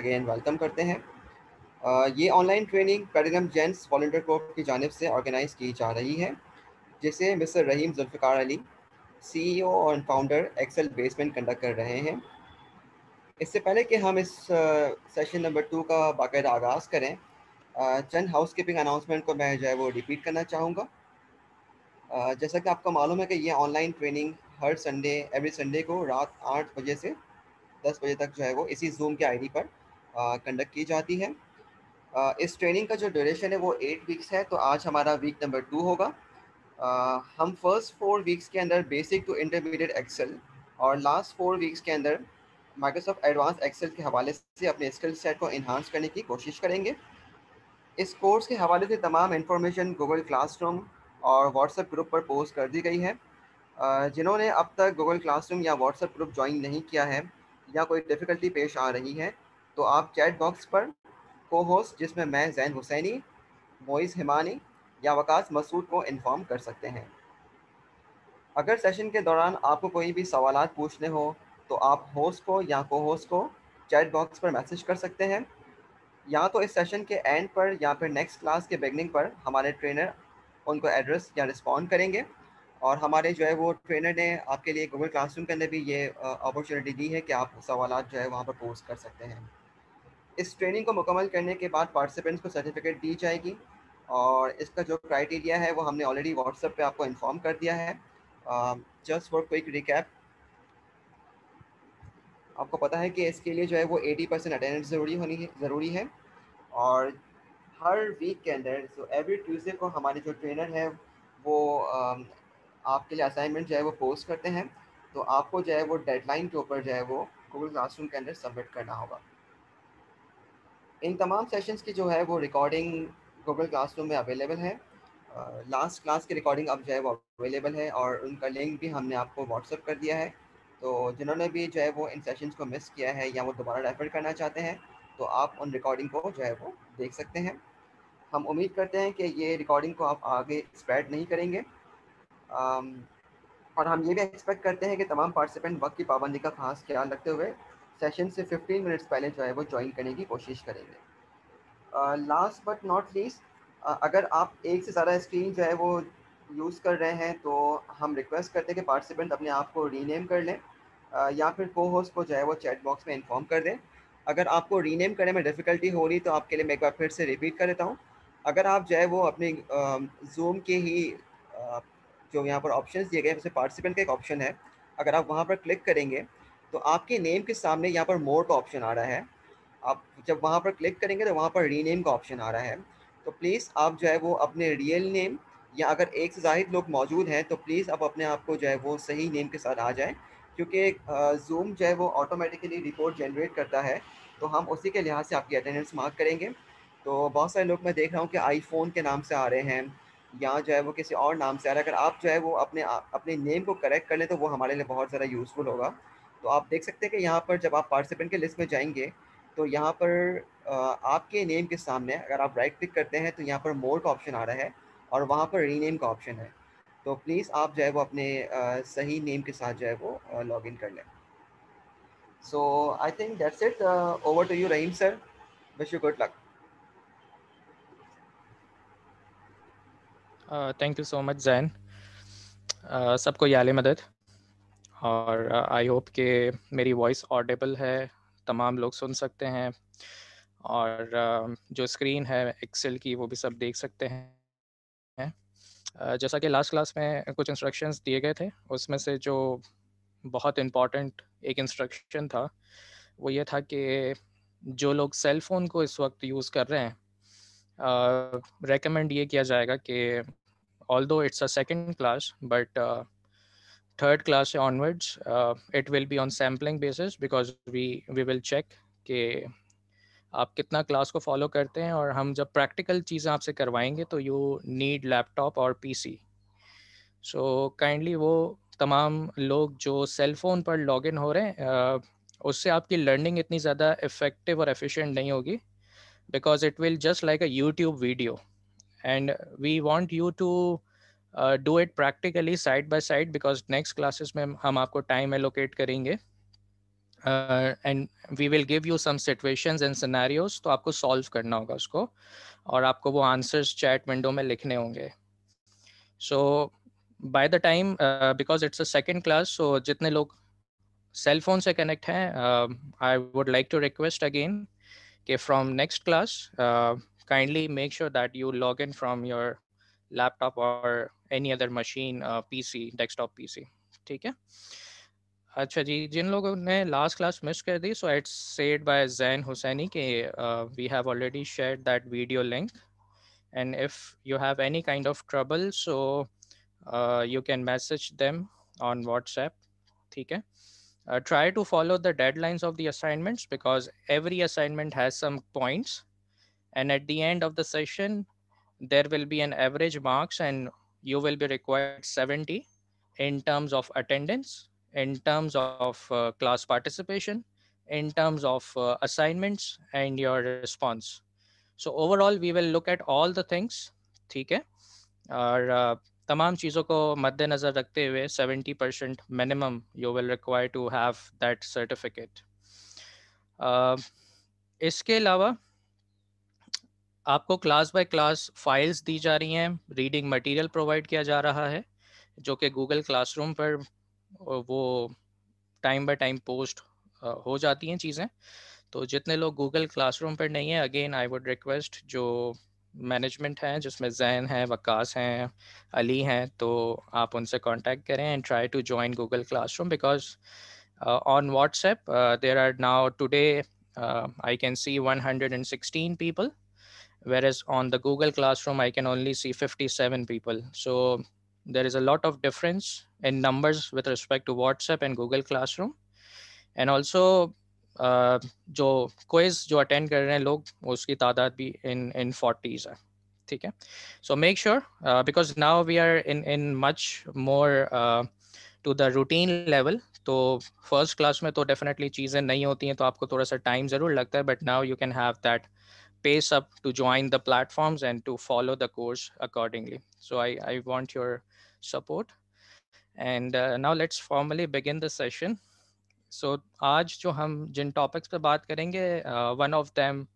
Again welcome करते हैं ये ऑनलाइन ट्रेनिंग पेडिनम जेंट्स वॉल्टियर कोप की जानब से ऑर्गेनाइज की जा रही है जिसे mister Rahim Zulfiqar Ali CEO e और फाउंडर एक्सेल बेसमेंट कंडक्ट कर रहे हैं इससे पहले कि हम इस सेशन नंबर टू का बाकायदा आगाज़ करें चंद हाउस कीपिंग अनाउंसमेंट को मैं जो है वो रिपीट करना चाहूँगा जैसा कि आपको मालूम है कि ये ऑनलाइन ट्रेनिंग हर संडे एवरी संडे को रात आठ बजे से दस बजे तक जो है वो इसी जूम के आईडी पर कंडक्ट की जाती है इस ट्रेनिंग का जो ड्यूरेशन है वो एट वीक्स है तो आज हमारा वीक नंबर टू होगा हम फर्स्ट फोर वीक्स के अंदर बेसिक टू इंटरमीडिएट एक्सेल और लास्ट फोर वीक्स के अंदर माइक्रोसॉफ्ट एडवांस एक्सेल के हवाले से अपने स्किल सेट को इन्हांस करने की कोशिश करेंगे इस कोर्स के हवाले से तमाम इन्फॉर्मेशन गूगल क्लासरूम और व्हाट्सएप ग्रुप पर पोस्ट कर दी गई है जिन्होंने अब तक गूगल क्लासरूम या व्हाट्सएप ग्रुप ज्वाइन नहीं किया है या कोई डिफ़िकल्टी पेश आ रही है तो आप चैट बॉक्स पर को होस्ट जिसमें मैं जैन हुसैनी मोइस हिमानी या वकास मसूद को इन्फॉर्म कर सकते हैं अगर सेशन के दौरान आपको कोई भी सवाल पूछने हो तो आप होस्ट को या को होस्ट को चैट बॉक्स पर मैसेज कर सकते हैं या तो इस सेशन के एंड पर या फिर नेक्स्ट क्लास के बिगनिंग पर हमारे ट्रेनर उनको एड्रेस या रिस्पॉन्ड करेंगे और हमारे जो है वो ट्रेनर ने आपके लिए गूगल क्लासरूम के अंदर भी ये अपॉर्चुनिटी दी है कि आप सवाल जो है वहाँ पर पोस्ट कर सकते हैं इस ट्रेनिंग को मुकम्मल करने के बाद पार्टिसिपेंट्स को सर्टिफिकेट दी जाएगी और इसका जो क्राइटेरिया है वो हमने ऑलरेडी व्हाट्सएप पे आपको इन्फॉर्म कर दिया है जस्ट फॉर क्विक रिकैप आपको पता है कि इसके लिए जो है वो 80 परसेंट अटेंडेंस ज़रूरी होनी है ज़रूरी है और हर वीक के अंदर सो एवरी ट्यूसडे को हमारे जो ट्रेनर हैं वो आपके लिए असाइनमेंट जो है वो पोस्ट करते हैं तो आपको जो है वो डेडलाइन के ऊपर जो है वो गूगल क्लासरूम के अंदर सबमिट करना होगा इन तमाम सेशंस की जो है वो रिकॉर्डिंग गूगल क्लासरूम में अवेलेबल है लास्ट क्लास की रिकॉर्डिंग अब जो है वो अवेलेबल है और उनका लिंक भी हमने आपको व्हाट्सअप कर दिया है तो जिन्होंने भी जो है वो इन सेशंस को मिस किया है या वो दोबारा रेफर करना चाहते हैं तो आप उन रिकॉर्डिंग को जो है वो देख सकते हैं हम उम्मीद करते हैं कि ये रिकॉर्डिंग को आप आगे स्प्रेड नहीं करेंगे और हम ये भी एक्सपेक्ट करते हैं कि तमाम पार्टिसिपेंट वक्त की पाबंदी का खास ख्याल रखते हुए सेशन से 15 मिनट्स पहले जो है वो ज्वाइन करने की कोशिश करेंगे लास्ट बट नॉट लीस्ट अगर आप एक से ज़्यादा स्क्रीन जो है वो यूज़ कर रहे हैं तो हम रिक्वेस्ट करते हैं कि पार्टिसिपेंट अपने आप को रीनेम कर लें uh, या फिर को होस्ट को जो है वो चैट बॉक्स में इन्फॉर्म कर दें अगर आपको रीनेम करने में डिफ़िकल्टी हो रही तो आपके लिए मैं एक बार फिर से रिपीट कर देता हूँ अगर आप जो है वो अपने जूम के ही जो यहाँ पर ऑप्शन दिए गए जैसे पार्टिसिपेंट का एक ऑप्शन है अगर आप वहाँ पर क्लिक करेंगे तो आपके नेम के सामने यहाँ पर मोर का ऑप्शन आ रहा है आप जब वहाँ पर क्लिक करेंगे तो वहाँ पर रीनेम का ऑप्शन आ रहा है तो प्लीज़ आप जो है वो अपने रियल नेम या अगर एक से ज़ाहिर लोग मौजूद हैं तो प्लीज़ आप अपने आप को जो है वो सही नेम के साथ आ जाएँ क्योंकि जूम जो है वो ऑटोमेटिकली रिपोर्ट जनरेट करता है तो हम उसी के लिहाज से आपकी अटेंडेंस मार्क करेंगे तो बहुत सारे लोग मैं देख रहा हूँ कि आईफोन के नाम से आ रहे हैं या जो है वो किसी और नाम से आ रहा है अगर आप जो है वो अपने अपने नेम को करेक्ट कर लें तो वो हमारे लिए बहुत ज़्यादा यूज़फुल होगा तो आप देख सकते हैं कि यहाँ पर जब आप पार्टिसिपेंट के लिस्ट में जाएंगे तो यहाँ पर आपके नेम के सामने अगर आप राइट क्लिक करते हैं तो यहाँ पर मोर का ऑप्शन आ रहा है और वहाँ पर रीनेम का ऑप्शन है तो प्लीज़ आप जो है वो अपने सही नेम के साथ जो है वो लॉग इन कर लें so I think that's it over to you Rahim sir wish you good luck thank you so much Zain सबको याले मदद और आई होप कि मेरी वॉइस ऑडेबल है तमाम लोग सुन सकते हैं और जो स्क्रीन है एक्सेल की वो भी सब देख सकते हैं जैसा कि लास्ट क्लास में कुछ इंस्ट्रक्शंस दिए गए थे उसमें से जो बहुत इम्पॉर्टेंट एक इंस्ट्रक्शन था वो ये था कि जो लोग सेल फ़ोन को इस वक्त यूज़ कर रहे हैं रेकमेंड ये किया जाएगा कि although it's a second class but third class से onwards it will be on sampling basis because we we will check कि आप कितना क्लास को फॉलो करते हैं और हम जब प्रैक्टिकल चीज़ें आपसे करवाएंगे तो यू नीड लैपटॉप और पीसी सो काइंडली वो तमाम लोग जो सेल फोन पर इन हो रहे हैं uh, उससे आपकी लर्निंग इतनी ज़्यादा इफ़ेक्टिव और एफिशिएंट नहीं होगी because it will just like a YouTube video and we want you to do it practically side by side because next classes में हम आपको टाइम एलोकेट करेंगे and we will give you some situations and scenarios तो आपको solve करना होगा उसको और आपको वो आंसर्स चैट विंडो में लिखने होंगे so by the time because it's a second class so जितने लोग सेल फोन से कनेक्ट हैं I would like to request again के from next class kindly make sure that you log in from your laptop और any other machine PC desktop PC ठीक है अच्छा जी जिन लोगों ने लास्ट क्लास मिस कर दी so it's said by Zain Hussaini के we have already share that video link and if you have any kind of trouble so uh, you can message them on whatsapp okay uh, try to follow the deadlines of the assignments because every assignment has some points and at the end of the session there will be an average marks and you will be required 70 in terms of attendance, in terms of uh, class participation, in terms of uh, assignments and your response. So overall, we will look at all the things, ठीक है और uh, तमाम चीज़ों मद्देनज़र रखते हुए 70 percent minimum you will require to have that certificate. Uh, इसके अलावा आपको क्लास बाय क्लास फाइल्स दी जा रही हैं रीडिंग मटेरियल प्रोवाइड किया जा रहा है जो कि गूगल क्लासरूम पर वो टाइम बाय टाइम पोस्ट हो जाती हैं चीज़ें तो जितने लोग गूगल क्लासरूम पर नहीं है अगेन आई वुड रिक्वेस्ट जो मैनेजमेंट हैं जिसमें जैन हैं वकास हैं अली हैं तो आप उनसे कांटेक्ट करें and try to join Google classroom because on WhatsApp there are now today I can see 116 people whereas on the Google Classroom, I can only see 57 people. So there is a lot of difference in numbers with respect to WhatsApp and Google Classroom. And also uh, जो quiz जो attend कर रहे हैं लोग उसकी तादाद भी इन इन forties है ठीक है so make sure because now we are in in much more to the routine level तो फर्स्ट क्लास में तो डेफिनेटली चीज़ें नहीं होती हैं तो आपको थोड़ा सा टाइम ज़रूर लगता है but now you can have that pays up to join the platforms and to follow the course accordingly. So I, I want your support. And uh, now let's formally begin the session. So आज जो हम जिन topics पे बात करेंगे, uh, one of them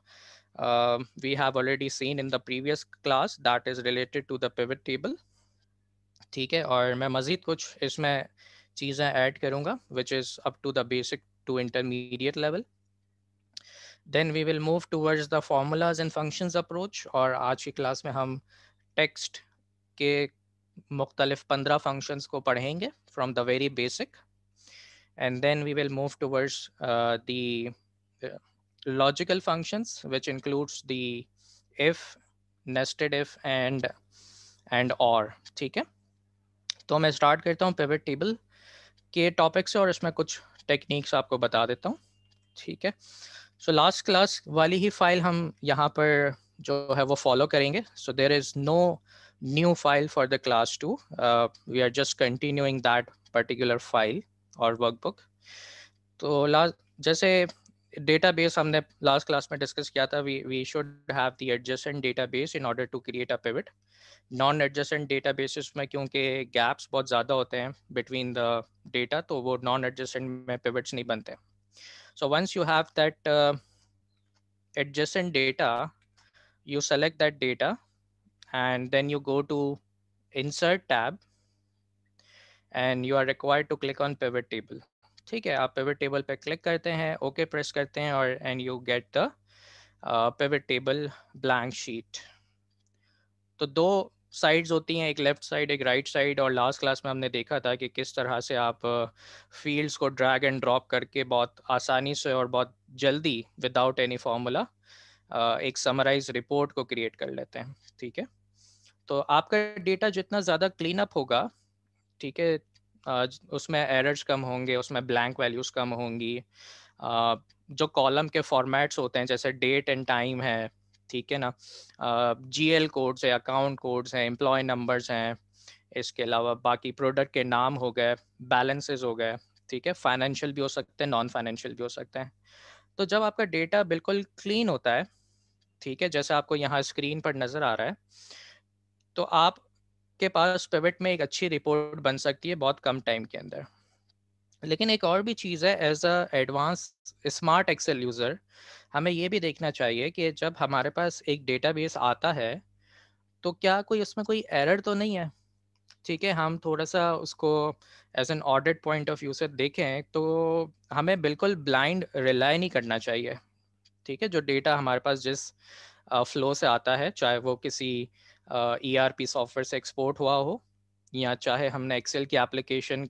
uh, we have already seen in the previous class that is related to the pivot table. ठीक है और मैं मज़ीद कुछ इसमें चीज़ें ऐड करूँगा which is up to the basic to intermediate level. then we will move towards the formulas and functions approach और आज की क्लास में हम टेक्स्ट के मुख्तलिफ पंद्रह फंक्शंस को पढ़ेंगे from the very basic and then we will move towards the logical functions which includes the if nested if and and or ठीक है तो मैं स्टार्ट करता हूँ पिवट टेबल के टॉपिक से और इसमें कुछ टेक्निक्स आपको बता देता हूँ ठीक है सो लास्ट क्लास वाली ही फाइल हम यहाँ पर जो है वो फॉलो करेंगे so there is no new file for the class two we are just continuing that particular file और वर्क बुक तो लास्ट जैसे डेटाबेस हमने लास्ट क्लास में डिस्कस किया था we we should have the adjacent database in order to create a pivot non adjacent databases में क्योंकि gaps बहुत ज़्यादा होते हैं बिटवीन द डेटा तो वो नॉन एडजस्टेंट में पिवट्स नहीं बनते हैं So once you have that uh, adjacent data, you select that data and then you go to insert tab and you are required to click on pivot table. ठीक है आप pivot table पे click करते हैं okay press करते हैं और and you get the uh, pivot table blank sheet. तो दो साइड्स होती हैं एक लेफ्ट साइड एक राइट right साइड और लास्ट क्लास में हमने देखा था कि किस तरह से आप फील्ड्स uh, को ड्रैग एंड ड्रॉप करके बहुत आसानी से और बहुत जल्दी विदाउट एनी फॉर्मूला एक समराइज रिपोर्ट को क्रिएट कर लेते हैं ठीक है तो आपका डेटा जितना ज़्यादा क्लीन अप होगा ठीक है उसमें एरर्स कम होंगे उसमें ब्लैंक वैल्यूज़ कम होंगी uh, जो कॉलम के फॉर्मेट्स होते हैं जैसे डेट एंड टाइम है ठीक है ना जी एल कोड्स है अकाउंट कोड्स हैं एम्प्लॉय नंबर्स हैं इसके अलावा बाकी प्रोडक्ट के नाम हो गए बैलेंसेज हो गए ठीक है फाइनेंशियल भी हो सकते हैं नॉन फाइनेंशियल भी हो सकते हैं तो जब आपका डेटा बिल्कुल क्लीन होता है ठीक है जैसे आपको यहाँ स्क्रीन पर नज़र आ रहा है तो आपके पास पिवट में एक अच्छी रिपोर्ट बन सकती है बहुत कम टाइम के अंदर लेकिन एक और भी चीज़ है as a advance smart Excel user हमें ये भी देखना चाहिए कि जब हमारे पास एक डेटाबेस आता है तो क्या कोई उसमें कोई एरर तो नहीं है ठीक है हम थोड़ा सा उसको as an audit point of view से देखें तो हमें बिल्कुल ब्लाइंड रिलाई नहीं करना चाहिए ठीक है जो डेटा हमारे पास जिस फ्लो से आता है चाहे वो किसी ई आर पी सॉफ्टवेयर से एक्सपोर्ट हुआ हो या चाहे हमने एक्सेल की एप्लीकेशन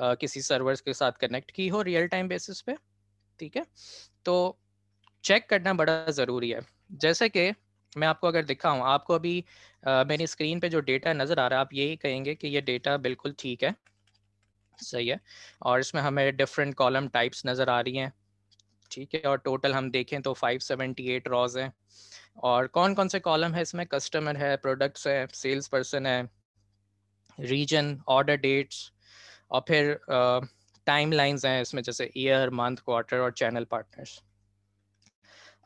किसी सर्वर्स के साथ कनेक्ट की हो रियल टाइम बेसिस पे ठीक है तो चेक करना बड़ा ज़रूरी है जैसे कि मैं आपको अगर दिखाऊं आपको अभी मेरी स्क्रीन पे जो डेटा नज़र आ रहा है आप यही कहेंगे कि ये डेटा बिल्कुल ठीक है सही है और इसमें हमें डिफरेंट कॉलम टाइप्स नज़र आ रही हैं ठीक है और टोटल हम देखें तो 578 रॉज हैं और कौन कौन से कॉलम है इसमें कस्टमर है प्रोडक्ट्स है सेल्स पर्सन है रीजन ऑर्डर डेट्स और फिर टाइम लाइन्स हैं इसमें जैसे ईयर मंथ क्वार्टर और चैनल पार्टनर्स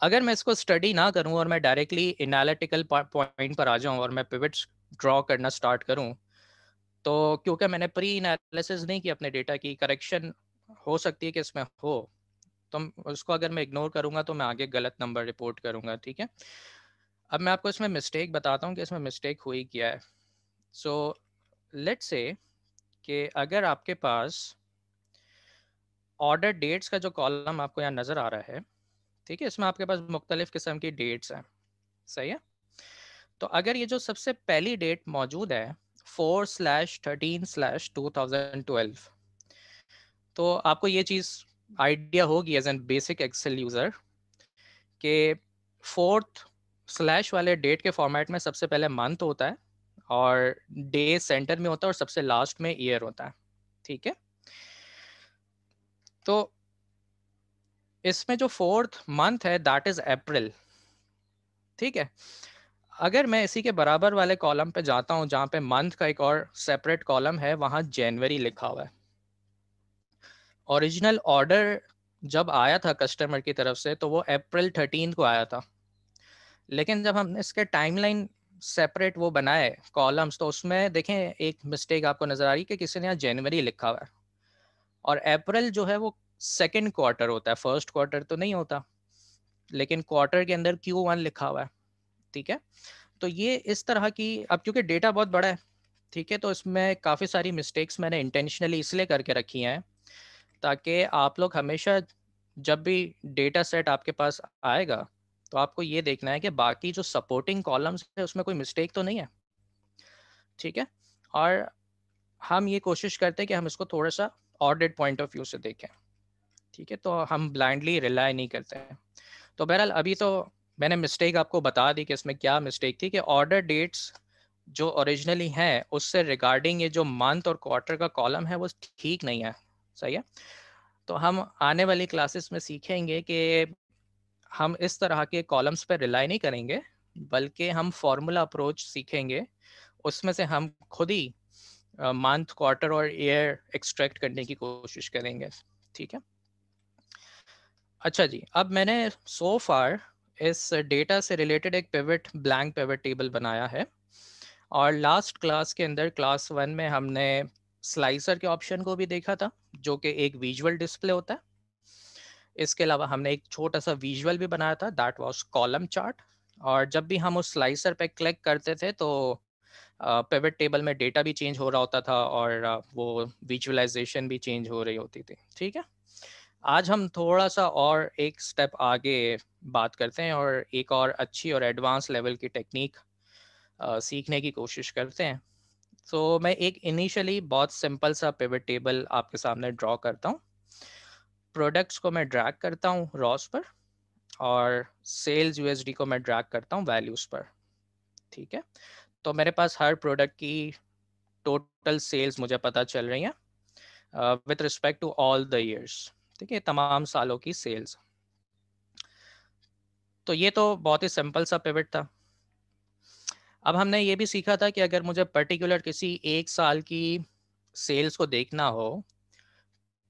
अगर मैं इसको स्टडी ना करूं और मैं डायरेक्टली एनालिटिकल पॉइंट पर आ जाऊं और मैं पिविट्स ड्रॉ करना स्टार्ट करूं तो क्योंकि मैंने प्री एनालिसिस नहीं किया अपने डेटा की करेक्शन हो सकती है कि इसमें हो तो उसको अगर मैं इग्नोर करूंगा तो मैं आगे गलत नंबर रिपोर्ट करूंगा ठीक है अब मैं आपको इसमें मिस्टेक बताता हूँ कि इसमें मिस्टेक हुई क्या है सो लेट्स से कि अगर आपके पास ऑर्डर डेट्स का जो कॉलम आपको यहाँ नज़र आ रहा है ठीक है इसमें आपके पास मुख्तलिफ किस्म की डेट्स हैं सही है तो अगर ये जो सबसे पहली डेट मौजूद है four slash thirteen slash two thousand twelve तो आपको ये चीज़ आइडिया होगी as an basic Excel user के फोर्थ स्लैश वाले डेट के फॉर्मेट में सबसे पहले मंथ होता है और डे सेंटर में होता है और सबसे लास्ट में ईयर होता है ठीक है तो इसमें जो फोर्थ मंथ है दैट इज अप्रैल ठीक है अगर मैं इसी के बराबर वाले कॉलम पे जाता हूँ जहां पे मंथ का एक और सेपरेट कॉलम है वहां जनवरी लिखा हुआ है ओरिजिनल ऑर्डर जब आया था कस्टमर की तरफ से तो वो अप्रैल थर्टीन को आया था लेकिन जब हमने इसके टाइमलाइन सेपरेट वो बनाए कॉलम्स तो उसमें देखें एक मिस्टेक आपको नजर आ रही है कि किसी ने यहाँ जनवरी लिखा हुआ है और अप्रैल जो है वो सेकेंड क्वार्टर होता है फर्स्ट क्वार्टर तो नहीं होता लेकिन क्वार्टर के अंदर क्यू वन लिखा हुआ है ठीक है तो ये इस तरह की अब क्योंकि डेटा बहुत बड़ा है ठीक है तो इसमें काफ़ी सारी मिस्टेक्स मैंने इंटेंशनली इसलिए करके रखी हैं ताकि आप लोग हमेशा जब भी डेटा सेट आपके पास आएगा तो आपको ये देखना है कि बाकी जो सपोर्टिंग कॉलम्स है उसमें कोई मिस्टेक तो नहीं है ठीक है और हम ये कोशिश करते हैं कि हम इसको थोड़ा सा ऑडिट पॉइंट ऑफ व्यू से देखें ठीक है तो हम ब्लाइंडली रिलाई नहीं करते हैं तो बहरहाल अभी तो मैंने मिस्टेक आपको बता दी कि इसमें क्या मिस्टेक थी कि ऑर्डर डेट्स जो ओरिजिनली हैं उससे रिगार्डिंग ये जो मंथ और क्वार्टर का कॉलम है वो ठीक नहीं है सही है तो हम आने वाली क्लासेस में सीखेंगे कि हम इस तरह के कॉलम्स पर रिलाई नहीं करेंगे बल्कि हम फॉर्मूला अप्रोच सीखेंगे उसमें से हम खुद ही मंथ क्वार्टर और ईयर एक्सट्रैक्ट करने की कोशिश करेंगे ठीक है अच्छा जी अब मैंने सो so फार इस डेटा से रिलेटेड एक पिवट ब्लैंक पिवट टेबल बनाया है और लास्ट क्लास के अंदर क्लास वन में हमने स्लाइसर के ऑप्शन को भी देखा था जो कि एक विजुअल डिस्प्ले होता है इसके अलावा हमने एक छोटा सा विजुअल भी बनाया था दैट वाज कॉलम चार्ट और जब भी हम उस स्लाइसर पे क्लिक करते थे तो पेवेट टेबल में डेटा भी चेंज हो रहा होता था और वो विजुअलाइजेशन भी चेंज हो रही होती थी ठीक है आज हम थोड़ा सा और एक स्टेप आगे बात करते हैं और एक और अच्छी और एडवांस लेवल की टेक्निक सीखने की कोशिश करते हैं तो so, मैं एक इनिशियली बहुत सिंपल सा पेवेट टेबल आपके सामने ड्रॉ करता हूँ प्रोडक्ट्स को मैं ड्रैग करता हूँ रॉस पर और सेल्स यूएसडी को मैं ड्रैग करता हूँ वैल्यूज पर ठीक है तो मेरे पास हर प्रोडक्ट की टोटल सेल्स मुझे पता चल रही हैं with respect to all the years ठीक है तमाम सालों की सेल्स तो ये तो बहुत ही सिंपल सा पिवट था अब हमने ये भी सीखा था कि अगर मुझे पर्टिकुलर किसी एक साल की सेल्स को देखना हो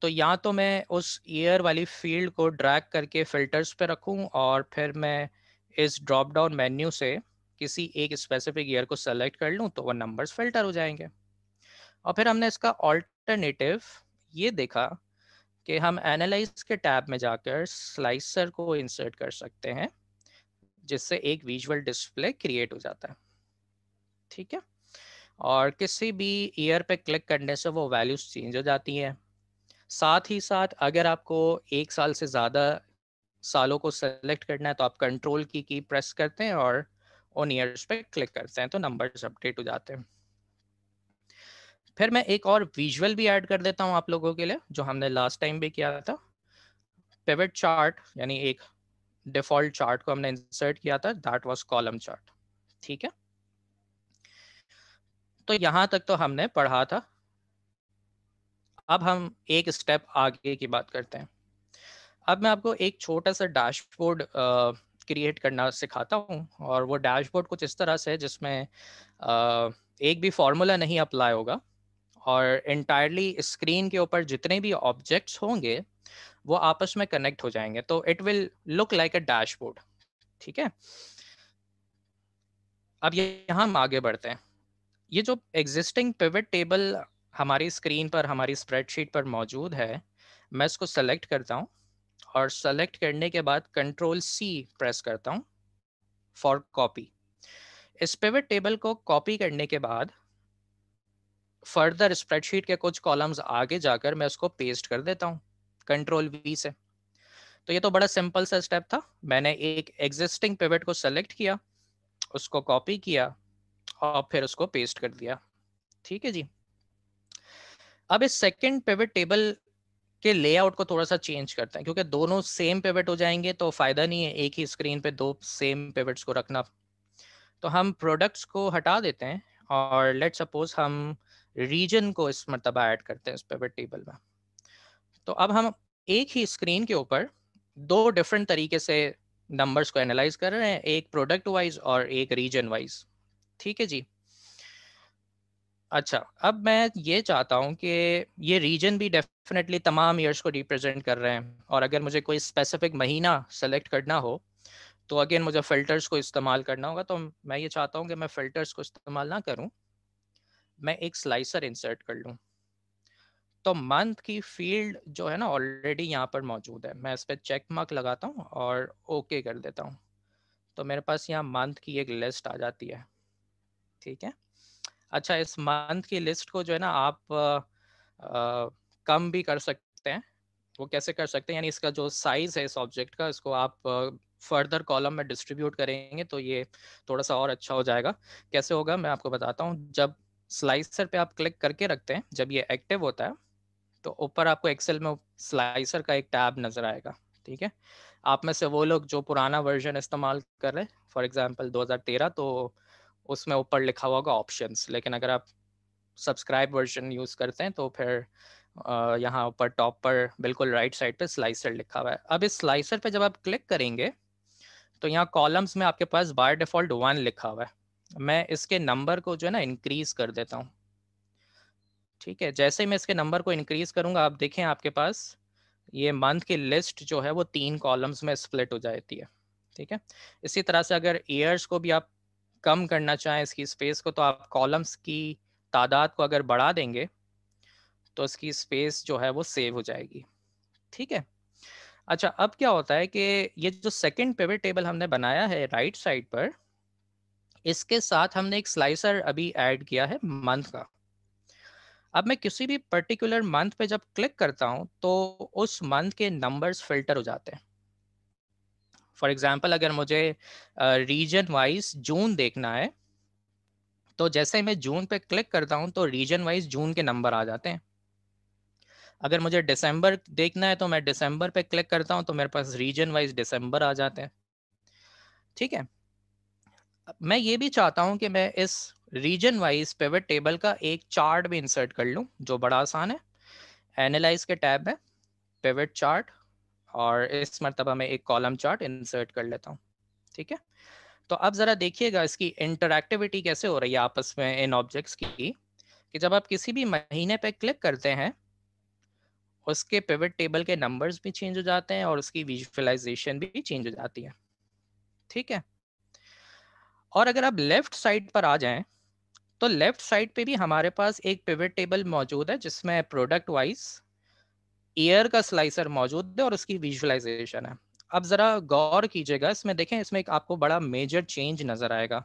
तो या तो मैं उस ईयर वाली फील्ड को ड्रैग करके फिल्टर्स पे रखूँ और फिर मैं इस ड्रॉप डाउन मेन्यू से किसी एक स्पेसिफिक ईयर को सेलेक्ट कर लूँ तो वो नंबर्स फिल्टर हो जाएंगे और फिर हमने इसका ऑल्टरनेटिव ये देखा कि हम एनालाइज के टैब में जाकर स्लाइसर को इंसर्ट कर सकते हैं जिससे एक विजुअल डिस्प्ले क्रिएट हो जाता है ठीक है और किसी भी ईयर पे क्लिक करने से वो वैल्यूज चेंज हो जाती हैं साथ ही साथ अगर आपको एक साल से ज़्यादा सालों को सेलेक्ट करना है तो आप कंट्रोल की की प्रेस करते हैं और ऑन ईयर्स पे क्लिक करते हैं तो नंबर्स अपडेट हो जाते हैं फिर मैं एक और विजुअल भी ऐड कर देता हूं आप लोगों के लिए जो हमने लास्ट टाइम भी किया था पेवेट चार्ट यानी एक डिफॉल्ट चार्ट को हमने इंसर्ट किया था दैट वाज कॉलम चार्ट ठीक है तो यहाँ तक तो हमने पढ़ा था अब हम एक स्टेप आगे की बात करते हैं अब मैं आपको एक छोटा सा डैशबोर्ड क्रिएट करना सिखाता हूँ और वो डैशबोर्ड कुछ इस तरह से है जिसमें uh, एक भी फॉर्मूला नहीं अप्लाई होगा और इंटायरली स्क्रीन के ऊपर जितने भी ऑब्जेक्ट्स होंगे वो आपस में कनेक्ट हो जाएंगे तो it will look like a dashboard ठीक है अब यहाँ हम आगे बढ़ते हैं ये जो एग्जिस्टिंग पिवट टेबल हमारी स्क्रीन पर हमारी स्प्रेडशीट पर मौजूद है मैं इसको सेलेक्ट करता हूँ और सेलेक्ट करने के बाद कंट्रोल सी प्रेस करता हूँ फॉर कॉपी इस पेवेट टेबल को कॉपी करने के बाद फर्दर स्प्रेडशीट के कुछ कॉलम्स आगे जाकर मैं उसको पेस्ट कर देता हूँ कंट्रोल वी से तो ये तो बड़ा सिंपल सा स्टेप था मैंने एक एग्जिस्टिंग पेविट को सेलेक्ट किया उसको कॉपी किया और फिर उसको पेस्ट कर दिया ठीक है जी अब इस सेकेंड पेवेट टेबल के लेआउट को थोड़ा सा चेंज करते हैं क्योंकि दोनों सेम पेवेट हो जाएंगे तो फायदा नहीं है एक ही स्क्रीन पे दो सेम पेवेट्स को रखना तो हम प्रोडक्ट्स को हटा देते हैं और लेट सपोज हम रीजन को इस मरतबा ऐड करते हैं इस पेवेट टेबल में तो अब हम एक ही स्क्रीन के ऊपर दो डिफरेंट तरीके से नंबर्स को एनालाइज कर रहे हैं एक प्रोडक्ट वाइज और एक रीजन वाइज ठीक है जी अच्छा अब मैं ये चाहता हूँ कि ये रीजन भी डेफिनेटली तमाम ईयर्स को रिप्रेजेंट कर रहे हैं और अगर मुझे कोई स्पेसिफिक महीना सेलेक्ट करना हो तो अगेन मुझे फ़िल्टर्स को इस्तेमाल करना होगा तो मैं ये चाहता हूँ कि मैं फ़िल्टर्स को इस्तेमाल ना करूँ मैं एक स्लाइसर इंसर्ट कर लूँ तो मंथ की फील्ड जो है ना ऑलरेडी यहाँ पर मौजूद है मैं इस पर चेक मार्क लगाता हूँ और ओके okay कर देता हूँ तो मेरे पास यहाँ मंथ की एक लिस्ट आ जाती है ठीक है अच्छा इस मंथ की लिस्ट को जो है ना आप आ, कम भी कर सकते हैं वो कैसे कर सकते हैं यानी इसका जो साइज है इस ऑब्जेक्ट का इसको आप फर्दर कॉलम में डिस्ट्रीब्यूट करेंगे तो ये थोड़ा सा और अच्छा हो जाएगा कैसे होगा मैं आपको बताता हूँ जब स्लाइसर पे आप क्लिक करके रखते हैं जब ये एक्टिव होता है तो ऊपर आपको एक्सेल में स्लाइसर का एक टैब नज़र आएगा ठीक है आप में से वो लोग जो पुराना वर्जन इस्तेमाल कर रहे हैं फॉर एग्जाम्पल दो तो उसमें ऊपर लिखा हुआ होगा ऑप्शन लेकिन अगर आप सब्सक्राइब वर्जन यूज़ करते हैं तो फिर यहाँ ऊपर टॉप पर बिल्कुल राइट साइड पे स्लाइसर लिखा हुआ है अब इस स्लाइसर पे जब आप क्लिक करेंगे तो यहाँ कॉलम्स में आपके पास बाय डिफॉल्ट वन लिखा हुआ है मैं इसके नंबर को जो है ना इंक्रीज कर देता हूँ ठीक है जैसे ही मैं इसके नंबर को इंक्रीज करूंगा आप देखें आपके पास ये मंथ की लिस्ट जो है वो तीन कॉलम्स में स्प्लिट हो जाती है ठीक है इसी तरह से अगर ईयर्स को भी आप कम करना चाहें इसकी स्पेस को तो आप कॉलम्स की तादाद को अगर बढ़ा देंगे तो इसकी स्पेस जो है वो सेव हो जाएगी ठीक है अच्छा अब क्या होता है कि ये जो सेकंड पेवर टेबल हमने बनाया है राइट साइड पर इसके साथ हमने एक स्लाइसर अभी ऐड किया है मंथ का अब मैं किसी भी पर्टिकुलर मंथ पे जब क्लिक करता हूँ तो उस मंथ के नंबर्स फिल्टर हो जाते हैं फॉर एग्जाम्पल अगर मुझे रीजन वाइज जून देखना है तो जैसे मैं जून पे क्लिक करता हूँ तो रीजन वाइज जून के नंबर आ जाते हैं अगर मुझे दिसंबर देखना है तो मैं दिसंबर पे क्लिक करता हूँ तो मेरे पास रीजन वाइज दिसंबर आ जाते हैं ठीक है मैं ये भी चाहता हूँ कि मैं इस रीजन वाइज पेवेट टेबल का एक चार्ट भी इंसर्ट कर लूँ जो बड़ा आसान है एनालाइज के टैब है पेवेट चार्ट और इस मरतबा मैं एक कॉलम चार्ट इंसर्ट कर लेता हूँ ठीक है तो अब ज़रा देखिएगा इसकी इंटरक्टिविटी कैसे हो रही है आपस में इन ऑब्जेक्ट्स की कि जब आप किसी भी महीने पे क्लिक करते हैं उसके पिवट टेबल के नंबर्स भी चेंज हो जाते हैं और उसकी विजुअलाइजेशन भी चेंज हो जाती है ठीक है और अगर आप लेफ्ट साइड पर आ जाएं तो लेफ्ट साइड पे भी हमारे पास एक पिवट टेबल मौजूद है जिसमें प्रोडक्ट वाइज एयर का स्लाइसर मौजूद है और उसकी विजुअलाइजेशन है अब जरा गौर कीजिएगा इसमें देखें इसमें एक आपको बड़ा मेजर चेंज नजर आएगा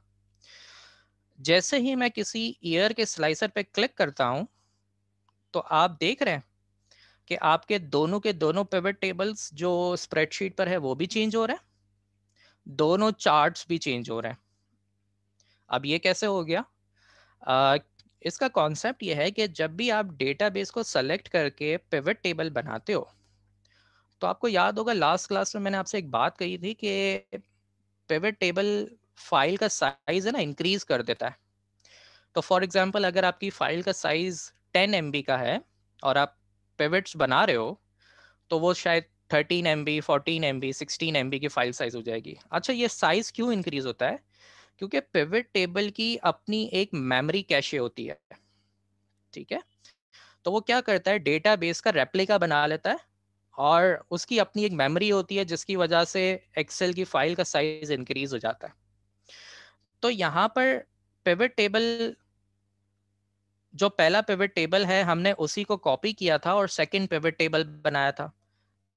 जैसे ही मैं किसी ईयर के स्लाइसर पे क्लिक करता हूं तो आप देख रहे हैं कि आपके दोनों के दोनों पेवर टेबल्स जो स्प्रेडशीट पर है वो भी चेंज हो रहे हैं दोनों चार्ट्स भी चेंज हो रहे हैं अब ये कैसे हो गया आ, इसका कॉन्सेप्ट यह है कि जब भी आप डेटाबेस को सेलेक्ट करके पिवट टेबल बनाते हो तो आपको याद होगा लास्ट क्लास में मैंने आपसे एक बात कही थी कि पिवट टेबल फाइल का साइज है ना इंक्रीज कर देता है तो फॉर एग्जांपल अगर आपकी फाइल का साइज 10 एम का है और आप पिवट्स बना रहे हो तो वो शायद 13 M B fourteen M B sixteen M B की फाइल साइज हो जाएगी अच्छा ये साइज क्यों इंक्रीज होता है क्योंकि पिविट टेबल की अपनी एक मेमोरी कैशे होती है ठीक है तो वो क्या करता है डेटाबेस का रेप्लिका बना लेता है और उसकी अपनी एक मेमोरी होती है जिसकी वजह से एक्सेल की फाइल का साइज इंक्रीज हो जाता है तो यहाँ पर पिविट टेबल जो पहला पिविट टेबल है हमने उसी को कॉपी किया था और सेकंड पिविट टेबल बनाया था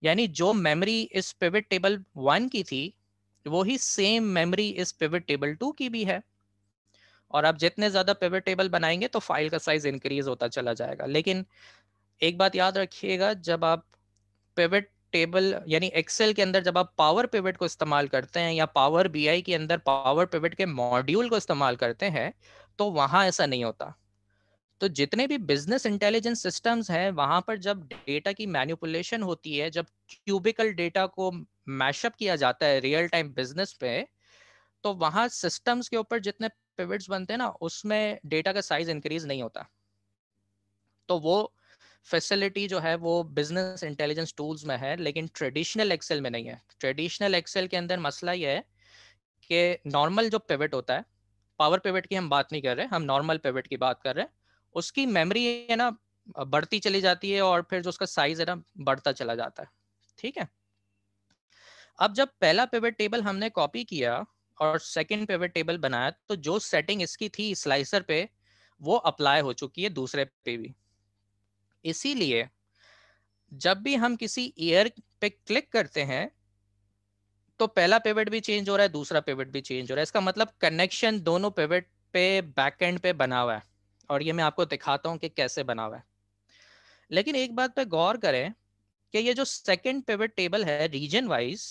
यानी जो मेमोरी इस पिविट टेबल वन की थी तो वही सेम मेमोरी इस पिवट टेबल टू की भी है और आप जितने ज्यादा पिवट टेबल बनाएंगे तो फाइल का साइज इंक्रीज होता चला जाएगा लेकिन एक बात याद रखिएगा जब आप पिवट टेबल यानी एक्सेल के अंदर जब आप पावर पिवट को इस्तेमाल करते हैं या पावर बीआई के अंदर पावर पिवट के मॉड्यूल को इस्तेमाल करते हैं तो वहां ऐसा नहीं होता तो जितने भी बिजनेस इंटेलिजेंस सिस्टम्स हैं वहां पर जब डेटा की मैन्युपुलेशन होती है जब क्यूबिकल डेटा को मैशअप किया जाता है रियल टाइम बिजनेस पे तो वहां सिस्टम्स के ऊपर जितने पिविट्स बनते हैं ना उसमें डेटा का साइज इंक्रीज नहीं होता तो वो फैसिलिटी जो है वो बिजनेस इंटेलिजेंस टूल्स में है लेकिन ट्रेडिशनल एक्सेल में नहीं है ट्रेडिशनल एक्सेल के अंदर मसला ये है कि नॉर्मल जो पिविट होता है पावर पिविट की हम बात नहीं कर रहे हम नॉर्मल पिविट की बात कर रहे हैं उसकी मेमोरी है ना बढ़ती चली जाती है और फिर जो उसका साइज है ना बढ़ता चला जाता है ठीक है अब जब पहला पेवेट टेबल हमने कॉपी किया और सेकेंड पेवेट टेबल बनाया तो जो सेटिंग इसकी थी स्लाइसर पे वो अप्लाई हो चुकी है दूसरे पे भी इसीलिए जब भी हम किसी ईयर पे क्लिक करते हैं तो पहला पेवेट भी चेंज हो रहा है दूसरा पेवेट भी चेंज हो रहा है इसका मतलब कनेक्शन दोनों पेवेट पे बैक एंड पे बना हुआ है और ये मैं आपको दिखाता हूँ कि कैसे बना हुआ है लेकिन एक बात पे गौर करें कि ये जो सेकेंड पेवेट टेबल है रीजन वाइज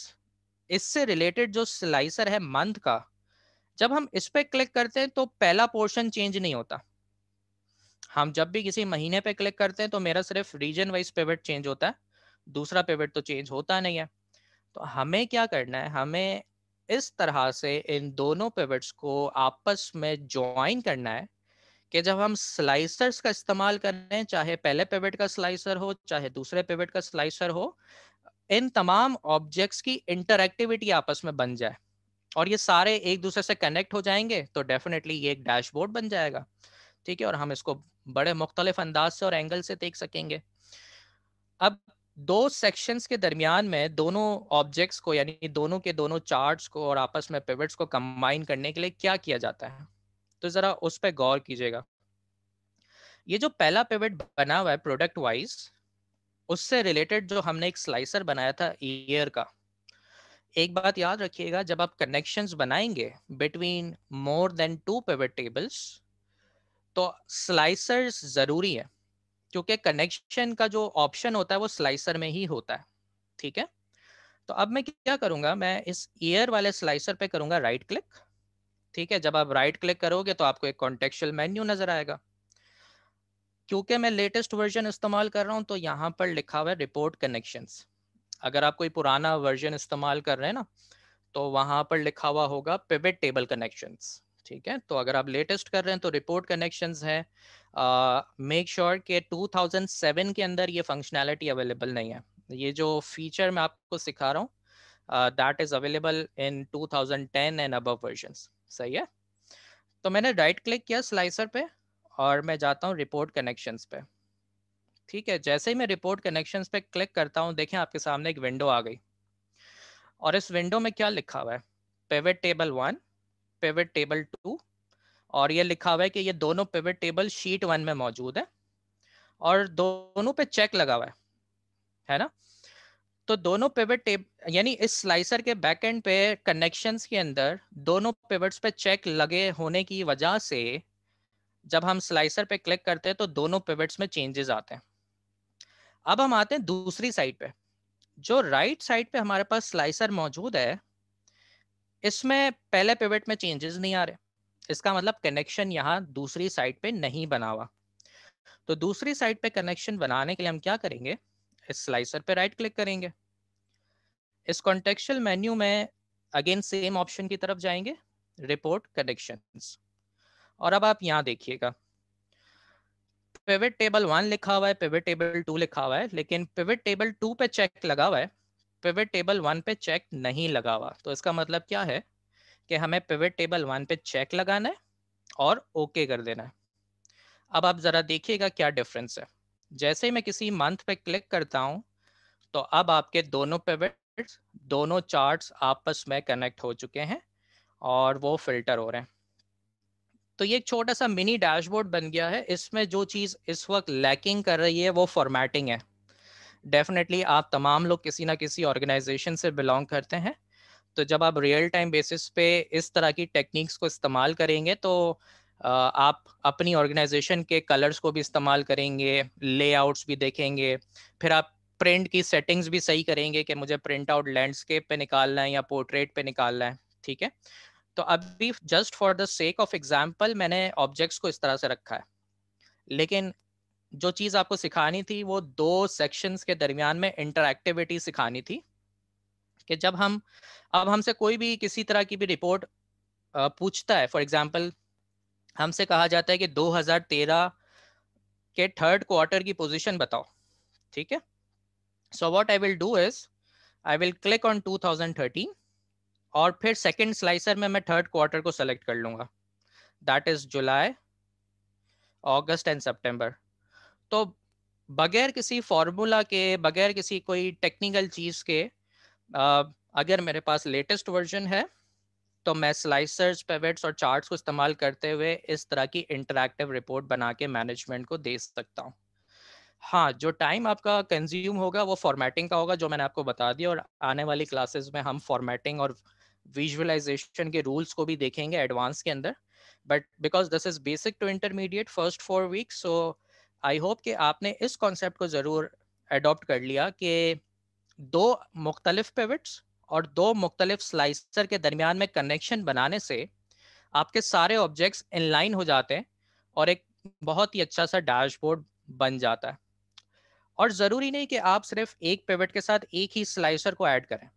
इससे रिलेटेड जो स्लाइसर है मंथ का जब हम इस पर क्लिक करते हैं तो पहला पोर्शन चेंज नहीं होता हम जब भी किसी महीने पे क्लिक करते हैं तो मेरा सिर्फ रीजन वाइज पेवेट चेंज होता है दूसरा पेवेट तो चेंज होता नहीं है तो हमें क्या करना है हमें इस तरह से इन दोनों पेवेट्स को आपस में ज्वाइन करना है कि जब हम स्लाइसर्स का इस्तेमाल कर रहे हैं चाहे पहले पेवेट का स्लाइसर हो चाहे दूसरे पेवेट का स्लाइसर हो इन तमाम ऑब्जेक्ट्स की इंटरक्टिविटी आपस में बन जाए और ये सारे एक दूसरे से कनेक्ट हो जाएंगे तो डेफिनेटली ये एक डैशबोर्ड बन जाएगा ठीक है और हम इसको बड़े मुख्तलिफ अंदाज से और एंगल से देख सकेंगे अब दो सेक्शंस के दरमियान में दोनों ऑब्जेक्ट्स को यानी दोनों के दोनों चार्ट्स को और आपस में पिवट्स को कंबाइन करने के लिए क्या किया जाता है तो ज़रा उस पर गौर कीजिएगा ये जो पहला पिवट बना हुआ है प्रोडक्ट वाइज उससे रिलेटेड जो हमने एक स्लाइसर बनाया था ईयर का एक बात याद रखिएगा जब आप कनेक्शन बनाएंगे between more than two pivot tables तो स्लाइसर जरूरी है क्योंकि कनेक्शन का जो ऑप्शन होता है वो स्लाइसर में ही होता है ठीक है तो अब मैं क्या करूंगा मैं इस ईयर वाले स्लाइसर पे करूंगा राइट क्लिक ठीक है जब आप राइट क्लिक करोगे तो आपको एक कॉन्टेक्चुअल मेन्यू नजर आएगा क्योंकि मैं लेटेस्ट वर्जन इस्तेमाल कर रहा हूँ तो यहाँ पर लिखा हुआ है रिपोर्ट कनेक्शन अगर आप कोई पुराना वर्जन इस्तेमाल कर रहे हैं ना तो वहाँ पर लिखा हुआ होगा पिबिट टेबल कनेक्शन ठीक है तो अगर आप लेटेस्ट कर रहे हैं तो रिपोर्ट कनेक्शन है मेक श्योर के 2007 के अंदर ये फंक्शनैलिटी अवेलेबल नहीं है ये जो फीचर मैं आपको सिखा रहा हूँ that is available in 2010 and above version सही है तो मैंने राइट क्लिक किया स्लाइसर पे और मैं जाता हूँ रिपोर्ट कनेक्शन पे ठीक है जैसे ही मैं रिपोर्ट कनेक्शन पे क्लिक करता हूँ देखें आपके सामने एक विंडो आ गई और इस विंडो में क्या लिखा हुआ है pivot table one pivot table two और ये लिखा हुआ है कि ये दोनों पेवेट टेबल शीट वन में मौजूद है और दोनों पे चेक लगा हुआ है है ना तो दोनों पिवट टेब यानी इस स्लाइसर के बैक एंड पे कनेक्शन के अंदर दोनों पिवट्स पे चेक लगे होने की वजह से जब हम स्लाइसर पे क्लिक करते हैं तो दोनों पिवट्स में चेंजेस आते हैं अब हम आते हैं दूसरी साइड पे जो राइट right साइड पे हमारे पास स्लाइसर मौजूद है इसमें पहले पिवट में चेंजेस नहीं आ रहे इसका मतलब कनेक्शन यहाँ दूसरी साइड पे नहीं बना हुआ तो दूसरी साइड पे कनेक्शन बनाने के लिए हम क्या करेंगे इस स्लाइसर पे राइट क्लिक करेंगे इस कॉन्टेक्शल मेन्यू में अगेन सेम ऑप्शन की तरफ जाएंगे रिपोर्ट कनेक्शंस और अब आप यहाँ देखिएगा पिवट टेबल वन लिखा हुआ है पिवट टेबल टू लिखा हुआ है लेकिन पिविट टेबल टू पे चेक लगा हुआ है पिवट टेबल वन पे चेक नहीं लगा हुआ तो इसका मतलब क्या है कि हमें पिवट टेबल वन पे चेक लगाना है और ओके okay कर देना है अब आप जरा देखिएगा क्या डिफरेंस है जैसे ही मैं किसी मंथ पे क्लिक करता हूँ तो अब आपके दोनों पेविट दोनों चार्ट्स आपस में कनेक्ट हो चुके हैं और वो फिल्टर हो रहे हैं तो ये एक छोटा सा मिनी डैशबोर्ड बन गया है इसमें जो चीज़ इस वक्त लैकिंग कर रही है वो फॉर्मेटिंग है डेफिनेटली आप तमाम लोग किसी ना किसी ऑर्गेनाइजेशन से बिलोंग करते हैं तो जब आप रियल टाइम बेसिस पे इस तरह की टेक्निक्स को इस्तेमाल करेंगे तो आप अपनी ऑर्गेनाइजेशन के कलर्स को भी इस्तेमाल करेंगे लेआउट्स भी देखेंगे फिर आप प्रिंट की सेटिंग्स भी सही करेंगे कि मुझे प्रिंट आउट लैंडस्केप पे निकालना है या पोर्ट्रेट पे निकालना है ठीक है तो अभी just for the sake of example मैंने ऑब्जेक्ट्स को इस तरह से रखा है लेकिन जो चीज आपको सिखानी थी वो दो सेक्शंस के दरमियान में इंटरक्टिविटी सिखानी थी कि जब हम अब हमसे कोई भी किसी तरह की भी रिपोर्ट पूछता है फॉर एग्जाम्पल हमसे कहा जाता है कि 2013 के थर्ड क्वार्टर की पोजीशन बताओ ठीक है so what I will do is I will click on 2013 और फिर सेकेंड स्लाइसर में मैं थर्ड क्वार्टर को सेलेक्ट कर लूंगा that is July August and September तो बगैर किसी फॉर्मूला के बगैर किसी कोई टेक्निकल चीज़ के अगर मेरे पास लेटेस्ट वर्जन है तो मैं स्लाइसर्स पेवेट्स और चार्ट्स को इस्तेमाल करते हुए इस तरह की इंटरेक्टिव रिपोर्ट बना के मैनेजमेंट को दे सकता हूँ हाँ जो टाइम आपका कंज्यूम होगा वो फॉर्मेटिंग का होगा जो मैंने आपको बता दिया और आने वाली क्लासेस में हम फॉर्मेटिंग और विजुअलाइजेशन के रूल्स को भी देखेंगे एडवांस के अंदर but because this is basic to intermediate first four weeks so I hope कि आपने इस कॉन्सेप्ट को ज़रूर एडॉप्ट कर लिया कि दो मुख्तलिफ पेविट्स और दो मुख्तलिफ स्लाइसर के दरमियान में कनेक्शन बनाने से आपके सारे ऑब्जेक्ट्स इनलाइन हो जाते हैं और एक बहुत ही अच्छा सा डैशबोर्ड बन जाता है और ज़रूरी नहीं कि आप सिर्फ एक पेविट के साथ एक ही स्लाइसर को ऐड करें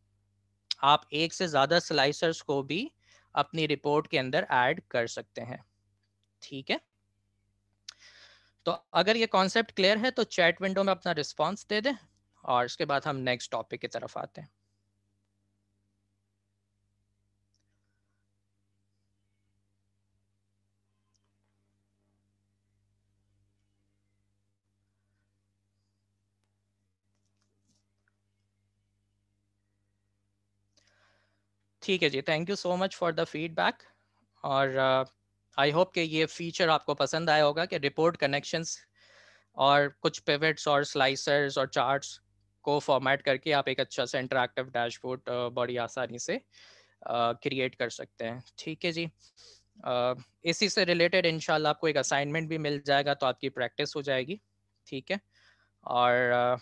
आप एक से ज़्यादा स्लाइसर्स को भी अपनी रिपोर्ट के अंदर ऐड कर सकते हैं ठीक है तो अगर ये कॉन्सेप्ट क्लियर है तो चैट विंडो में अपना रिस्पॉन्स दे दें और उसके बाद हम नेक्स्ट टॉपिक की तरफ आते हैं ठीक है जी thank you so much for the feedback और आई uh, होप कि ये फीचर आपको पसंद आया होगा कि रिपोर्ट कनेक्शंस और कुछ पिवट्स और स्लाइसर्स और चार्ट्स को फॉर्मेट करके आप एक अच्छा सा इंटरेक्टिव डैशबोर्ड uh, बड़ी आसानी से क्रिएट uh, कर सकते हैं ठीक है जी uh, इसी से रिलेटेड इनशाला आपको एक असाइनमेंट भी मिल जाएगा तो आपकी प्रैक्टिस हो जाएगी ठीक है और uh,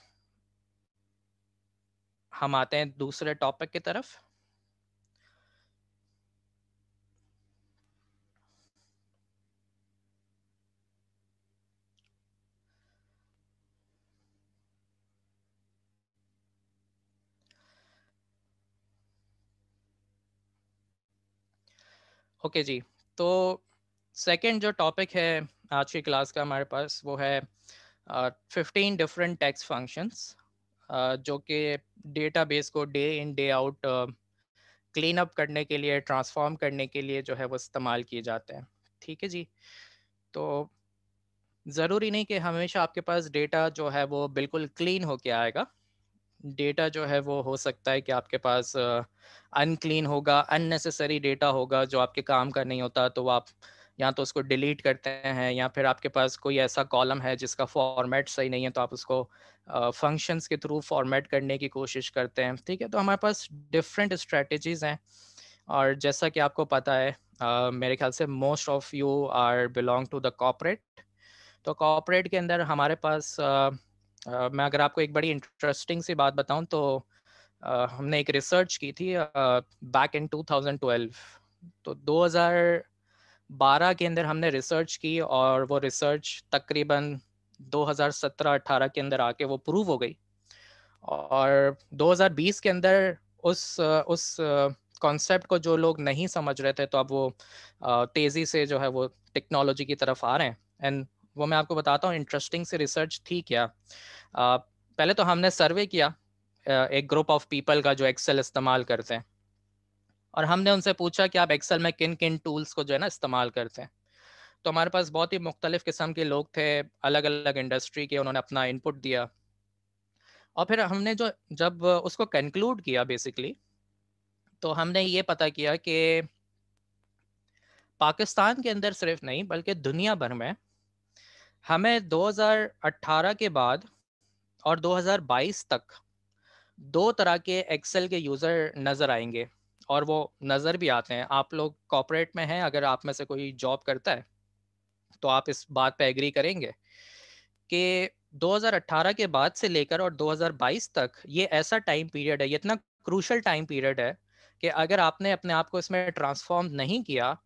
हम आते हैं दूसरे टॉपिक की तरफ ओके okay जी तो सेकंड जो टॉपिक है आज की क्लास का हमारे पास वो है फिफ्टीन डिफरेंट टैक्स फंक्शंस जो कि डेटाबेस को day in day out clean up करने के लिए ट्रांसफॉर्म करने के लिए जो है वो इस्तेमाल किए जाते हैं ठीक है जी तो ज़रूरी नहीं कि हमेशा आपके पास डेटा जो है वो बिल्कुल क्लीन होके आएगा डेटा जो है वो हो सकता है कि आपके पास uh, अनक्लीन होगा अननेसेसरी डेटा होगा जो आपके काम का नहीं होता तो आप या तो उसको डिलीट करते हैं या फिर आपके पास कोई ऐसा कॉलम है जिसका फॉर्मेट सही नहीं है तो आप उसको फंक्शंस uh, के थ्रू फॉर्मेट करने की कोशिश करते हैं ठीक है तो हमारे पास डिफरेंट स्ट्रेटजीज हैं और जैसा कि आपको पता है uh, मेरे ख्याल से most of you are belong to the corporate तो कॉपरेट के अंदर हमारे पास uh, uh, मैं अगर आपको एक बड़ी इंटरेस्टिंग सी बात बताऊँ तो हमने एक रिसर्च की थी बैक इन 2012 तो 2012 के अंदर हमने रिसर्च की और वो रिसर्च तकरीबन 2017-18 के अंदर आके वो प्रूव हो गई और 2020 के अंदर उस उस कॉन्सेप्ट को जो लोग नहीं समझ रहे थे तो अब वो तेज़ी से जो है वो टेक्नोलॉजी की तरफ आ रहे हैं एंड वो मैं आपको बताता हूँ इंटरेस्टिंग से रिसर्च थी क्या पहले तो हमने सर्वे किया एक ग्रुप ऑफ पीपल का जो एक्सेल इस्तेमाल करते हैं और हमने उनसे पूछा कि आप एक्सेल में किन किन टूल्स को जो है ना इस्तेमाल करते हैं तो हमारे पास बहुत ही मुख्तलिफ किस्म के लोग थे अलग अलग इंडस्ट्री के उन्होंने अपना इनपुट दिया और फिर हमने जो जब उसको कंक्लूड किया बेसिकली तो हमने ये पता किया कि पाकिस्तान के अंदर सिर्फ नहीं बल्कि दुनिया भर में हमें 2018 के बाद और 2022 तक दो तरह के एक्सेल के यूज़र नज़र आएंगे और वो नज़र भी आते हैं आप लोग कॉपरेट में हैं अगर आप में से कोई जॉब करता है तो आप इस बात पे एग्री करेंगे कि 2018 के बाद से लेकर और 2022 तक ये ऐसा टाइम पीरियड है ये इतना क्रूशल टाइम पीरियड है कि अगर आपने अपने आप को इसमें ट्रांसफॉर्म नहीं किया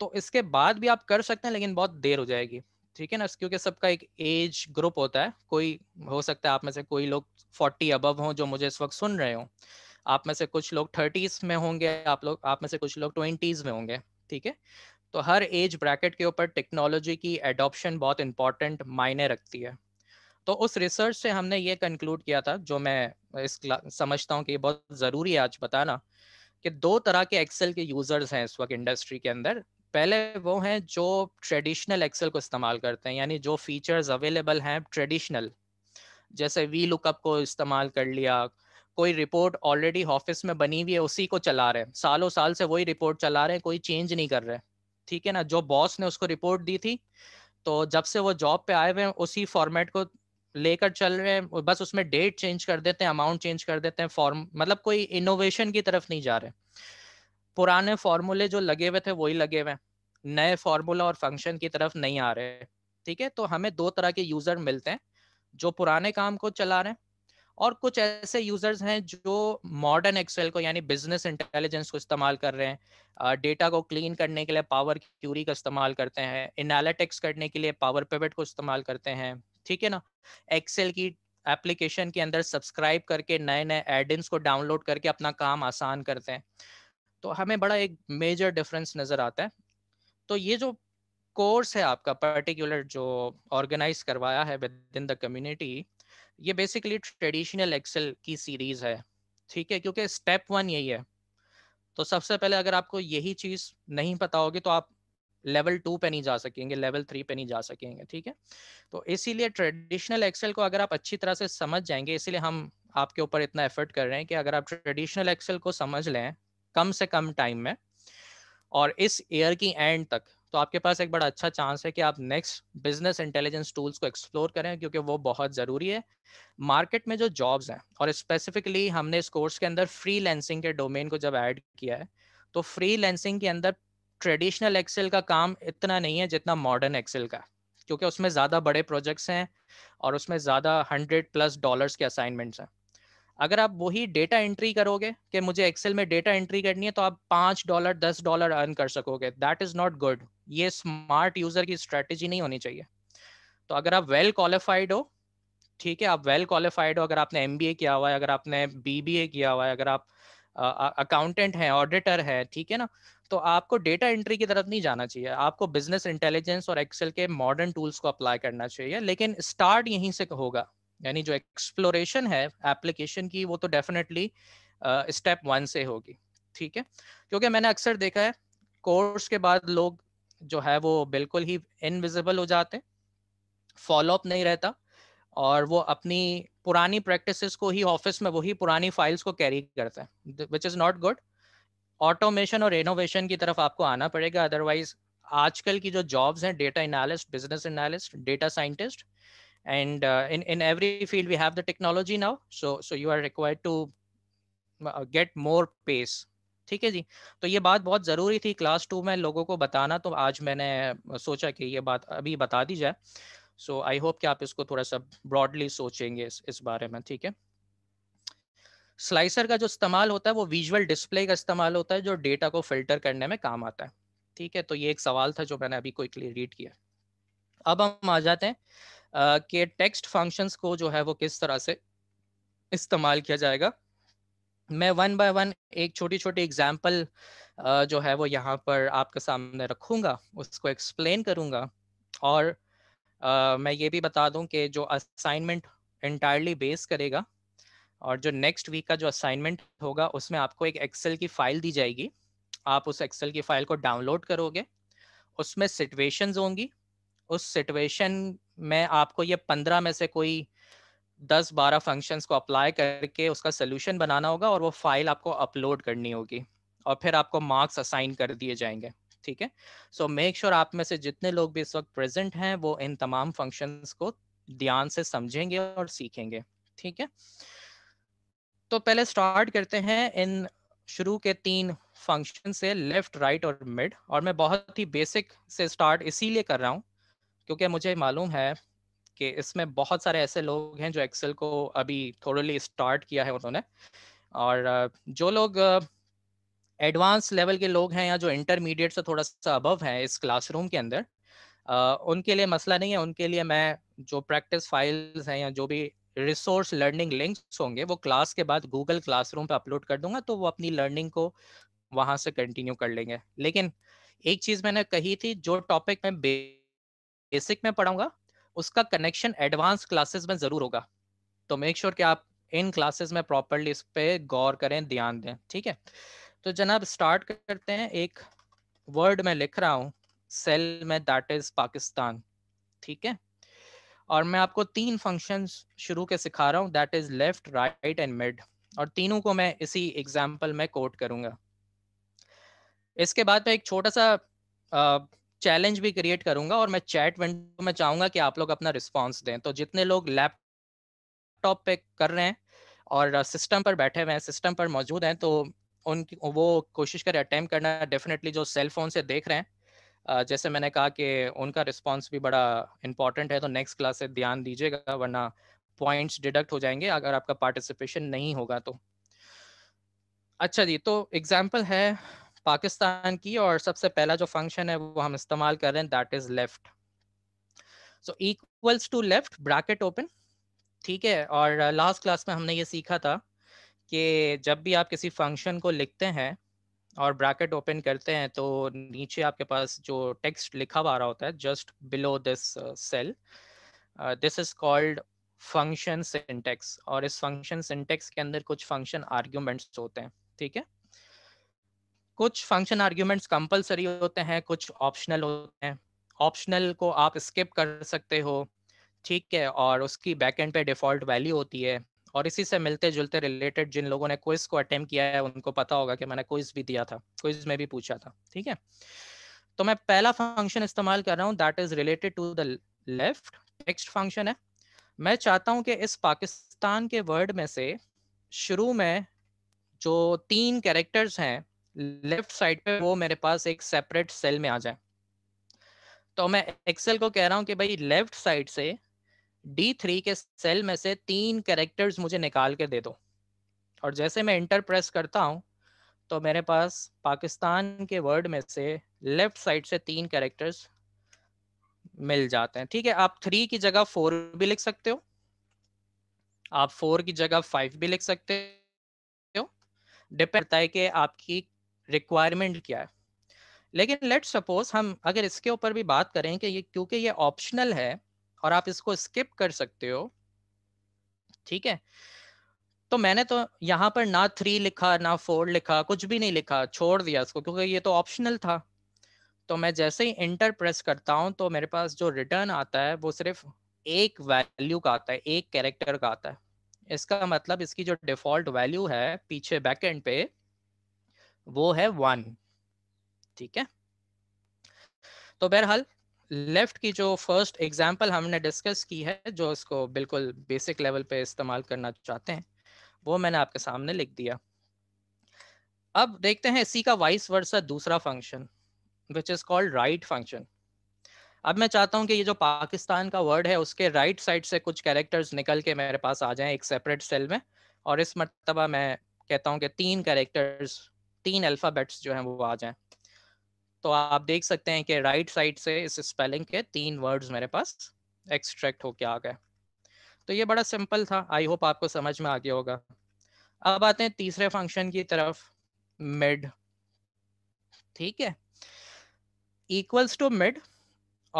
तो इसके बाद भी आप कर सकते हैं लेकिन बहुत देर हो जाएगी ठीक है ना क्योंकि सबका एक एज ग्रुप होता है कोई हो सकता है आप में से कोई लोग फोर्टी अबव हों जो मुझे इस वक्त सुन रहे हो आप में से कुछ लोग थर्टीज में होंगे आप लोग आप में से कुछ लोग ट्वेंटीज में होंगे ठीक है तो हर एज ब्रैकेट के ऊपर टेक्नोलॉजी की एडॉप्शन बहुत इंपॉर्टेंट मायने रखती है तो उस रिसर्च से हमने ये कंक्लूड किया था जो मैं इस समझता हूँ कि बहुत ज़रूरी है आज बताना कि दो तरह के एक्सेल के यूजर्स हैं इस वक्त इंडस्ट्री के अंदर पहले वो हैं जो ट्रेडिशनल एक्सेल को इस्तेमाल करते हैं यानी जो फीचर्स अवेलेबल हैं ट्रेडिशनल जैसे वी लुकअप को इस्तेमाल कर लिया कोई रिपोर्ट ऑलरेडी ऑफिस में बनी हुई है उसी को चला रहे हैं सालों साल से वही रिपोर्ट चला रहे हैं कोई चेंज नहीं कर रहे ठीक है ना जो बॉस ने उसको रिपोर्ट दी थी तो जब से वो जॉब पे आए हुए हैं उसी फॉर्मेट को लेकर चल रहे हैं बस उसमें डेट चेंज कर देते हैं अमाउंट चेंज कर देते हैं फॉर्म मतलब कोई इनोवेशन की तरफ नहीं जा रहे पुराने फॉर्मूले जो लगे हुए थे वही लगे हुए हैं नए फॉर्मूला और फंक्शन की तरफ नहीं आ रहे ठीक है तो हमें दो तरह के यूजर मिलते हैं जो पुराने काम को चला रहे हैं और कुछ ऐसे यूजर्स हैं जो मॉडर्न एक्सेल को यानी बिजनेस इंटेलिजेंस को इस्तेमाल कर रहे हैं डेटा को क्लीन करने के लिए पावर क्यूरी का इस्तेमाल करते हैं एनालिटिक्स करने के लिए पावर पेवेट को इस्तेमाल करते हैं ठीक है ना एक्सेल की एप्लीकेशन के अंदर सब्सक्राइब करके नए नए एडिंस को डाउनलोड करके अपना काम आसान करते हैं तो हमें बड़ा एक मेजर डिफरेंस नज़र आता है तो ये जो कोर्स है आपका पर्टिकुलर जो ऑर्गेनाइज करवाया है विद इन द कम्युनिटी ये बेसिकली ट्रेडिशनल एक्सेल की सीरीज़ है ठीक है क्योंकि स्टेप वन यही है तो सबसे पहले अगर आपको यही चीज़ नहीं पता होगी तो आप लेवल टू पे नहीं जा सकेंगे लेवल थ्री पे नहीं जा सकेंगे ठीक है तो इसीलिए ट्रेडिशनल एक्सेल को अगर आप अच्छी तरह से समझ जाएंगे इसीलिए हम आपके ऊपर इतना एफर्ट कर रहे हैं कि अगर आप ट्रेडिशनल एक्सेल को समझ लें कम से कम टाइम में और इस ईयर की एंड तक तो आपके पास एक बड़ा अच्छा चांस है कि आप नेक्स्ट बिजनेस इंटेलिजेंस टूल्स को एक्सप्लोर करें क्योंकि वो बहुत ज़रूरी है मार्केट में जो जॉब्स हैं और स्पेसिफिकली हमने इस कोर्स के अंदर लेंसिंग के डोमेन को जब ऐड किया है तो लेंसिंग के अंदर ट्रेडिशनल एक्सेल का काम इतना नहीं है जितना मॉडर्न एक्सेल का क्योंकि उसमें ज़्यादा बड़े प्रोजेक्ट्स हैं और उसमें ज़्यादा हंड्रेड प्लस डॉलर्स के असाइनमेंट्स हैं अगर आप वही डेटा एंट्री करोगे कि मुझे एक्सेल में डेटा एंट्री करनी है तो आप पाँच डॉलर दस डॉलर अर्न कर सकोगे दैट इज नॉट गुड ये स्मार्ट यूजर की स्ट्रेटेजी नहीं होनी चाहिए तो अगर आप वेल well क्वालिफाइड हो ठीक है आप वेल well क्वालिफाइड हो अगर आपने एम किया हुआ है अगर आपने बी किया हुआ है अगर आप अकाउंटेंट हैं ऑडिटर है ठीक है ना तो आपको डेटा एंट्री की तरफ नहीं जाना चाहिए आपको बिजनेस इंटेलिजेंस और एक्सेल के मॉडर्न टूल्स को अप्लाई करना चाहिए लेकिन स्टार्ट यहीं से होगा यानी जो एक्सप्लोरेशन है एप्लीकेशन की वो तो डेफिनेटली स्टेप वन से होगी ठीक है क्योंकि मैंने अक्सर देखा है कोर्स के बाद लोग जो है वो बिल्कुल ही इनविजिबल हो जाते फॉलोअप नहीं रहता और वो अपनी पुरानी प्रैक्टिसेस को ही ऑफिस में वही पुरानी फाइल्स को कैरी करता है which is not good automation और इनोवेशन की तरफ आपको आना पड़ेगा अदरवाइज आजकल की जो जॉब्स हैं data analyst business analyst data scientist and uh, in in every field we have the technology now so so you are required to uh, get more pace ठीक है जी तो ये बात बहुत ज़रूरी थी क्लास टू में लोगों को बताना तो आज मैंने सोचा कि ये बात अभी बता दी जाए सो आई होप कि आप इसको थोड़ा सा ब्रॉडली सोचेंगे इस इस बारे में ठीक है स्लाइसर का जो इस्तेमाल होता है वो विजुअल डिस्प्ले का इस्तेमाल होता है जो डेटा को फिल्टर करने में काम आता है ठीक है तो ये एक सवाल था जो मैंने अभी क्विकली रीड किया अब हम आ जाते हैं के टेक्स्ट फंक्शंस को जो है वो किस तरह से इस्तेमाल किया जाएगा मैं वन बाय वन एक छोटी छोटी एग्जाम्पल जो है वो यहाँ पर आपके सामने रखूँगा उसको एक्सप्लेन करूँगा और मैं ये भी बता दूं कि जो असाइनमेंट इंटायरली बेस करेगा और जो नेक्स्ट वीक का जो असाइनमेंट होगा उसमें आपको एक एक्सेल की फाइल दी जाएगी आप उस एक्सेल की फाइल को डाउनलोड करोगे उसमें सिचुएशंस होंगी उस सिचुएशन मैं आपको ये पंद्रह में से कोई दस बारह फंक्शंस को अप्लाई करके उसका सोल्यूशन बनाना होगा और वो फाइल आपको अपलोड करनी होगी और फिर आपको मार्क्स असाइन कर दिए जाएंगे ठीक है सो मेक श्योर आप में से जितने लोग भी इस वक्त प्रेजेंट हैं वो इन तमाम फंक्शंस को ध्यान से समझेंगे और सीखेंगे ठीक है तो पहले स्टार्ट करते हैं इन शुरू के तीन फंक्शन से लेफ्ट राइट और मिड और मैं बहुत ही बेसिक से स्टार्ट इसीलिए कर रहा हूँ क्योंकि मुझे मालूम है कि इसमें बहुत सारे ऐसे लोग हैं जो एक्सेल को अभी थोड़ली स्टार्ट किया है उन्होंने और जो लोग एडवांस लेवल के लोग हैं या जो इंटरमीडिएट से थोड़ा सा अबव हैं इस क्लासरूम के अंदर उनके लिए मसला नहीं है उनके लिए मैं जो प्रैक्टिस फाइल्स हैं या जो भी रिसोर्स लर्निंग लिंक्स होंगे वो क्लास के बाद गूगल क्लासरूम पे अपलोड कर दूंगा तो वो अपनी लर्निंग को वहां से कंटिन्यू कर लेंगे लेकिन एक चीज मैंने कही थी जो टॉपिक में बेसिक में पढ़ाऊंगा उसका कनेक्शन एडवांस क्लासेस में ज़रूर होगा तो मेक श्योर sure कि आप इन क्लासेस में प्रॉपरली इस पर गौर करें ध्यान दें ठीक है तो जनाब स्टार्ट करते हैं एक वर्ड में लिख रहा हूँ सेल में दैट इज पाकिस्तान ठीक है और मैं आपको तीन फंक्शन शुरू के सिखा रहा हूँ that is left right and mid और तीनों को मैं इसी एग्जाम्पल में कोट करूंगा इसके बाद में एक छोटा सा आ, चैलेंज भी क्रिएट करूंगा और मैं चैट विंडो में चाहूंगा कि आप लोग अपना रिस्पॉन्स दें तो जितने लोग लैपटॉप पे कर रहे हैं और सिस्टम पर बैठे हुए हैं सिस्टम पर मौजूद हैं तो उनकी वो कोशिश करें अटैम्प्ट करना डेफिनेटली जो सेल फोन से देख रहे हैं जैसे मैंने कहा कि उनका रिस्पॉन्स भी बड़ा इंपॉर्टेंट है तो नेक्स्ट क्लास से ध्यान दीजिएगा वरना पॉइंट्स डिडक्ट हो जाएंगे अगर आपका पार्टिसिपेशन नहीं होगा तो अच्छा जी तो एग्जाम्पल है पाकिस्तान की और सबसे पहला जो फंक्शन है वो हम इस्तेमाल कर रहे हैं that is left so equals to left bracket open ठीक है और लास्ट uh, क्लास में हमने ये सीखा था कि जब भी आप किसी फंक्शन को लिखते हैं और ब्रैकेट ओपन करते हैं तो नीचे आपके पास जो टेक्स्ट लिखा हुआ रहा होता है just below this cell this is called function syntax और इस फंक्शन सिंटेक्स के अंदर कुछ फंक्शन आर्ग्यूमेंट्स होते हैं ठीक है कुछ फंक्शन आर्ग्यूमेंट्स कंपलसरी होते हैं कुछ ऑप्शनल होते हैं ऑप्शनल को आप स्किप कर सकते हो ठीक है और उसकी बैक एंड पे डिफॉल्ट वैल्यू होती है और इसी से मिलते जुलते रिलेटेड जिन लोगों ने क्विज को अटेम्प किया है उनको पता होगा कि मैंने क्विज भी दिया था क्विज में भी पूछा था ठीक है तो मैं पहला फंक्शन इस्तेमाल कर रहा हूँ that is related to the left next function है मैं चाहता हूँ कि इस पाकिस्तान के वर्ड में से शुरू में जो तीन कैरेक्टर्स हैं लेफ्ट साइड पे वो मेरे पास एक सेपरेट सेल में आ जाए तो मैं एक्सेल को कह रहा हूं कि भाई लेफ्ट साइड से D3 के सेल में से तीन कैरेक्टर्स मुझे निकाल के दे दो और जैसे मैं इंटर प्रेस करता हूं तो मेरे पास पाकिस्तान के वर्ड में से लेफ्ट साइड से तीन कैरेक्टर्स मिल जाते हैं ठीक है आप थ्री की जगह फोर भी लिख सकते हो आप फोर की जगह फाइव भी लिख सकते हो डिपेंड करता है कि आपकी रिक्वायरमेंट क्या है लेकिन लेट सपोज हम अगर इसके ऊपर भी बात करें कि ये क्योंकि ये ऑप्शनल है और आप इसको स्किप कर सकते हो ठीक है तो मैंने तो यहाँ पर ना थ्री लिखा ना फोर लिखा कुछ भी नहीं लिखा छोड़ दिया इसको क्योंकि ये तो ऑप्शनल था तो मैं जैसे ही इंटर प्रेस करता हूँ तो मेरे पास जो रिटर्न आता है वो सिर्फ एक वैल्यू का आता है एक कैरेक्टर का आता है इसका मतलब इसकी जो डिफॉल्ट वैल्यू है पीछे बैकेंड पे वो है वन ठीक है तो बहरहाल लेफ्ट की जो फर्स्ट एग्जाम्पल हमने डिस्कस की है जो इसको बिल्कुल बेसिक लेवल पे इस्तेमाल करना चाहते हैं वो मैंने आपके सामने लिख दिया अब देखते हैं इसी का वाइस वर्सा दूसरा function which is called right function अब मैं चाहता हूं कि ये जो पाकिस्तान का वर्ड है उसके राइट right साइड से कुछ कैरेक्टर्स निकल के मेरे पास आ जाएं एक सेपरेट सेल में और इस मरतबा मैं कहता हूं कि तीन कैरेक्टर्स तीन अल्फ़ाबेट्स जो हैं वो आ जाएं तो आप देख सकते हैं कि राइट साइड से इस स्पेलिंग के तीन वर्ड्स मेरे पास एक्सट्रैक्ट होके आ गए तो ये बड़ा सिंपल था आई होप आपको समझ में आ गया होगा अब आते हैं तीसरे फंक्शन की तरफ मिड ठीक है इक्वल्स टू मिड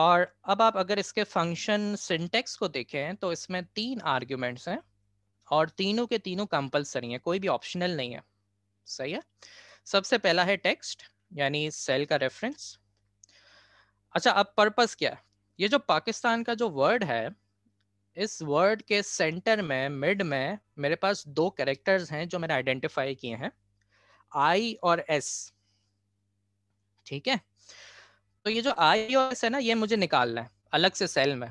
और अब आप अगर इसके फंक्शन सिंटेक्स को देखें तो इसमें तीन आर्ग्यूमेंट्स हैं और तीनों के तीनों कंपल्सरी हैं कोई भी ऑप्शनल नहीं है सही है सबसे पहला है टेक्स्ट यानी सेल का रेफरेंस अच्छा अब पर्पस क्या है ये जो पाकिस्तान का जो वर्ड है इस वर्ड के सेंटर में मिड में मेरे पास दो कैरेक्टर्स हैं जो मैंने आइडेंटिफाई किए हैं आई और एस ठीक है तो ये जो आई और एस है ना ये मुझे निकालना है अलग से सेल में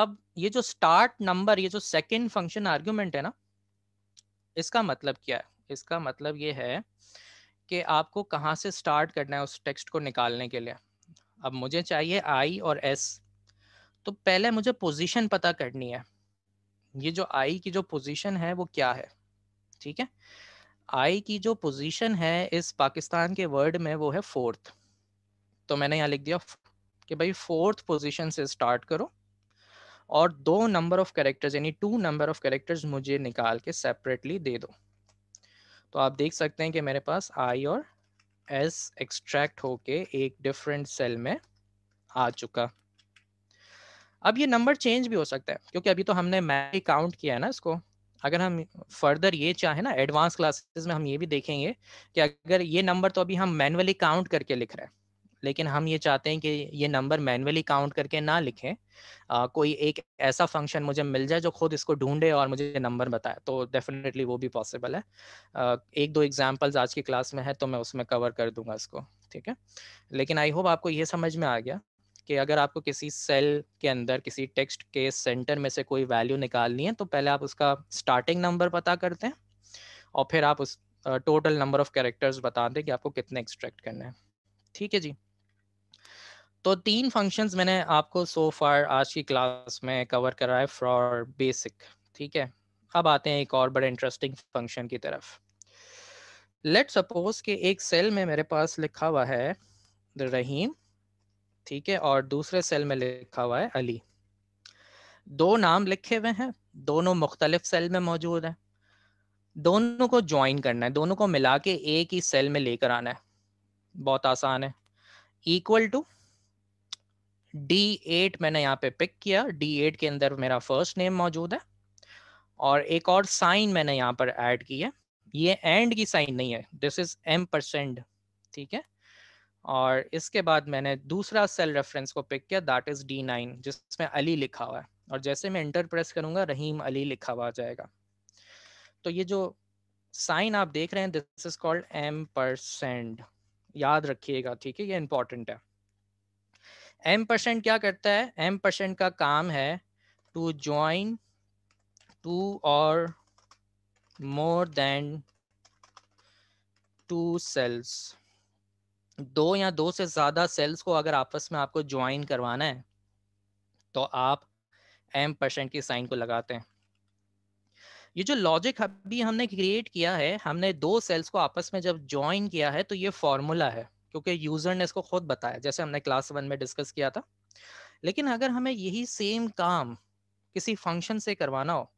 अब ये जो स्टार्ट नंबर ये जो सेकंड फंक्शन आर्ग्यूमेंट है ना इसका मतलब क्या है इसका मतलब ये है कि आपको कहाँ से स्टार्ट करना है उस टेक्स्ट को निकालने के लिए अब मुझे चाहिए आई और एस तो पहले मुझे पोजीशन पता करनी है ये जो आई की जो पोजीशन है वो क्या है ठीक है आई की जो पोजीशन है इस पाकिस्तान के वर्ड में वो है फोर्थ तो मैंने यहाँ लिख दिया कि भाई फोर्थ पोजीशन से स्टार्ट करो और दो नंबर ऑफ कैरेक्टर्स यानी टू नंबर ऑफ कैरेक्टर्स मुझे निकाल के सेपरेटली दे दो तो आप देख सकते हैं कि मेरे पास आई और एस एक्सट्रैक्ट होके एक डिफरेंट सेल में आ चुका अब ये नंबर चेंज भी हो सकता है क्योंकि अभी तो हमने मैथ काउंट किया है ना इसको अगर हम फर्दर ये चाहें ना एडवांस क्लासेस में हम ये भी देखेंगे कि अगर ये नंबर तो अभी हम मैनुअली काउंट करके लिख रहे हैं लेकिन हम ये चाहते हैं कि ये नंबर मैनुअली काउंट करके ना लिखें आ, कोई एक ऐसा फंक्शन मुझे मिल जाए जो खुद इसको ढूंढे और मुझे नंबर बताए तो डेफिनेटली वो भी पॉसिबल है आ, एक दो एग्जाम्पल्स आज की क्लास में है तो मैं उसमें कवर कर दूंगा इसको ठीक है लेकिन आई होप आपको ये समझ में आ गया कि अगर आपको किसी सेल के अंदर किसी टेक्स्ट के सेंटर में से कोई वैल्यू निकालनी है तो पहले आप उसका स्टार्टिंग नंबर पता करते हैं और फिर आप उस टोटल नंबर ऑफ कैरेक्टर्स बता दें कि आपको कितने एक्सट्रैक्ट करने हैं ठीक है जी तो तीन फंक्शंस मैंने आपको सो so फार आज की क्लास में कवर करा है फॉर बेसिक ठीक है अब आते हैं एक और बड़े इंटरेस्टिंग फंक्शन की तरफ लेट सपोज के एक सेल में मेरे पास लिखा हुआ है रहीम ठीक है और दूसरे सेल में लिखा हुआ है अली दो नाम लिखे हुए हैं दोनों मुख्तलिफ सेल में मौजूद हैं दोनों को ज्वाइन करना है दोनों को मिला के एक ही सेल में लेकर आना है बहुत आसान है इक्वल टू डी एट मैंने यहाँ पे पिक किया डी एट के अंदर मेरा फर्स्ट नेम मौजूद है और एक और साइन मैंने यहाँ पर ऐड की है ये एंड की साइन नहीं है दिस इज एम परसेंट ठीक है और इसके बाद मैंने दूसरा सेल रेफरेंस को पिक किया दैट इज डी नाइन जिसमें अली लिखा हुआ है और जैसे मैं इंटर प्रेस करूंगा रहीम अली लिखा हुआ जाएगा तो ये जो साइन आप देख रहे हैं this is called ampersand याद रखिएगा ठीक है ये इंपॉर्टेंट है एम परसेंट क्या करता है एम परसेंट का काम है टू ज्वाइन टू और मोर देन टू सेल्स दो या दो से ज़्यादा सेल्स को अगर आपस में आपको ज्वाइन करवाना है तो आप एम परसेंट की साइन को लगाते हैं ये जो लॉजिक अभी हमने क्रिएट किया है हमने दो सेल्स को आपस में जब ज्वाइन किया है तो ये फॉर्मूला है क्योंकि यूजर ने इसको खुद बताया जैसे हमने क्लास वन में डिस्कस किया था लेकिन अगर हमें यही सेम काम किसी फंक्शन से करवाना हो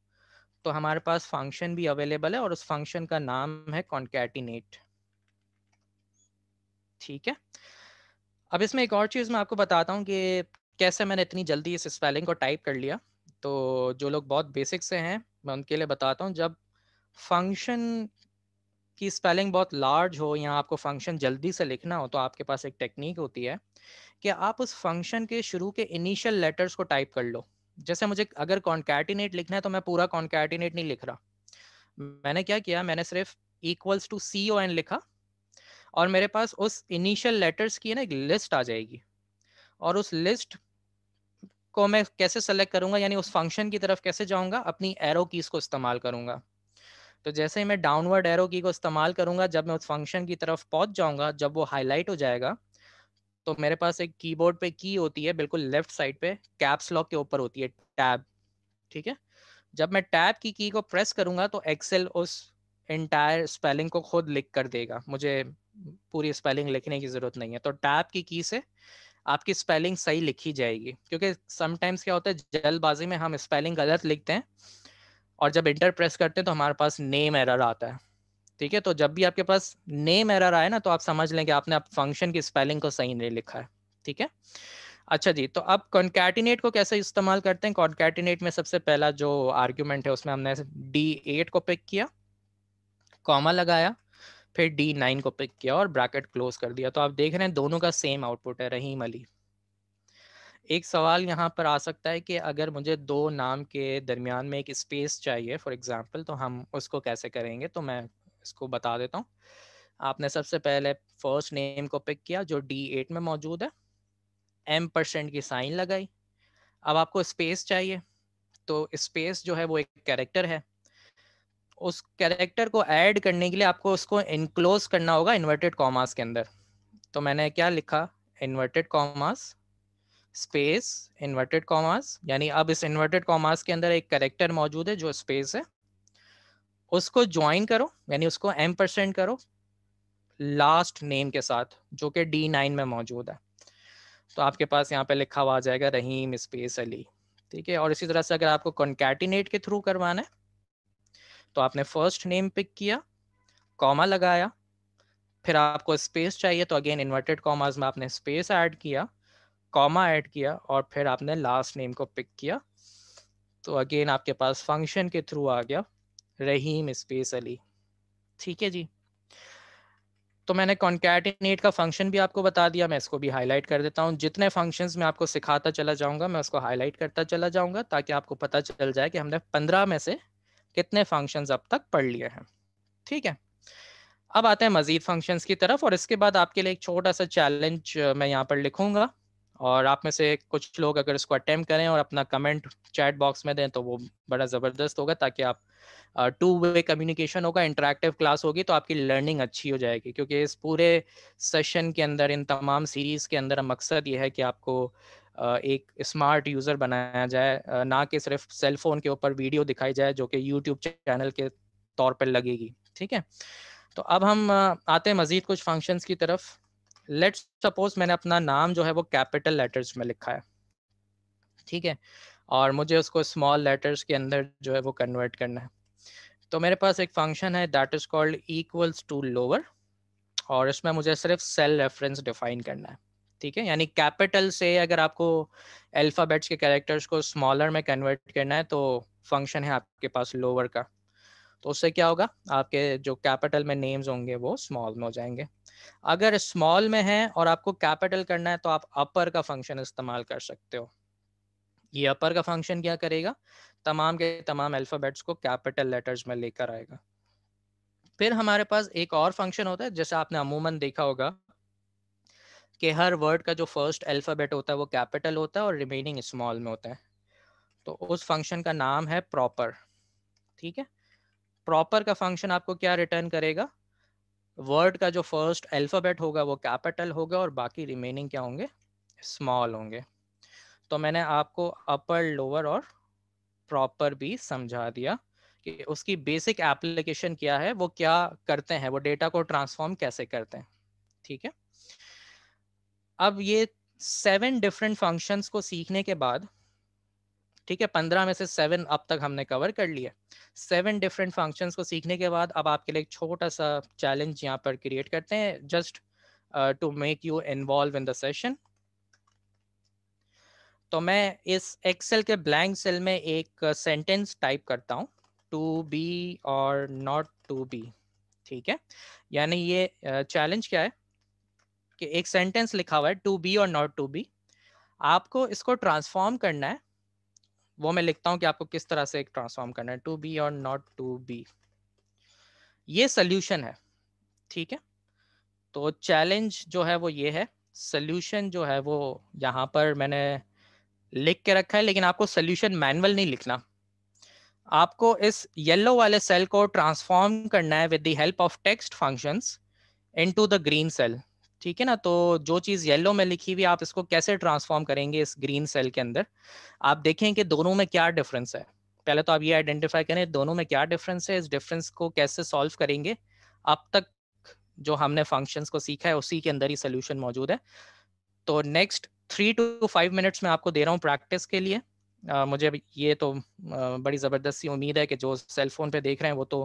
तो हमारे पास फंक्शन भी अवेलेबल है और उस फंक्शन का नाम है कॉन्केटिनेट ठीक है अब इसमें एक और चीज़ मैं आपको बताता हूँ कि कैसे मैंने इतनी जल्दी इस स्पेलिंग को टाइप कर लिया तो जो लोग बहुत बेसिक से हैं मैं उनके लिए बताता हूँ जब फंक्शन की स्पेलिंग बहुत लार्ज हो या आपको फंक्शन जल्दी से लिखना हो तो आपके पास एक टेक्निक होती है कि आप उस फंक्शन के शुरू के इनिशियल लेटर्स को टाइप कर लो जैसे मुझे अगर कॉन्कैटिनेट लिखना है तो मैं पूरा कॉन्कैटिनेट नहीं लिख रहा मैंने क्या किया मैंने सिर्फ equals to C O N लिखा और मेरे पास उस इनिशियल लेटर्स की ना एक लिस्ट आ जाएगी और उस लिस्ट को मैं कैसे सेलेक्ट करूंगा यानी उस फंक्शन की तरफ कैसे जाऊंगा अपनी एरो कीज को इस्तेमाल करूंगा तो जैसे ही मैं डाउनवर्ड एरो की को इस्तेमाल करूंगा जब मैं उस फंक्शन की तरफ पहुंच जाऊंगा जब वो हाईलाइट हो जाएगा तो मेरे पास एक कीबोर्ड पे की होती है बिल्कुल लेफ्ट साइड पे कैप्स लॉक के ऊपर होती है टैब ठीक है जब मैं टैब की की को प्रेस करूंगा तो एक्सेल उस एंटायर स्पेलिंग को खुद लिख कर देगा मुझे पूरी स्पेलिंग लिखने की जरूरत नहीं है तो टैब की की से आपकी स्पेलिंग सही लिखी जाएगी क्योंकि समटाइम्स क्या होता है जल्दबाजी में हम स्पेलिंग गलत लिखते हैं और जब इंटर प्रेस करते हैं तो हमारे पास नेम एरर आता है ठीक है तो जब भी आपके पास नेम एरर आए ना तो आप समझ लें कि आपने आप फंक्शन की स्पेलिंग को सही नहीं लिखा है ठीक है अच्छा जी तो अब कॉन्कैटिनेट को कैसे इस्तेमाल करते हैं कॉन्कैटिनेट में सबसे पहला जो आर्ग्यूमेंट है उसमें हमने डी एट को पिक किया कॉमा लगाया फिर डी नाइन को पिक किया और ब्रैकेट क्लोज कर दिया तो आप देख रहे हैं दोनों का सेम आउटपुट है रहीम अली एक सवाल यहाँ पर आ सकता है कि अगर मुझे दो नाम के दरमियान में एक स्पेस चाहिए फॉर एग्जांपल तो हम उसको कैसे करेंगे तो मैं इसको बता देता हूँ आपने सबसे पहले फर्स्ट नेम को पिक किया जो डी एट में मौजूद है एम परसेंट की साइन लगाई अब आपको स्पेस चाहिए तो स्पेस जो है वो एक कैरेक्टर है उस कैरेक्टर को ऐड करने के लिए आपको उसको इनक्लोज करना होगा इन्वर्टेड कॉमास के अंदर तो मैंने क्या लिखा inverted commas space inverted commas यानी अब इस इन्वर्टेड कॉमास के अंदर एक करेक्टर मौजूद है जो स्पेस है उसको ज्वाइन करो यानी उसको एम परसेंट करो लास्ट नेम के साथ जो कि डी नाइन में मौजूद है तो आपके पास यहाँ पे लिखा हुआ आ जाएगा रहीम स्पेस अली ठीक है और इसी तरह से अगर आपको कॉन्कैटिनेट के थ्रू करवाना है तो आपने फर्स्ट नेम पिक किया कॉमा लगाया फिर आपको स्पेस चाहिए तो अगेन इन्वर्टेड कॉमर्स में आपने स्पेस ऐड किया कॉमा ऐड किया और फिर आपने लास्ट नेम को पिक किया तो अगेन आपके पास फंक्शन के थ्रू आ गया रहीम स्पेस अली ठीक है जी तो मैंने कॉन्कैटिनेट का फंक्शन भी आपको बता दिया मैं इसको भी हाईलाइट कर देता हूँ जितने फंक्शन मैं आपको सिखाता चला जाऊँगा मैं उसको हाईलाइट करता चला जाऊँगा ताकि आपको पता चल जाए कि हमने पंद्रह में से कितने फंक्शन अब तक पढ़ लिए हैं ठीक है अब आते हैं मज़ीद फंक्शंस की तरफ और इसके बाद आपके लिए एक छोटा सा चैलेंज मैं यहाँ पर लिखूँगा और आप में से कुछ लोग अगर इसको अटैम्प्ट करें और अपना कमेंट चैट बॉक्स में दें तो वो बड़ा ज़बरदस्त होगा ताकि आप टू वे कम्युनिकेशन होगा इंटरेक्टिव क्लास होगी तो आपकी लर्निंग अच्छी हो जाएगी क्योंकि इस पूरे सेशन के अंदर इन तमाम सीरीज़ के अंदर मकसद ये है कि आपको एक स्मार्ट यूज़र बनाया जाए ना कि सिर्फ सेल फोन के ऊपर वीडियो दिखाई जाए जो कि यूट्यूब चैनल के तौर पर लगेगी ठीक है तो अब हम आते हैं मज़ीद कुछ फंक्शंस की तरफ लेट सपोज मैंने अपना नाम जो है वो कैपिटल लेटर्स में लिखा है ठीक है और मुझे उसको स्मॉल लेटर्स के अंदर जो है वो कन्वर्ट करना है तो मेरे पास एक फंक्शन है that is called equals to lower और इसमें मुझे सिर्फ सेल रेफरेंस डिफाइन करना है ठीक है यानी कैपिटल से अगर आपको अल्फ़ाबेट्स के कैरेक्टर्स को स्मॉलर में कन्वर्ट करना है तो फंक्शन है आपके पास लोअर का तो उससे क्या होगा आपके जो कैपिटल में नेम्स होंगे वो स्मॉल में हो जाएंगे अगर स्मॉल में है और आपको कैपिटल करना है तो आप अपर का फंक्शन इस्तेमाल कर सकते हो ये अपर का फंक्शन क्या करेगा तमाम के तमाम अल्फ़ाबेट्स को कैपिटल लेटर्स में लेकर आएगा फिर हमारे पास एक और फंक्शन होता है जैसे आपने अमूमन देखा होगा कि हर वर्ड का जो फर्स्ट अल्फ़ाबेट होता है वो कैपिटल होता है और रिमेनिंग स्मॉल में होता है तो उस फंक्शन का नाम है प्रॉपर ठीक है प्रॉपर का फंक्शन आपको क्या रिटर्न करेगा वर्ड का जो फर्स्ट अल्फ़ाबेट होगा वो कैपिटल होगा और बाकी रिमेनिंग क्या होंगे स्मॉल होंगे तो मैंने आपको अपर लोअर और प्रॉपर भी समझा दिया कि उसकी बेसिक एप्लीकेशन क्या है वो क्या करते हैं वो डेटा को ट्रांसफॉर्म कैसे करते हैं ठीक है अब ये सेवन डिफरेंट फंक्शंस को सीखने के बाद ठीक है पंद्रह में से सेवन अब तक हमने कवर कर लिया सेवन डिफरेंट फंक्शंस को सीखने के बाद अब आपके लिए एक छोटा सा चैलेंज यहाँ पर क्रिएट करते हैं just to make you involve in the session तो मैं इस एक्सेल के ब्लैंक सेल में एक सेंटेंस uh, टाइप करता हूँ टू बी और नॉट टू बी ठीक है यानी ये चैलेंज uh, क्या है कि एक सेंटेंस लिखा हुआ है टू बी और नॉट टू बी आपको इसको ट्रांसफॉर्म करना है वो मैं लिखता हूँ कि आपको किस तरह से एक ट्रांसफॉर्म करना है टू बी और नॉट टू बी ये सल्यूशन है ठीक है तो चैलेंज जो है वो ये है सल्यूशन जो है वो यहाँ पर मैंने लिख के रखा है लेकिन आपको सोल्यूशन मैनुअल नहीं लिखना आपको इस येलो वाले सेल को ट्रांसफॉर्म करना है with the help of text functions into the green cell ठीक है ना तो जो चीज़ येलो में लिखी हुई आप इसको कैसे ट्रांसफॉर्म करेंगे इस ग्रीन सेल के अंदर आप देखें कि दोनों में क्या डिफरेंस है पहले तो आप ये आइडेंटिफाई करें दोनों में क्या डिफरेंस है इस डिफरेंस को कैसे सॉल्व करेंगे अब तक जो हमने फंक्शंस को सीखा है उसी के अंदर ही सोल्यूशन मौजूद है तो next three to five minutes में आपको दे रहा हूँ प्रैक्टिस के लिए आ, मुझे ये तो आ, बड़ी ज़बरदस्ती उम्मीद है कि जो सेल फोन पे देख रहे हैं वो तो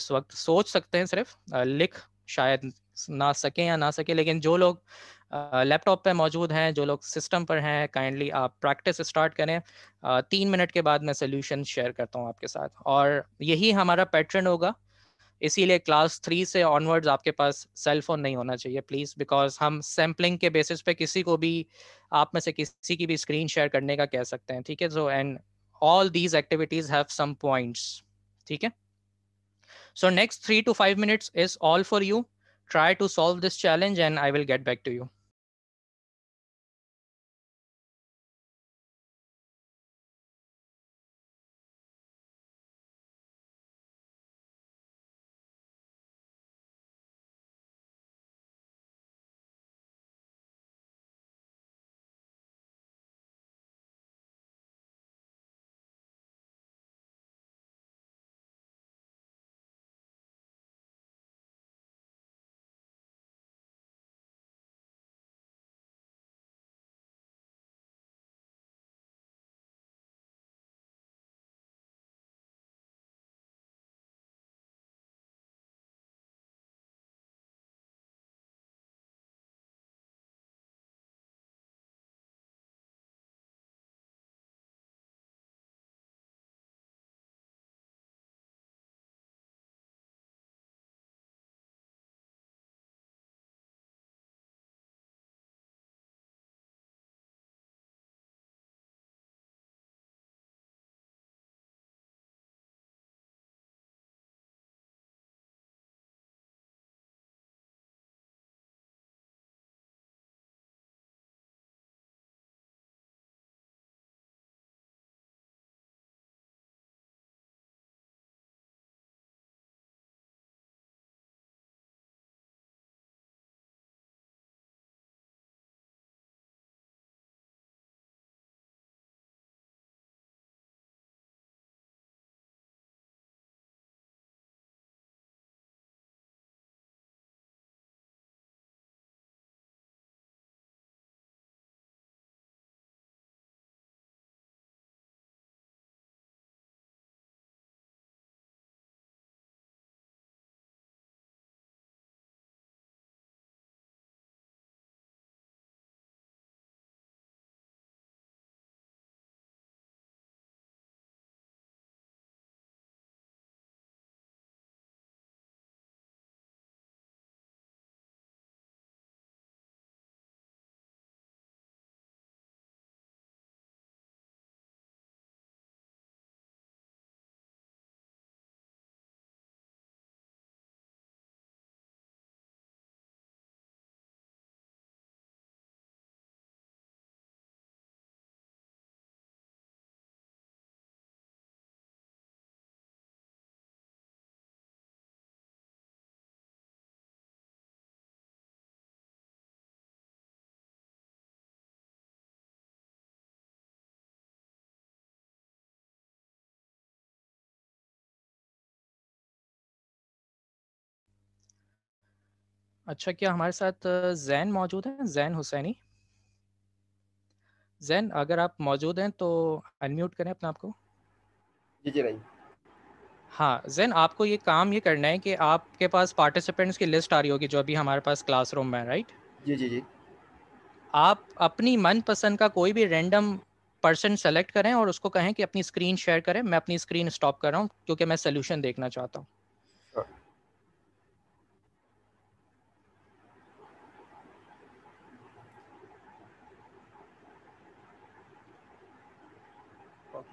इस वक्त सोच सकते हैं सिर्फ लिख शायद ना सकें या ना सके लेकिन जो लोग लैपटॉप पे मौजूद हैं जो लोग सिस्टम पर हैं काइंडली आप प्रैक्टिस स्टार्ट करें तीन मिनट के बाद मैं सोल्यूशन शेयर करता हूँ आपके साथ और यही हमारा पैटर्न होगा इसीलिए क्लास थ्री से ऑनवर्ड्स आपके पास सेल फोन नहीं होना चाहिए प्लीज़ बिकॉज हम सैम्पलिंग के बेसिस पे किसी को भी आप में से किसी की भी स्क्रीन शेयर करने का कह सकते हैं ठीक है so and all these activities have some points ठीक है so next three to five minutes is all for you try to solve this challenge and I will get back to you. अच्छा क्या हमारे साथ जैन मौजूद हैं जैन हुसैनी जैन अगर आप मौजूद हैं तो अनम्यूट करें अपने आप को जी जी भाई हाँ जैन आपको ये काम ये करना है कि आपके पास पार्टिसिपेंट्स की लिस्ट आ रही होगी जो अभी हमारे पास क्लासरूम में राइट जी जी जी आप अपनी मनपसंद का कोई भी रेंडम पर्सन सेलेक्ट करें और उसको कहें कि अपनी स्क्रीन शेयर करें मैं अपनी स्क्रीन स्टॉप कर रहा हूँ क्योंकि मैं सोल्यूशन देखना चाहता हूँ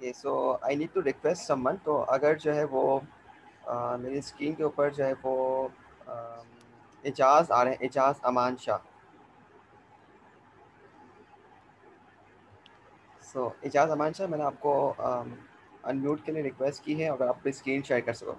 okay so I need to request someone तो अगर जो है वो मेरी स्क्रीन के ऊपर जो है वो एजाज आ रहे हैं एजाज अमान शाह सो एजाज अमान शाह मैंने आपको अनम्यूट के लिए रिक्वेस्ट की है अगर आप स्क्रीन शेयर कर सको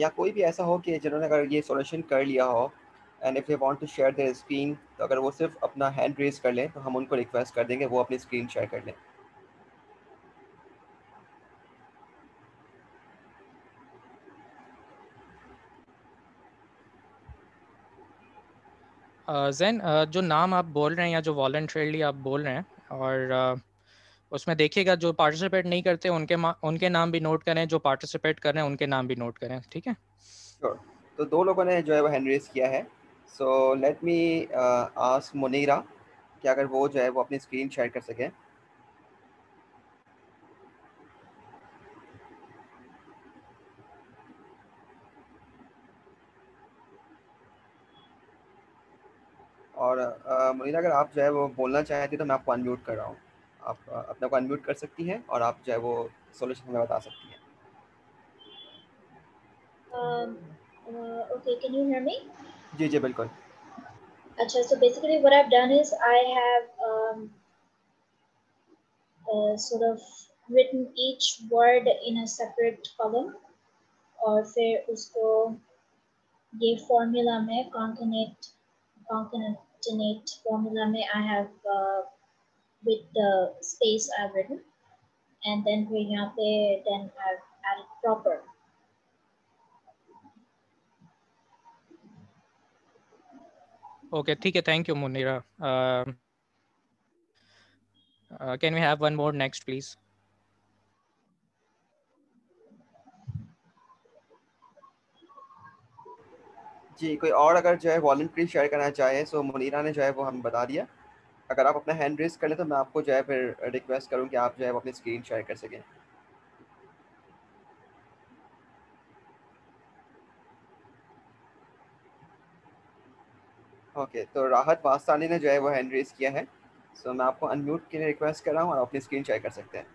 या कोई भी ऐसा हो कि जिन्होंने अगर ये सोल्यूशन कर लिया हो and if you want to share their screen तो अगर वो सिर्फ अपना हैंड रेज कर लें तो हम उनको रिक्वेस्ट कर देंगे वो अपनी स्क्रीन शेयर कर लें जैन uh, जो नाम आप बोल रहे हैं या जो वॉल्ट्रेरली आप बोल रहे हैं और uh, उसमें देखिएगा जो पार्टिसिपेट नहीं करते उनके उनके नाम भी नोट करें जो पार्टिसिपेट कर रहे हैं उनके नाम भी नोट करें ठीक है sure. तो दो लोगों ने जो है वो हैंड रेस किया है so let me ask Munira कि अगर वो जो है वो अपनी स्क्रीन शेयर कर सकें और uh, मुनीरा अगर आप जो है वो बोलना चाहती तो मैं आपको अनम्यूट कर रहा हूँ आप अपने को अनम्यूट कर सकती हैं और आप जो है वो सोल्यूशन हमें बता सकती हैं okay can you hear me जी जी बिल्कुल अच्छा so basically what I have done is I have sort of written each word in a separate column और फिर उसको ये फॉर्मूला में कॉन्कनेट कॉन्कनेट फॉर्मूला में I have with the space I've written. And then we have the, then I've added proper. Okay, ठीक है thank you Munira. Uh, uh, can we have one more next please? जी कोई और अगर जो है voluntary share करना चाहे तो मुनीरा ने जो है वो हमें बता दिया अगर आप अपना हैंड रेस कर लें तो मैं आपको जो है फिर रिक्वेस्ट करूँ कि आप जो है अपनी स्क्रीन शेयर कर सकें ओके तो राहत वास्तानी ने जो है वो हैंड रेस किया है सो so, मैं आपको अनम्यूट के लिए रिक्वेस्ट कर रहा हूँ और अपनी स्क्रीन शेयर कर सकते हैं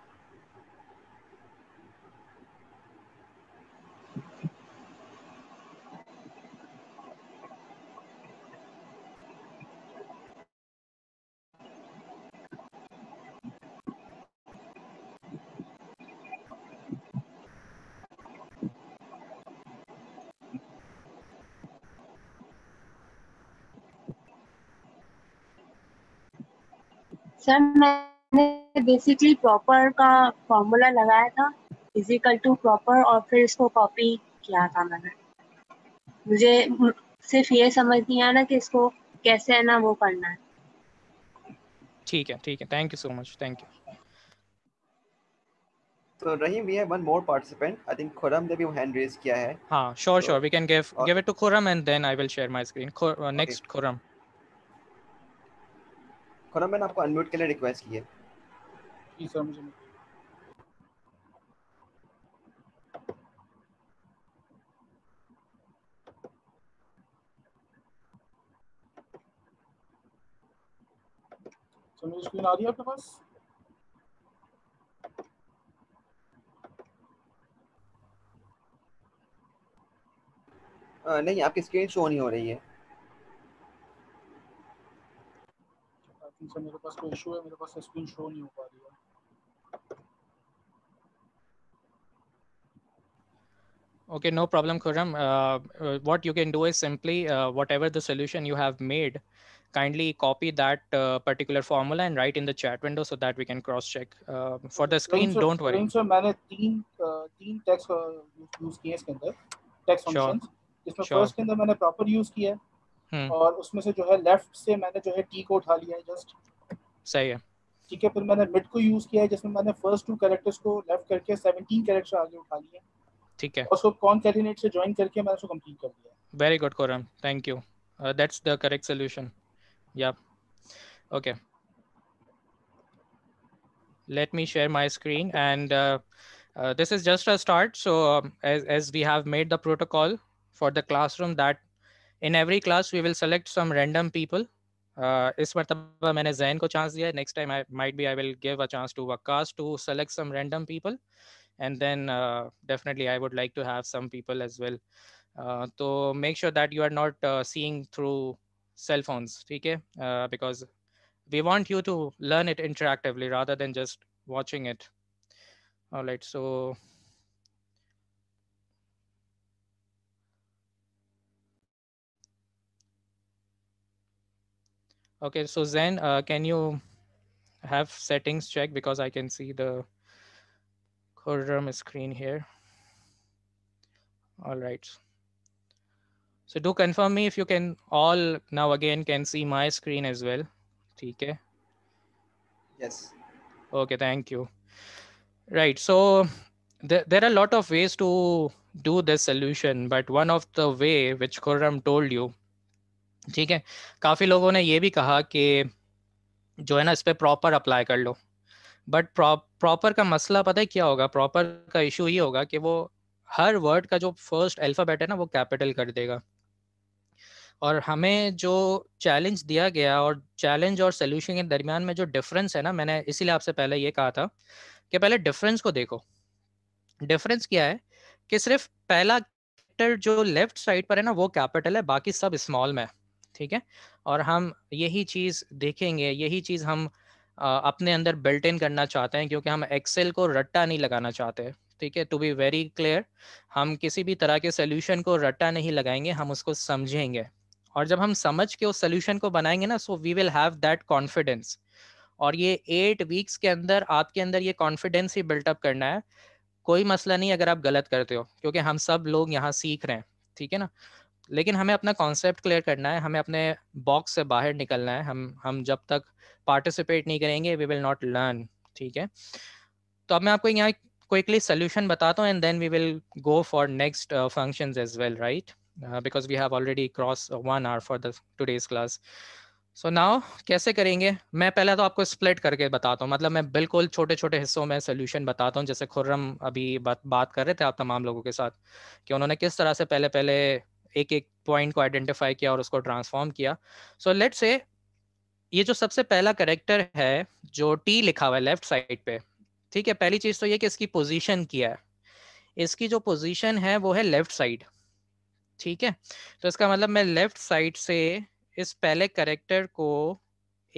सर मैंने बेसिकली प्रॉपर का फॉर्मूला लगाया था इजिकल टू प्रॉपर और फिर इसको कॉपी किया था मैंने मुझे सिर्फ ये समझ नहीं आया ना कि इसको कैसे है ना वो करना है ठीक है ठीक है thank you so much thank you So Rahim, we have one more participant. I think Khurram ने भी hand raise किया है. हाँ, sure, so, sure. We can give give it to Khurram and then I will share my screen. Khur, uh, next okay. Khurram. Khurram मैंने आपको unmute के लिए request की है जी सर मुझे समझ स्क्रीन आ रही है आपके पास नहीं आपकी स्क्रीन शो नहीं हो रही है इनसे मेरे पास कोई इशू है मेरे पास स्क्रीन शो नहीं हो पा रही है Okay, no problem, Khurram. Uh, what you can do is simply uh, whatever the solution you have made, kindly copy that uh, particular formula and write in the chat window so that we can cross check. uh, for the screen, so, don't worry. So, maine teen teen text use किए iske andar text functions. isme first ke andar maine proper use kiya है. हम्म। और उसमें से जो है left से मैंने जो है टी को उठा लिया है जस्ट सही है ठीक है फिर मैंने मिड को यूज किया है जिसमें मैंने फर्स्ट टू कैरेक्टर्स को लेफ्ट करके 17 कैरेक्टर आगे उठा लिए ठीक है और उसको कॉनकैटिनेट से ज्वाइन करके मैंने उसको कंप्लीट कर दिया वेरी गुड कोरम thank you that's the correct solution या okay let me share my screen and uh, uh, this is just a start so um, as, as we have made the protocol for the classroom that in every class we will select some random people is uh, zain ko chance diya. next time i might be i will give a chance to vakas to select some random people and then uh, definitely i would like to have some people as well so uh, make sure that you are not uh, seeing through cell phones okay? uh, because we want you to learn it interactively rather than just watching it all right so Okay, so Zen, uh, can you have settings check because I can see the Cordrum screen here. All right. So do confirm me if you can all now again can see my screen as well. Okay. Yes. Okay, thank you. Right, so th there are a lot of ways to do this solution, but one of the way which Khurram told you ठीक है काफ़ी लोगों ने ये भी कहा कि जो है ना इस पर प्रॉपर अप्लाई कर लो बट प्रॉपर का मसला पता है क्या होगा प्रॉपर का इशू ये होगा कि वो हर वर्ड का जो फर्स्ट अल्फ़ाबेट है ना वो कैपिटल कर देगा और हमें जो चैलेंज दिया गया और चैलेंज और सोल्यूशन के दरमियान में जो डिफरेंस है ना मैंने इसीलिए आपसे पहले ये कहा था कि पहले डिफरेंस को देखो डिफरेंस क्या है कि सिर्फ पहला जो लेफ्ट साइड पर है ना वो कैपिटल है बाकी सब स्मॉल में है ठीक है और हम यही चीज़ देखेंगे यही चीज़ हम अपने अंदर बिल्ट इन करना चाहते हैं क्योंकि हम एक्सेल को रट्टा नहीं लगाना चाहते ठीक है टू बी वेरी क्लियर हम किसी भी तरह के सोल्यूशन को रट्टा नहीं लगाएंगे हम उसको समझेंगे और जब हम समझ के उस सोल्यूशन को बनाएंगे ना so we will have that confidence और ये एट वीक्स के अंदर आपके अंदर ये कॉन्फिडेंस ही बिल्टअप करना है कोई मसला नहीं अगर आप गलत करते हो क्योंकि हम सब लोग यहाँ सीख रहे हैं ठीक है ना लेकिन हमें अपना कॉन्सेप्ट क्लियर करना है हमें अपने बॉक्स से बाहर निकलना है हम हम जब तक पार्टिसिपेट नहीं करेंगे वी विल नॉट लर्न ठीक है तो अब मैं आपको यहाँ क्विकली सोल्यूशन बताता हूँ and then we will go for next function as well right because we have already cross one hour for the today's class so now कैसे करेंगे मैं पहले तो आपको स्प्लिट करके बताता हूँ मतलब मैं बिल्कुल छोटे छोटे हिस्सों में सोल्यूशन बताता हूँ जैसे खुर्रम अभी बात बात कर रहे थे आप तमाम लोगों के साथ कि उन्होंने किस तरह से पहले पहले एक एक पॉइंट को आइडेंटिफाई किया और उसको ट्रांसफॉर्म किया सो लेट से ये जो सबसे पहला करेक्टर है जो टी लिखा हुआ है लेफ्ट साइड पे ठीक है पहली चीज तो ये कि इसकी पोजीशन क्या है इसकी जो पोजीशन है वो है लेफ्ट साइड ठीक है तो इसका मतलब मैं लेफ्ट साइड से इस पहले करेक्टर को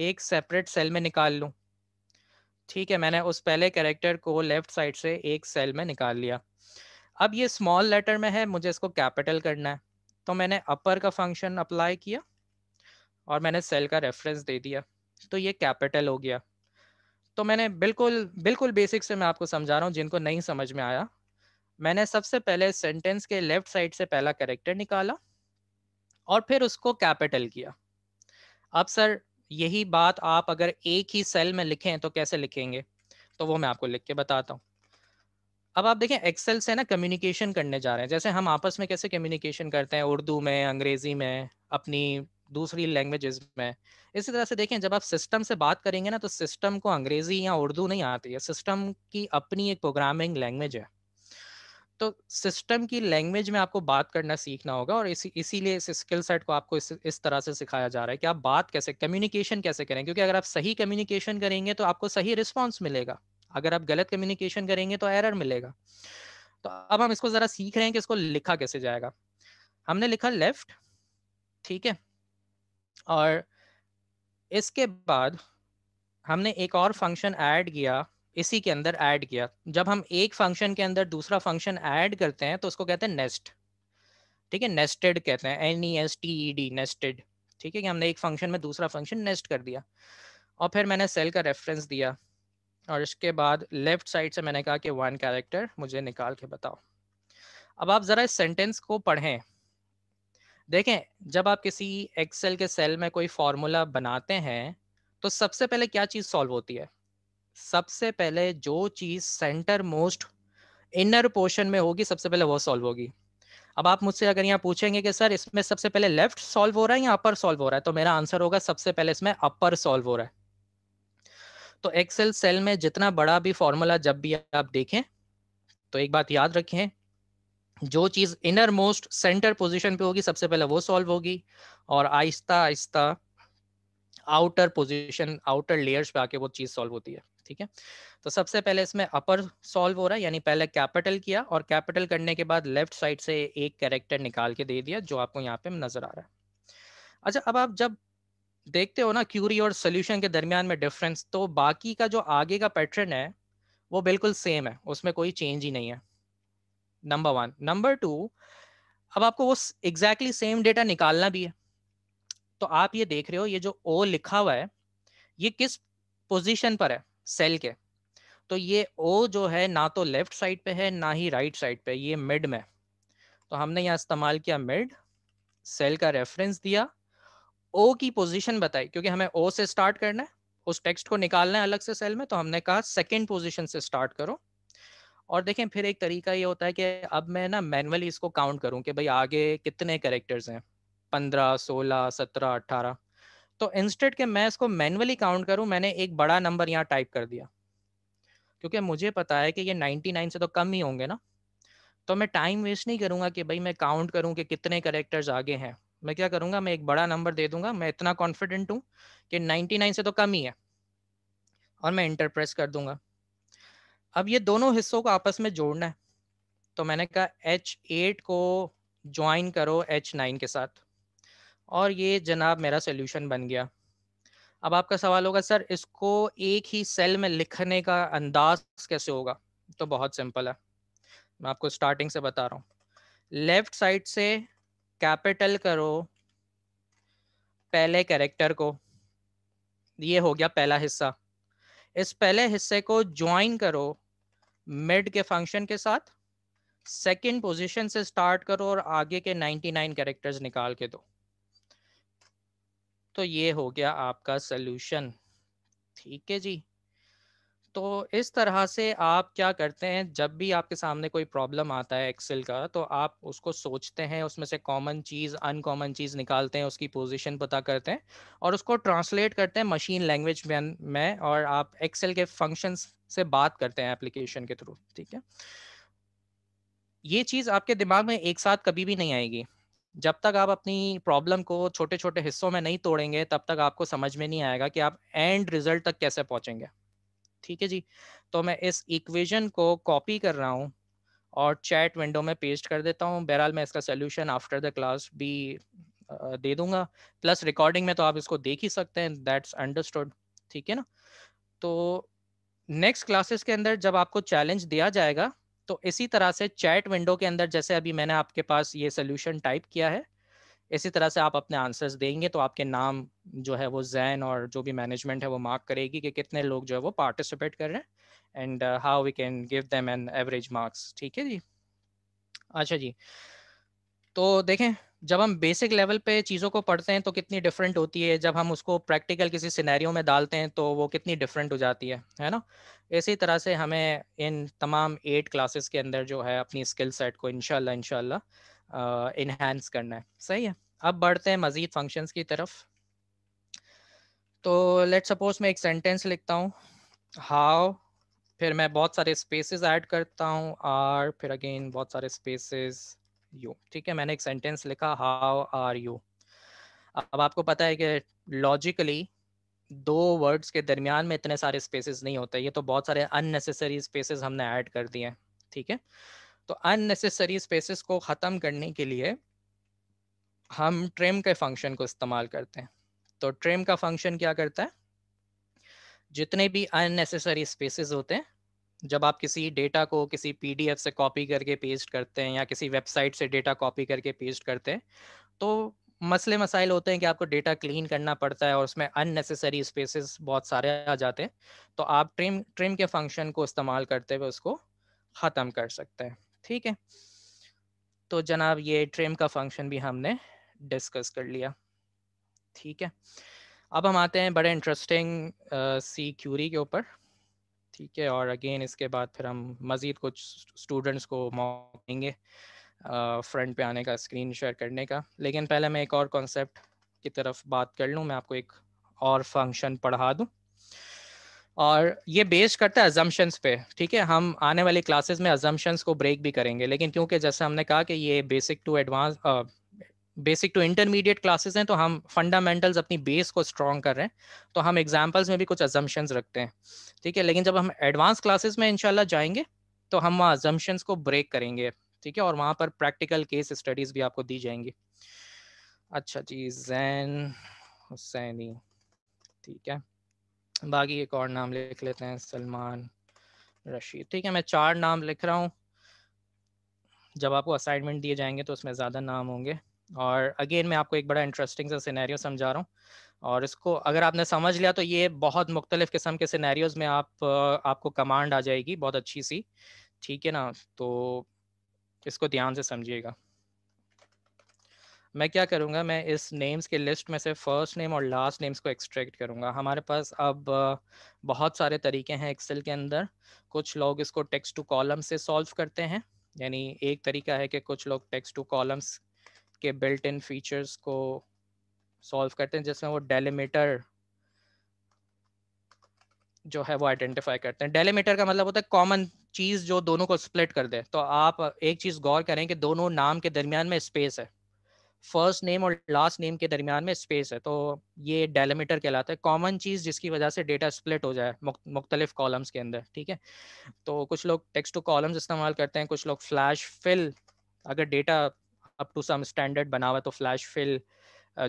एक सेपरेट सेल में निकाल लूँ ठीक है मैंने उस पहले करेक्टर को लेफ्ट साइड से एक सेल में निकाल लिया अब ये स्मॉल लेटर में है मुझे इसको कैपिटल करना है तो मैंने अपर का फंक्शन अप्लाई किया और मैंने सेल का रेफरेंस दे दिया तो ये कैपिटल हो गया तो मैंने बिल्कुल बिल्कुल बेसिक से मैं आपको समझा रहा हूँ जिनको नहीं समझ में आया मैंने सबसे पहले सेंटेंस के लेफ्ट साइड से पहला करेक्टर निकाला और फिर उसको कैपिटल किया अब सर यही बात आप अगर एक ही सेल में लिखें तो कैसे लिखेंगे तो वो मैं आपको लिख के बताता हूँ अब आप देखें एक्सेल से ना कम्युनिकेशन करने जा रहे हैं जैसे हम आपस में कैसे कम्युनिकेशन करते हैं उर्दू में अंग्रेजी में अपनी दूसरी लैंग्वेजेस में इसी तरह से देखें जब आप सिस्टम से बात करेंगे ना तो सिस्टम को अंग्रेजी या उर्दू नहीं आती है सिस्टम की अपनी एक प्रोग्रामिंग लैंग्वेज है तो सिस्टम की लैंग्वेज में आपको बात करना सीखना होगा और इसी इसीलिए इस स्किल सेट को आपको इस इस तरह से सिखाया जा रहा है कि आप बात कैसे कम्युनिकेशन कैसे करें क्योंकि अगर आप सही कम्युनिकेशन करेंगे तो आपको सही रिस्पॉन्स मिलेगा अगर आप गलत कम्युनिकेशन करेंगे तो एरर मिलेगा तो अब हम इसको जरा सीख रहे हैं कि इसको लिखा कैसे जाएगा हमने लिखा लेफ्ट ठीक है और इसके बाद हमने एक और फंक्शन ऐड किया इसी के अंदर ऐड किया जब हम एक फंक्शन के अंदर दूसरा फंक्शन ऐड करते हैं तो उसको कहते हैं नेस्ट ठीक है नेस्टेड कहते हैं N E S T E D nested ठीक है कि हमने एक फंक्शन में दूसरा फंक्शन नेस्ट कर दिया और फिर मैंने सेल का रेफरेंस दिया और इसके बाद लेफ्ट साइड से मैंने कहा कि वन कैरेक्टर मुझे निकाल के बताओ अब आप ज़रा इस सेंटेंस को पढ़ें देखें जब आप किसी एक्सेल के सेल में कोई फॉर्मूला बनाते हैं तो सबसे पहले क्या चीज़ सॉल्व होती है सबसे पहले जो चीज़ सेंटर मोस्ट इनर पोर्शन में होगी सबसे पहले वो सॉल्व होगी अब आप मुझसे अगर यहाँ पूछेंगे कि सर इसमें सबसे पहले लेफ्ट सॉल्व हो रहा है या अपर सॉल्व हो रहा है तो मेरा आंसर होगा सबसे पहले इसमें अपर सॉल्व हो रहा है तो एक्सेल सेल में जितना बड़ा भी फॉर्मूला जब भी आप देखें तो एक बात याद रखें जो चीज़ इनर मोस्ट सेंटर पोजीशन पे होगी सबसे पहले वो सॉल्व होगी और आहिस्ता आहिस्ता आउटर पोजीशन आउटर लेयर्स पे आके वो चीज़ सॉल्व होती है ठीक है तो सबसे पहले इसमें अपर सॉल्व हो रहा है यानी पहले कैपिटल किया और कैपिटल करने के बाद लेफ्ट साइड से एक कैरेक्टर निकाल के दे दिया जो आपको यहाँ पे नजर आ रहा है अच्छा अब आप जब देखते हो ना क्यूरी और सोल्यूशन के दरमियान में डिफरेंस तो बाकी का जो आगे का पैटर्न है वो बिल्कुल सेम है उसमें कोई चेंज ही नहीं है नंबर वन नंबर टू अब आपको वो एग्जैक्टली सेम डेटा निकालना भी है तो आप ये देख रहे हो ये जो ओ लिखा हुआ है ये किस पोजीशन पर है सेल के तो ये ओ जो है ना तो लेफ्ट साइड पे है ना ही राइट साइड पे ये मिड में तो हमने यहाँ इस्तेमाल किया मिड सेल का रेफरेंस दिया ओ की पोजीशन बताई क्योंकि हमें ओ से स्टार्ट करना है उस टेक्स्ट को निकालना है अलग से सेल में तो हमने कहा सेकेंड पोजिशन से स्टार्ट करो और देखें फिर एक तरीका ये होता है कि अब मैं ना मैनुअली इसको काउंट करूं कि भाई आगे कितने करेक्टर्स हैं पंद्रह सोलह सत्रह अट्ठारह तो इंस्टेड के मैं इसको मैनुअली काउंट करूं मैंने एक बड़ा नंबर यहाँ टाइप कर दिया क्योंकि मुझे पता है कि ये 99 से तो कम ही होंगे ना तो मैं टाइम वेस्ट नहीं करूंगा कि भाई मैं काउंट करूं कि कितने करेक्टर्स आगे हैं मैं क्या करूंगा मैं एक बड़ा नंबर दे दूंगा मैं इतना कॉन्फिडेंट हूँ कि 99 से तो कम ही है और मैं इंटरप्रेस कर दूंगा अब ये दोनों हिस्सों को आपस में जोड़ना है तो मैंने कहा एच एट को ज्वाइन करो एच नाइन के साथ और ये जनाब मेरा सोल्यूशन बन गया अब आपका सवाल होगा सर इसको एक ही सेल में लिखने का अंदाज कैसे होगा तो बहुत सिंपल है मैं आपको स्टार्टिंग से बता रहा हूँ लेफ्ट साइड से कैपिटल करो पहले कैरेक्टर को ये हो गया पहला हिस्सा इस पहले हिस्से को ज्वाइन करो मिड के फंक्शन के साथ सेकंड पोजीशन से स्टार्ट करो और आगे के 99 कैरेक्टर्स निकाल के दो तो ये हो गया आपका सोल्यूशन ठीक है जी तो इस तरह से आप क्या करते हैं जब भी आपके सामने कोई प्रॉब्लम आता है एक्सेल का तो आप उसको सोचते हैं उसमें से कॉमन चीज़ अनकॉमन चीज़ निकालते हैं उसकी पोजीशन पता करते हैं और उसको ट्रांसलेट करते हैं मशीन लैंग्वेज में और आप एक्सेल के फंक्शंस से बात करते हैं एप्लीकेशन के थ्रू ठीक है ये चीज़ आपके दिमाग में एक साथ कभी भी नहीं आएगी जब तक आप अपनी प्रॉब्लम को छोटे छोटे हिस्सों में नहीं तोड़ेंगे तब तक आपको समझ में नहीं आएगा कि आप एंड रिजल्ट तक कैसे पहुंचेंगे ठीक है जी तो मैं इस इक्वेशन को कॉपी कर रहा हूँ और चैट विंडो में पेस्ट कर देता हूँ बहरहाल मैं इसका सोल्यूशन आफ्टर द क्लास भी दे दूंगा प्लस रिकॉर्डिंग में तो आप इसको देख ही सकते हैं दैट्स अंडरस्टूड ठीक है ना तो नेक्स्ट क्लासेस के अंदर जब आपको चैलेंज दिया जाएगा तो इसी तरह से चैट विंडो के अंदर जैसे अभी मैंने आपके पास ये सोल्यूशन टाइप किया है इसी तरह से आप अपने आंसर्स देंगे तो आपके नाम जो है वो जैन और जो भी मैनेजमेंट है वो मार्क करेगी कि कितने लोग जो है वो पार्टिसिपेट कर रहे हैं and how we can give them an average marks ठीक है जी अच्छा जी तो देखें जब हम बेसिक लेवल पे चीज़ों को पढ़ते हैं तो कितनी डिफरेंट होती है जब हम उसको प्रैक्टिकल किसी सिनेरियो में डालते हैं तो वो कितनी डिफरेंट हो जाती है है ना इसी तरह से हमें इन तमाम एट क्लासेस के अंदर जो है अपनी स्किल सेट को इनशाला इनशाला इनहेंस uh, करना है सही है अब बढ़ते हैं मज़ीद फंक्शंस की तरफ तो लेट सपोज मैं एक सेंटेंस लिखता हूँ हाउ फिर मैं बहुत सारे स्पेसेस ऐड करता हूँ आर फिर अगेन बहुत सारे स्पेसेस यू ठीक है मैंने एक सेंटेंस लिखा हाउ आर यू अब आपको पता है कि लॉजिकली दो वर्ड्स के दरमियान में इतने सारे स्पेसेस नहीं होते ये तो बहुत सारे अननेसेसरी स्पेसेस हमने ऐड कर दिए हैं ठीक है तो अननेसेसरी स्पेसेस को ख़त्म करने के लिए हम ट्रेम के फंक्शन को इस्तेमाल करते हैं तो ट्रेम का फंक्शन क्या करता है जितने भी अननेसेसरी स्पेसेस होते हैं जब आप किसी डेटा को किसी पीडीएफ से कॉपी करके पेस्ट करते हैं या किसी वेबसाइट से डेटा कॉपी करके पेस्ट करते हैं तो मसले मसाइल होते हैं कि आपको डेटा क्लीन करना पड़ता है और उसमें अननेसेसरी स्पेसेस बहुत सारे आ जाते हैं तो आप ट्रिम ट्रिम के फंक्शन को इस्तेमाल करते हुए उसको ख़त्म कर सकते हैं ठीक है तो जनाब ये ट्रेम का फंक्शन भी हमने डिस्कस कर लिया ठीक है अब हम आते हैं बड़े इंटरेस्टिंग सी क्यूरी के ऊपर ठीक है और अगेन इसके बाद फिर हम मज़ीद कुछ स्टूडेंट्स को मौका देंगे फ्रंट पे आने का स्क्रीन शेयर करने का लेकिन पहले मैं एक और कॉन्सेप्ट की तरफ बात कर लूँ मैं आपको एक और फंक्शन पढ़ा दूँ और ये बेस करता है अजम्पन्स पे ठीक है हम आने वाली क्लासेस में अजम्पन्स को ब्रेक भी करेंगे लेकिन क्योंकि जैसे हमने कहा कि ये basic to advance basic to intermediate classes हैं तो हम फंडामेंटल्स अपनी बेस को स्ट्रॉन्ग कर रहे हैं तो हम एग्जाम्पल्स में भी कुछ एजम्पन्स रखते हैं ठीक है लेकिन जब हम एडवांस क्लासेस में इनशाला जाएंगे तो हम वहाँ अजम्पन्स को ब्रेक करेंगे ठीक है और वहाँ पर प्रैक्टिकल केस स्टडीज भी आपको दी जाएंगी अच्छा जी जैन हुसैनी ठीक है बाकी एक और नाम लिख लेते हैं सलमान रशीद ठीक है मैं चार नाम लिख रहा हूँ जब आपको असाइनमेंट दिए जाएंगे तो उसमें ज़्यादा नाम होंगे और अगेन मैं आपको एक बड़ा इंटरेस्टिंग सा सिनेरियो समझा रहा हूँ और इसको अगर आपने समझ लिया तो ये बहुत मुख्तलिफ़ किस्म के सिनेरियोज में आप आपको कमांड आ जाएगी बहुत अच्छी सी ठीक है ना तो इसको ध्यान से समझिएगा मैं क्या करूँगा मैं इस नेम्स के लिस्ट में से फर्स्ट नेम और लास्ट नेम्स को एक्सट्रैक्ट करूँगा हमारे पास अब बहुत सारे तरीके हैं एक्सेल के अंदर कुछ लोग इसको टेक्स्ट टू कॉलम से सॉल्व करते हैं यानी एक तरीका है कि कुछ लोग टेक्स्ट टू कॉलम्स के बिल्ट इन फीचर्स को सॉल्व करते हैं जिसमें वो डेलीमीटर जो है वो आइडेंटिफाई करते हैं डेलीमीटर का मतलब होता है कॉमन चीज़ जो दोनों को स्प्लिट कर दे तो आप एक चीज़ गौर करें कि दोनों नाम के दरमियान में स्पेस है फर्स्ट नेम और लास्ट नेम के दरमियान में स्पेस है तो ये डेलीमीटर कहलाता है कॉमन चीज़ जिसकी वजह से डेटा स्प्लिट हो जाए मुख्तलिफ कॉलम्स के अंदर ठीक है तो कुछ लोग टेक्स्ट टू कॉलम्स इस्तेमाल करते हैं कुछ लोग फ्लैश फिल अगर data up to some standard बना हुआ तो फ्लैश फिल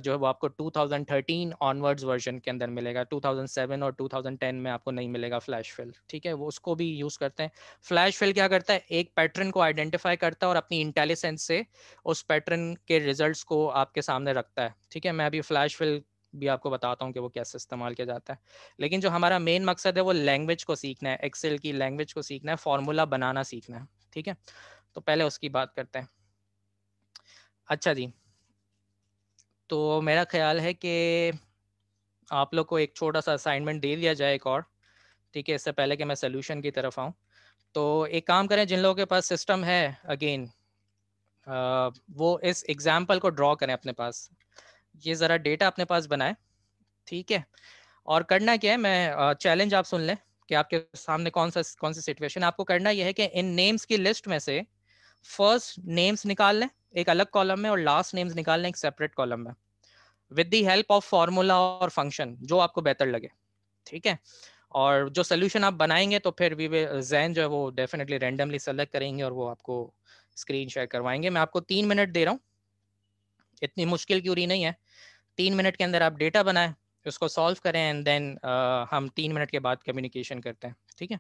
जो है वो आपको 2013 ऑनवर्ड्स वर्जन के अंदर मिलेगा 2007 और 2010 में आपको नहीं मिलेगा फ्लैश फिल ठीक है वो उसको भी यूज़ करते हैं फ्लैश फिल क्या करता है एक पैटर्न को आइडेंटिफाई करता है और अपनी इंटेलिजेंस से उस पैटर्न के रिजल्ट को आपके सामने रखता है ठीक है मैं अभी फ्लैश फिल भी आपको बताता हूँ कि वो कैसे इस्तेमाल किया जाता है लेकिन जो हमारा मेन मकसद है वो लैंग्वेज को सीखना है एक्सेल की लैंग्वेज को सीखना है फॉर्मूला बनाना सीखना है ठीक है तो पहले उसकी बात करते हैं अच्छा जी तो मेरा ख्याल है कि आप लोग को एक छोटा सा असाइनमेंट दे दिया जाए एक और ठीक है इससे पहले कि मैं सोल्यूशन की तरफ आऊँ तो एक काम करें जिन लोगों के पास सिस्टम है अगेन वो इस एग्जाम्पल को ड्रॉ करें अपने पास ये ज़रा डेटा अपने पास बनाए ठीक है और करना क्या है मैं चैलेंज आप सुन लें कि आपके सामने कौन सा कौन सी सिचुएशन आपको करना यह है कि इन नेम्स की लिस्ट में से फर्स्ट नेम्स निकाल लें एक अलग कॉलम में और लास्ट नेम्स निकाल लें एक सेपरेट कॉलम में with the help of formula और फंक्शन जो आपको बेहतर लगे ठीक है और जो सोल्यूशन आप बनाएंगे तो फिर वी जैन जो है वो डेफिनेटली रेंडमली सेलेक्ट करेंगे और वो आपको स्क्रीन शेयर करवाएंगे मैं आपको तीन मिनट दे रहा हूँ इतनी मुश्किल क्यूरी नहीं है तीन मिनट के अंदर आप डेटा बनाएं उसको सॉल्व करें एंड देन uh, हम तीन मिनट के बाद कम्युनिकेशन करते हैं ठीक है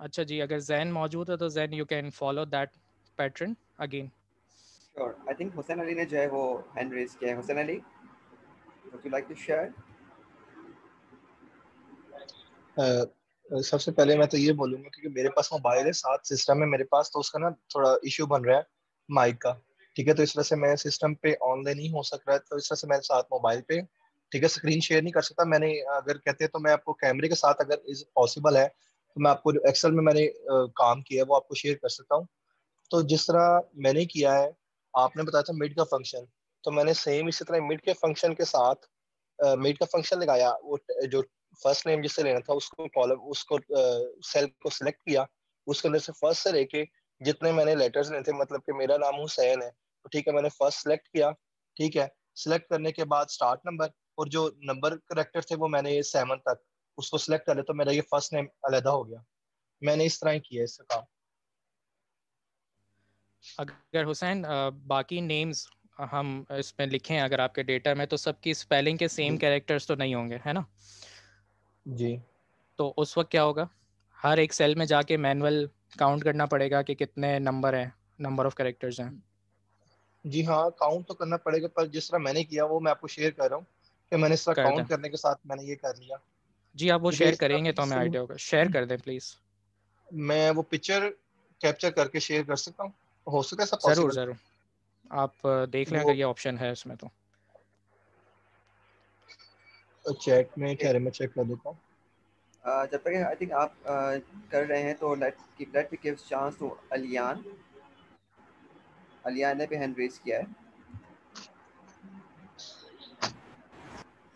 अच्छा जी अगर जैन मौजूद है तो Jain you can follow that pattern again sure I think Hussain Ali ने जो है वो हैंड रेज किया है Hussain Ali would you like to share सबसे पहले मैं तो ये बोलूंगा क्योंकि मेरे पास मोबाइल है साथ सिस्टम है मेरे पास तो उसका ना थोड़ा इशू बन रहा है माइक का ठीक है तो इस तरह से मैं सिस्टम पे ऑनलाइन नहीं हो सक रहा है तो इस तरह से मैं साथ मोबाइल पे ठीक है स्क्रीन शेयर नहीं कर सकता मैंने अगर कहते हैं तो मैं आपको कैमरे के साथ अगर इज पॉसिबल है तो मैं आपको जो एक्सेल में मैंने काम किया है वो आपको शेयर कर सकता हूँ तो जिस तरह मैंने किया है आपने बताया था मिड का फंक्शन तो मैंने सेम इसी तरह मिड के फंक्शन के साथ मिड का फंक्शन लगाया वो जो फर्स्ट नेम जिससे लेना था उसको कॉलम उसको सेल को सिलेक्ट किया उसके अंदर से फर्स्ट से लेके जितने मैंने लेटर्स लेने थे मतलब कि मेरा नाम हुसैन है तो ठीक है मैंने फर्स्ट सेलेक्ट किया ठीक है सिलेक्ट करने के बाद स्टार्ट नंबर और जो नंबर करेक्टर थे वो मैंने सेवन तक उसको सिलेक्ट कर ले तो मेरा ये फर्स्ट नेम अलहदा हो गया मैंने इस तरह ही किया इसका काम अगर हुसैन बाकी नेम्स हम इसमें लिखें अगर आपके डेटा में तो सबकी स्पेलिंग के सेम कैरेक्टर्स तो नहीं होंगे है ना जी तो उस वक्त क्या होगा हर एक सेल में जाके मैनुअल काउंट करना पड़ेगा कि कितने नंबर हैं नंबर ऑफ कैरेक्टर्स हैं जी हाँ काउंट तो करना पड़ेगा पर जिस तरह मैंने किया वो मैं आपको शेयर कर रहा हूँ कि मैंने इस तरह काउंट करने के साथ मैंने ये कर लिया जी आप वो शेयर करेंगे तो हमें आइडिया होगा शेयर कर दें प्लीज मैं वो पिक्चर कैप्चर करके शेयर कर सकता हूँ हो सकता है सब जरूर जरूर आप देख लें अगर ये ऑप्शन है इसमें तो चैट में कह रहे मैं चेक कर देता हूँ जब तक आई थिंक आप कर रहे हैं तो लेट की let me gives chance to Aliyan Aliyan ने भी हैंड रेज किया है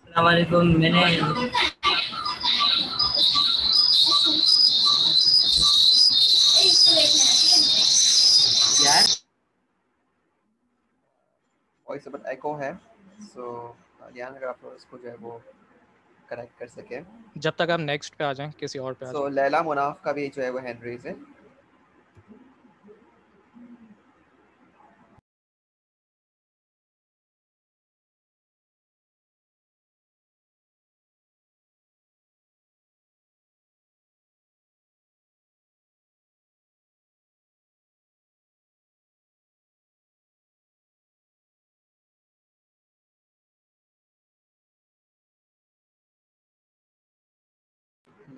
अस्सलाम वालेकुम मैंने वॉइस ओवर एको है सो ध्यान अगर आप लोग इसको जो है वो कनेक्ट कर सके जब तक आप नेक्स्ट पे आ जाएं किसी और पे आ जाएं सो लैला मुनाफ का भी जो है वो हेनरी है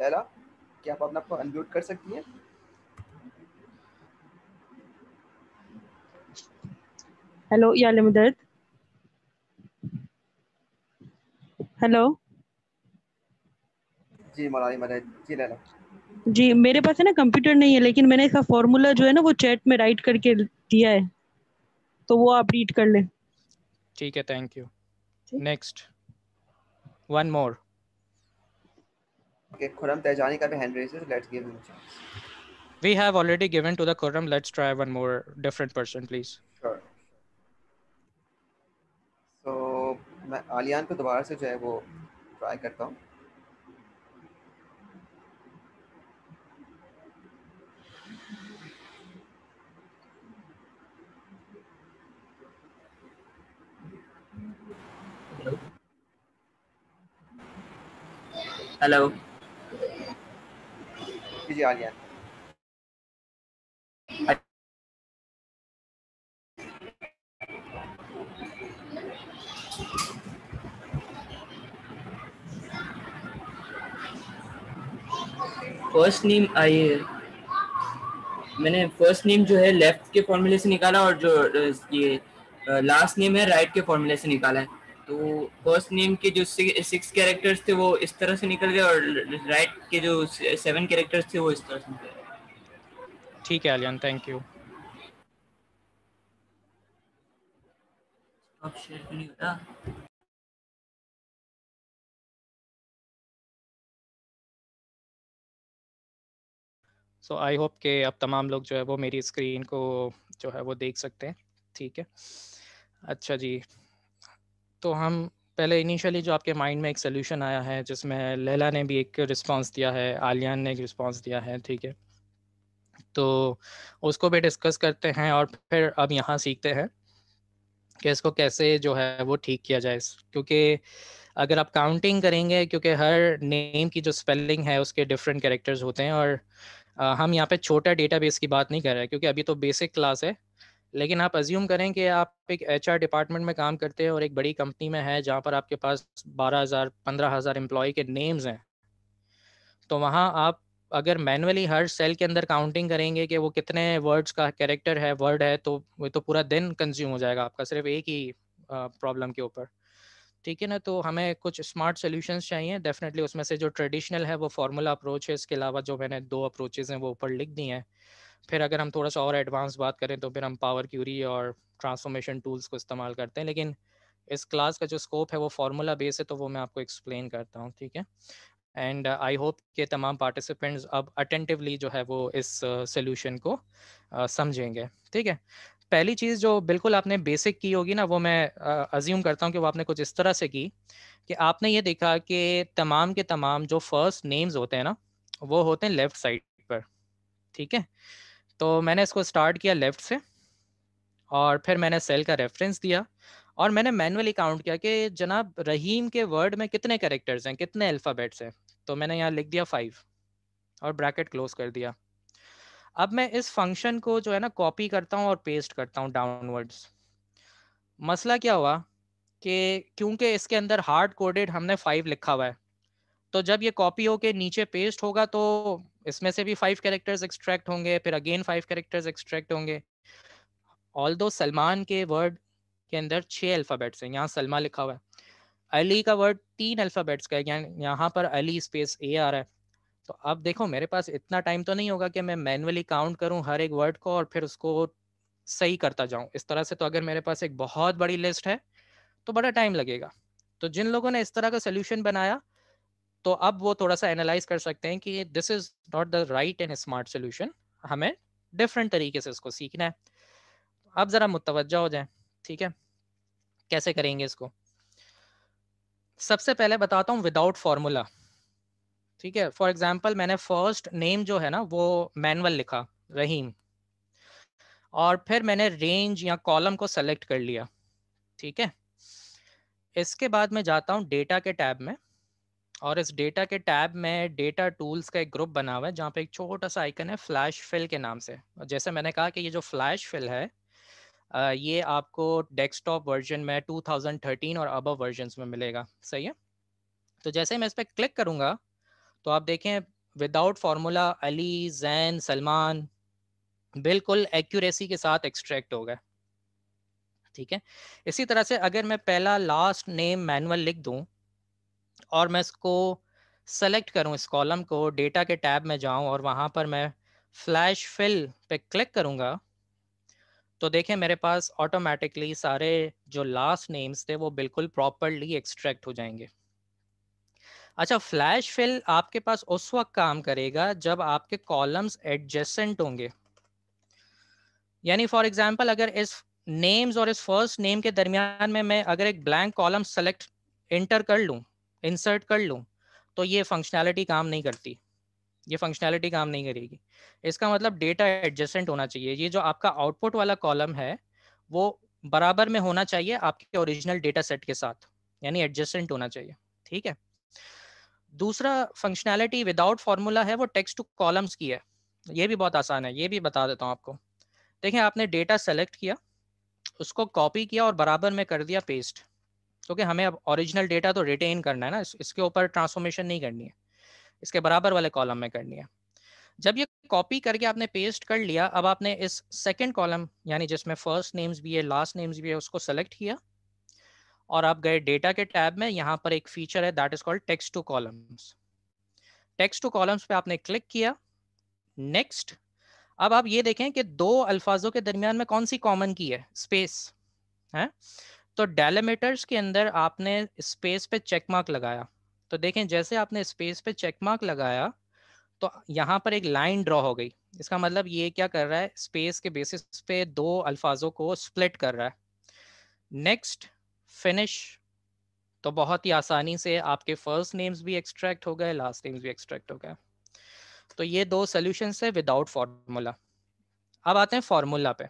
लैला क्या आप अपना आप अनम्यूट कर सकती हैं हेलो याले मदद हेलो जी मलाई मदद जी लैला जी मेरे पास है ना कंप्यूटर नहीं है लेकिन मैंने इसका फॉर्मूला जो है ना वो चैट में राइट करके दिया है तो वो आप रीड कर लें ठीक है thank you next one more Okay, Khurram Tejanika hand raises. Let's give him a chance. We have already given to the Khurram. Let's try one more different person, please. Sure. So, मैं आलियान को दोबारा से जो है वो try करता हूँ Hello. कीजिए आलिया फर्स्ट नेम आई मैंने फर्स्ट नेम जो है लेफ्ट के फॉर्मूले से निकाला और जो ये लास्ट नेम है राइट के फॉर्मूले से निकाला है तो फर्स्ट नेम के जो सिक्स कैरेक्टर्स थे वो इस तरह से निकल गए और राइट के जो सेवन कैरेक्टर्स थे वो इस तरह से ठीक है आलियान थैंक यू नहीं होता सो आई होप के अब तमाम लोग जो है वो मेरी स्क्रीन को जो है वो देख सकते हैं ठीक है अच्छा जी तो हम पहले इनिशियली जो आपके माइंड में एक सोल्यूशन आया है जिसमें लैला ने भी एक रिस्पॉन्स दिया है आलियान ने एक रिस्पॉन्स दिया है ठीक है तो उसको भी डिस्कस करते हैं और फिर अब यहाँ सीखते हैं कि इसको कैसे जो है वो ठीक किया जाए क्योंकि अगर आप काउंटिंग करेंगे क्योंकि हर नेम की जो स्पेलिंग है उसके डिफरेंट कैरेक्टर्स होते हैं और हम यहाँ पे छोटा डेटा की बात नहीं कर रहे क्योंकि अभी तो बेसिक क्लास है लेकिन आप अज्यूम करें कि आप एक एच डिपार्टमेंट में काम करते हैं और एक बड़ी कंपनी में है जहाँ पर आपके पास बारह हज़ार पंद्रह हज़ार एम्प्लॉय के नेम्स हैं तो वहाँ आप अगर मैनुअली हर सेल के अंदर काउंटिंग करेंगे कि वो कितने वर्ड्स का कैरेक्टर है वर्ड है तो वो तो पूरा दिन कंज्यूम हो जाएगा आपका सिर्फ एक ही प्रॉब्लम के ऊपर ठीक है ना तो हमें कुछ स्मार्ट सोल्यूशंस चाहिए डेफिनेटली उसमें से जो ट्रेडिशनल है वो फार्मूला अप्रोच है इसके अलावा जो मैंने दो अप्रोचेज हैं वो ऊपर लिख दी हैं फिर अगर हम थोड़ा सा और एडवांस बात करें तो फिर हम पावर क्यूरी और ट्रांसफॉर्मेशन टूल्स को इस्तेमाल करते हैं लेकिन इस क्लास का जो स्कोप है वो फार्मूला बेस है तो वो मैं आपको एक्सप्लेन करता हूँ ठीक है एंड आई होप के तमाम पार्टिसिपेंट्स अब अटेंटिवली जो है वो इस सोल्यूशन uh, को uh, समझेंगे ठीक है पहली चीज़ जो बिल्कुल आपने बेसिक की होगी ना वो मैं अज्यूम uh, करता हूँ कि वो आपने कुछ इस तरह से की कि आपने ये देखा कि तमाम के तमाम जो फर्स्ट नेम्स होते हैं ना वो होते हैं लेफ्ट साइड पर ठीक है तो मैंने इसको स्टार्ट किया लेफ्ट से और फिर मैंने सेल का रेफरेंस दिया और मैंने मैनुअली काउंट किया कि जनाब रहीम के वर्ड में कितने कैरेक्टर्स हैं कितने अल्फ़ाबेट्स हैं तो मैंने यहाँ लिख दिया फाइव और ब्रैकेट क्लोज कर दिया अब मैं इस फंक्शन को जो है ना कॉपी करता हूँ और पेस्ट करता हूँ डाउनवर्ड्स मसला क्या हुआ कि क्योंकि इसके अंदर हार्ड कोडेड हमने फाइव लिखा हुआ है तो जब ये कॉपी होके नीचे पेस्ट होगा तो इसमें से भी फाइव कैरेक्टर्स एक्सट्रैक्ट होंगे फिर अगेन फाइव कैरेक्टर्स एक्सट्रैक्ट होंगे ऑल दो सलमान के वर्ड के अंदर छः अल्फ़ाबेट्स हैं यहाँ सलमा लिखा हुआ है अली का वर्ड तीन अल्फ़ाबेट्स का है यहाँ पर अली स्पेस ए आ रहा है तो अब देखो मेरे पास इतना टाइम तो नहीं होगा कि मैं मैनुअली काउंट करूँ हर एक वर्ड को और फिर उसको सही करता जाऊँ इस तरह से तो अगर मेरे पास एक बहुत बड़ी लिस्ट है तो बड़ा टाइम लगेगा तो जिन लोगों ने इस तरह का सोल्यूशन बनाया तो अब वो थोड़ा सा एनालाइज कर सकते हैं कि this is not the right and smart solution हमें डिफरेंट तरीके से इसको सीखना है अब ज़रा मुतवजा हो जाए ठीक है कैसे करेंगे इसको सबसे पहले बताता हूँ विदाउट फार्मूला ठीक है फॉर एग्जाम्पल मैंने फर्स्ट नेम जो है ना वो मैनुअल लिखा रहीम और फिर मैंने रेंज या कॉलम को सेलेक्ट कर लिया ठीक है इसके बाद मैं जाता हूँ डेटा के टैब में और इस डेटा के टैब में डेटा टूल्स का एक ग्रुप बना हुआ है जहाँ पे एक छोटा सा आइकन है फ्लैश फिल के नाम से और जैसे मैंने कहा कि ये जो फ्लैश फिल है ये आपको डेस्कटॉप वर्जन में 2013 और अबव वर्जन में मिलेगा सही है तो जैसे मैं इस पर क्लिक करूँगा तो आप देखें विदाउट फार्मूला अली जैन सलमान बिल्कुल एक्यूरेसी के साथ एक्सट्रैक्ट हो गए ठीक है इसी तरह से अगर मैं पहला लास्ट नेम मैनुअल लिख दूँ और मैं इसको सेलेक्ट करूँ इस कॉलम को डेटा के टैब में जाऊँ और वहाँ पर मैं फ्लैश फिल पे क्लिक करूँगा तो देखें मेरे पास ऑटोमेटिकली सारे जो लास्ट नेम्स थे वो बिल्कुल प्रॉपरली एक्सट्रैक्ट हो जाएंगे अच्छा फ्लैश फिल आपके पास उस वक्त काम करेगा जब आपके कॉलम्स एडजेसेंट होंगे यानी फॉर एग्जांपल अगर इस नेम्स और इस फर्स्ट नेम के दरमियान में मैं अगर एक ब्लैंक कॉलम सेलेक्ट इंटर कर लूँ इंसर्ट कर लूँ तो ये फंक्शनैलिटी काम नहीं करती ये फंक्शनैलिटी काम नहीं करेगी इसका मतलब डेटा एडजस्टेंट होना चाहिए ये जो आपका आउटपुट वाला कॉलम है वो बराबर में होना चाहिए आपके ओरिजिनल डेटा सेट के साथ यानी एडजस्टेंट होना चाहिए ठीक है दूसरा फंक्शनैलिटी विदाउट फार्मूला है वो टेक्स्ट टू कॉलम्स की है ये भी बहुत आसान है ये भी बता देता हूँ आपको देखें आपने डेटा सेलेक्ट किया उसको कॉपी किया और बराबर में कर दिया पेस्ट तो कि हमें अब ओरिजिनल डेटा तो रिटेन करना है ना इसके ऊपर ट्रांसफॉर्मेशन नहीं करनी है इसके बराबर वाले कॉलम में करनी है जब ये कॉपी करके आपने पेस्ट कर लिया अब आपने इस सेकेंड कॉलम यानी जिसमें फर्स्ट नेम्स भी है लास्ट नेम्स भी है उसको सेलेक्ट किया और आप गए डेटा के टैब में यहाँ पर एक फीचर है that is called text to columns text to columns पे आपने क्लिक किया नेक्स्ट अब आप ये देखें कि दो अल्फाजों के दरमियान में कौन सी कॉमन की है स्पेस है तो डेलीमीटर्स के अंदर आपने स्पेस पे चेक मार्क लगाया तो देखें जैसे आपने स्पेस पे चेक मार्क लगाया तो यहाँ पर एक लाइन ड्रॉ हो गई इसका मतलब ये क्या कर रहा है स्पेस के बेसिस पे दो अल्फाजों को स्प्लिट कर रहा है नेक्स्ट फिनिश तो बहुत ही आसानी से आपके फर्स्ट नेम्स भी एक्सट्रैक्ट हो गए लास्ट नेम्स भी एक्सट्रैक्ट हो गए तो ये दो सोल्यूशन है विदाउट फार्मूला अब आते हैं फार्मूला पे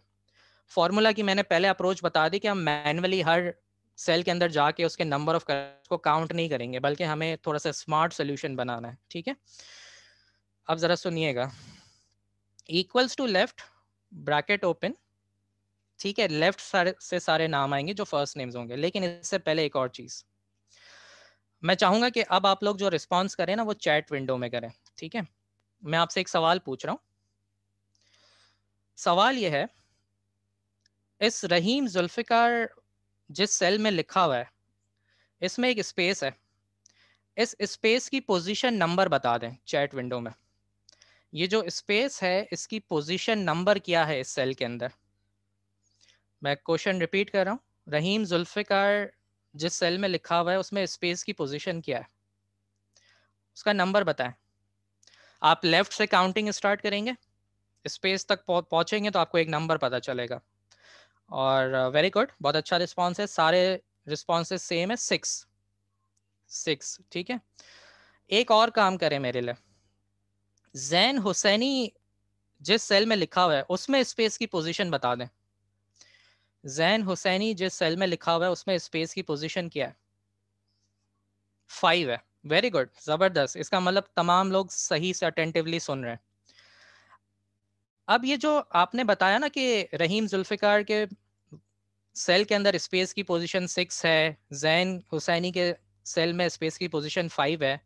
फॉर्मूला की मैंने पहले अप्रोच बता दी कि हम मैनुअली हर सेल के अंदर जाके उसके नंबर ऑफ को काउंट नहीं करेंगे बल्कि हमें थोड़ा सा स्मार्ट सोल्यूशन बनाना है ठीक है अब ज़रा सुनिएगा equals to left bracket open ठीक है लेफ्ट सारे से सारे नाम आएंगे जो फर्स्ट नेम्स होंगे लेकिन इससे पहले एक और चीज़ मैं चाहूंगा कि अब आप लोग जो रिस्पॉन्स करें ना वो चैट विंडो में करें ठीक है मैं आपसे एक सवाल पूछ रहा हूँ सवाल ये है इस रहीम जुल्फ़िकार जिस सेल में लिखा हुआ है इसमें एक स्पेस है इस स्पेस की पोजीशन नंबर बता दें चैट विंडो में ये जो स्पेस है इसकी पोजीशन नंबर क्या है इस सेल के अंदर मैं क्वेश्चन रिपीट कर रहा हूँ रहीम जुल्फ़िकार जिस सेल में लिखा हुआ है उसमें स्पेस की पोजीशन क्या है उसका नंबर बताएं आप लेफ्ट से काउंटिंग स्टार्ट करेंगे स्पेस तक पहुँचेंगे तो आपको एक नंबर पता चलेगा और वेरी uh, गुड बहुत अच्छा रिस्पॉन्स है सारे रिस्पॉन्सेज सेम है सिक्स सिक्स ठीक है एक और काम करें मेरे लिए जैन हुसैनी जिस सेल में लिखा हुआ है उसमें स्पेस की पोजीशन बता दें जैन हुसैनी जिस सेल में लिखा हुआ है उसमें स्पेस की पोजीशन क्या है फाइव है वेरी गुड जबरदस्त इसका मतलब तमाम लोग सही से अटेंटिवली सुन रहे हैं अब ये जो आपने बताया ना कि रहीम जुल्फ़िकार के सेल के अंदर स्पेस की पोजीशन सिक्स है जैन हुसैनी के सेल में स्पेस की पोजीशन फाइव है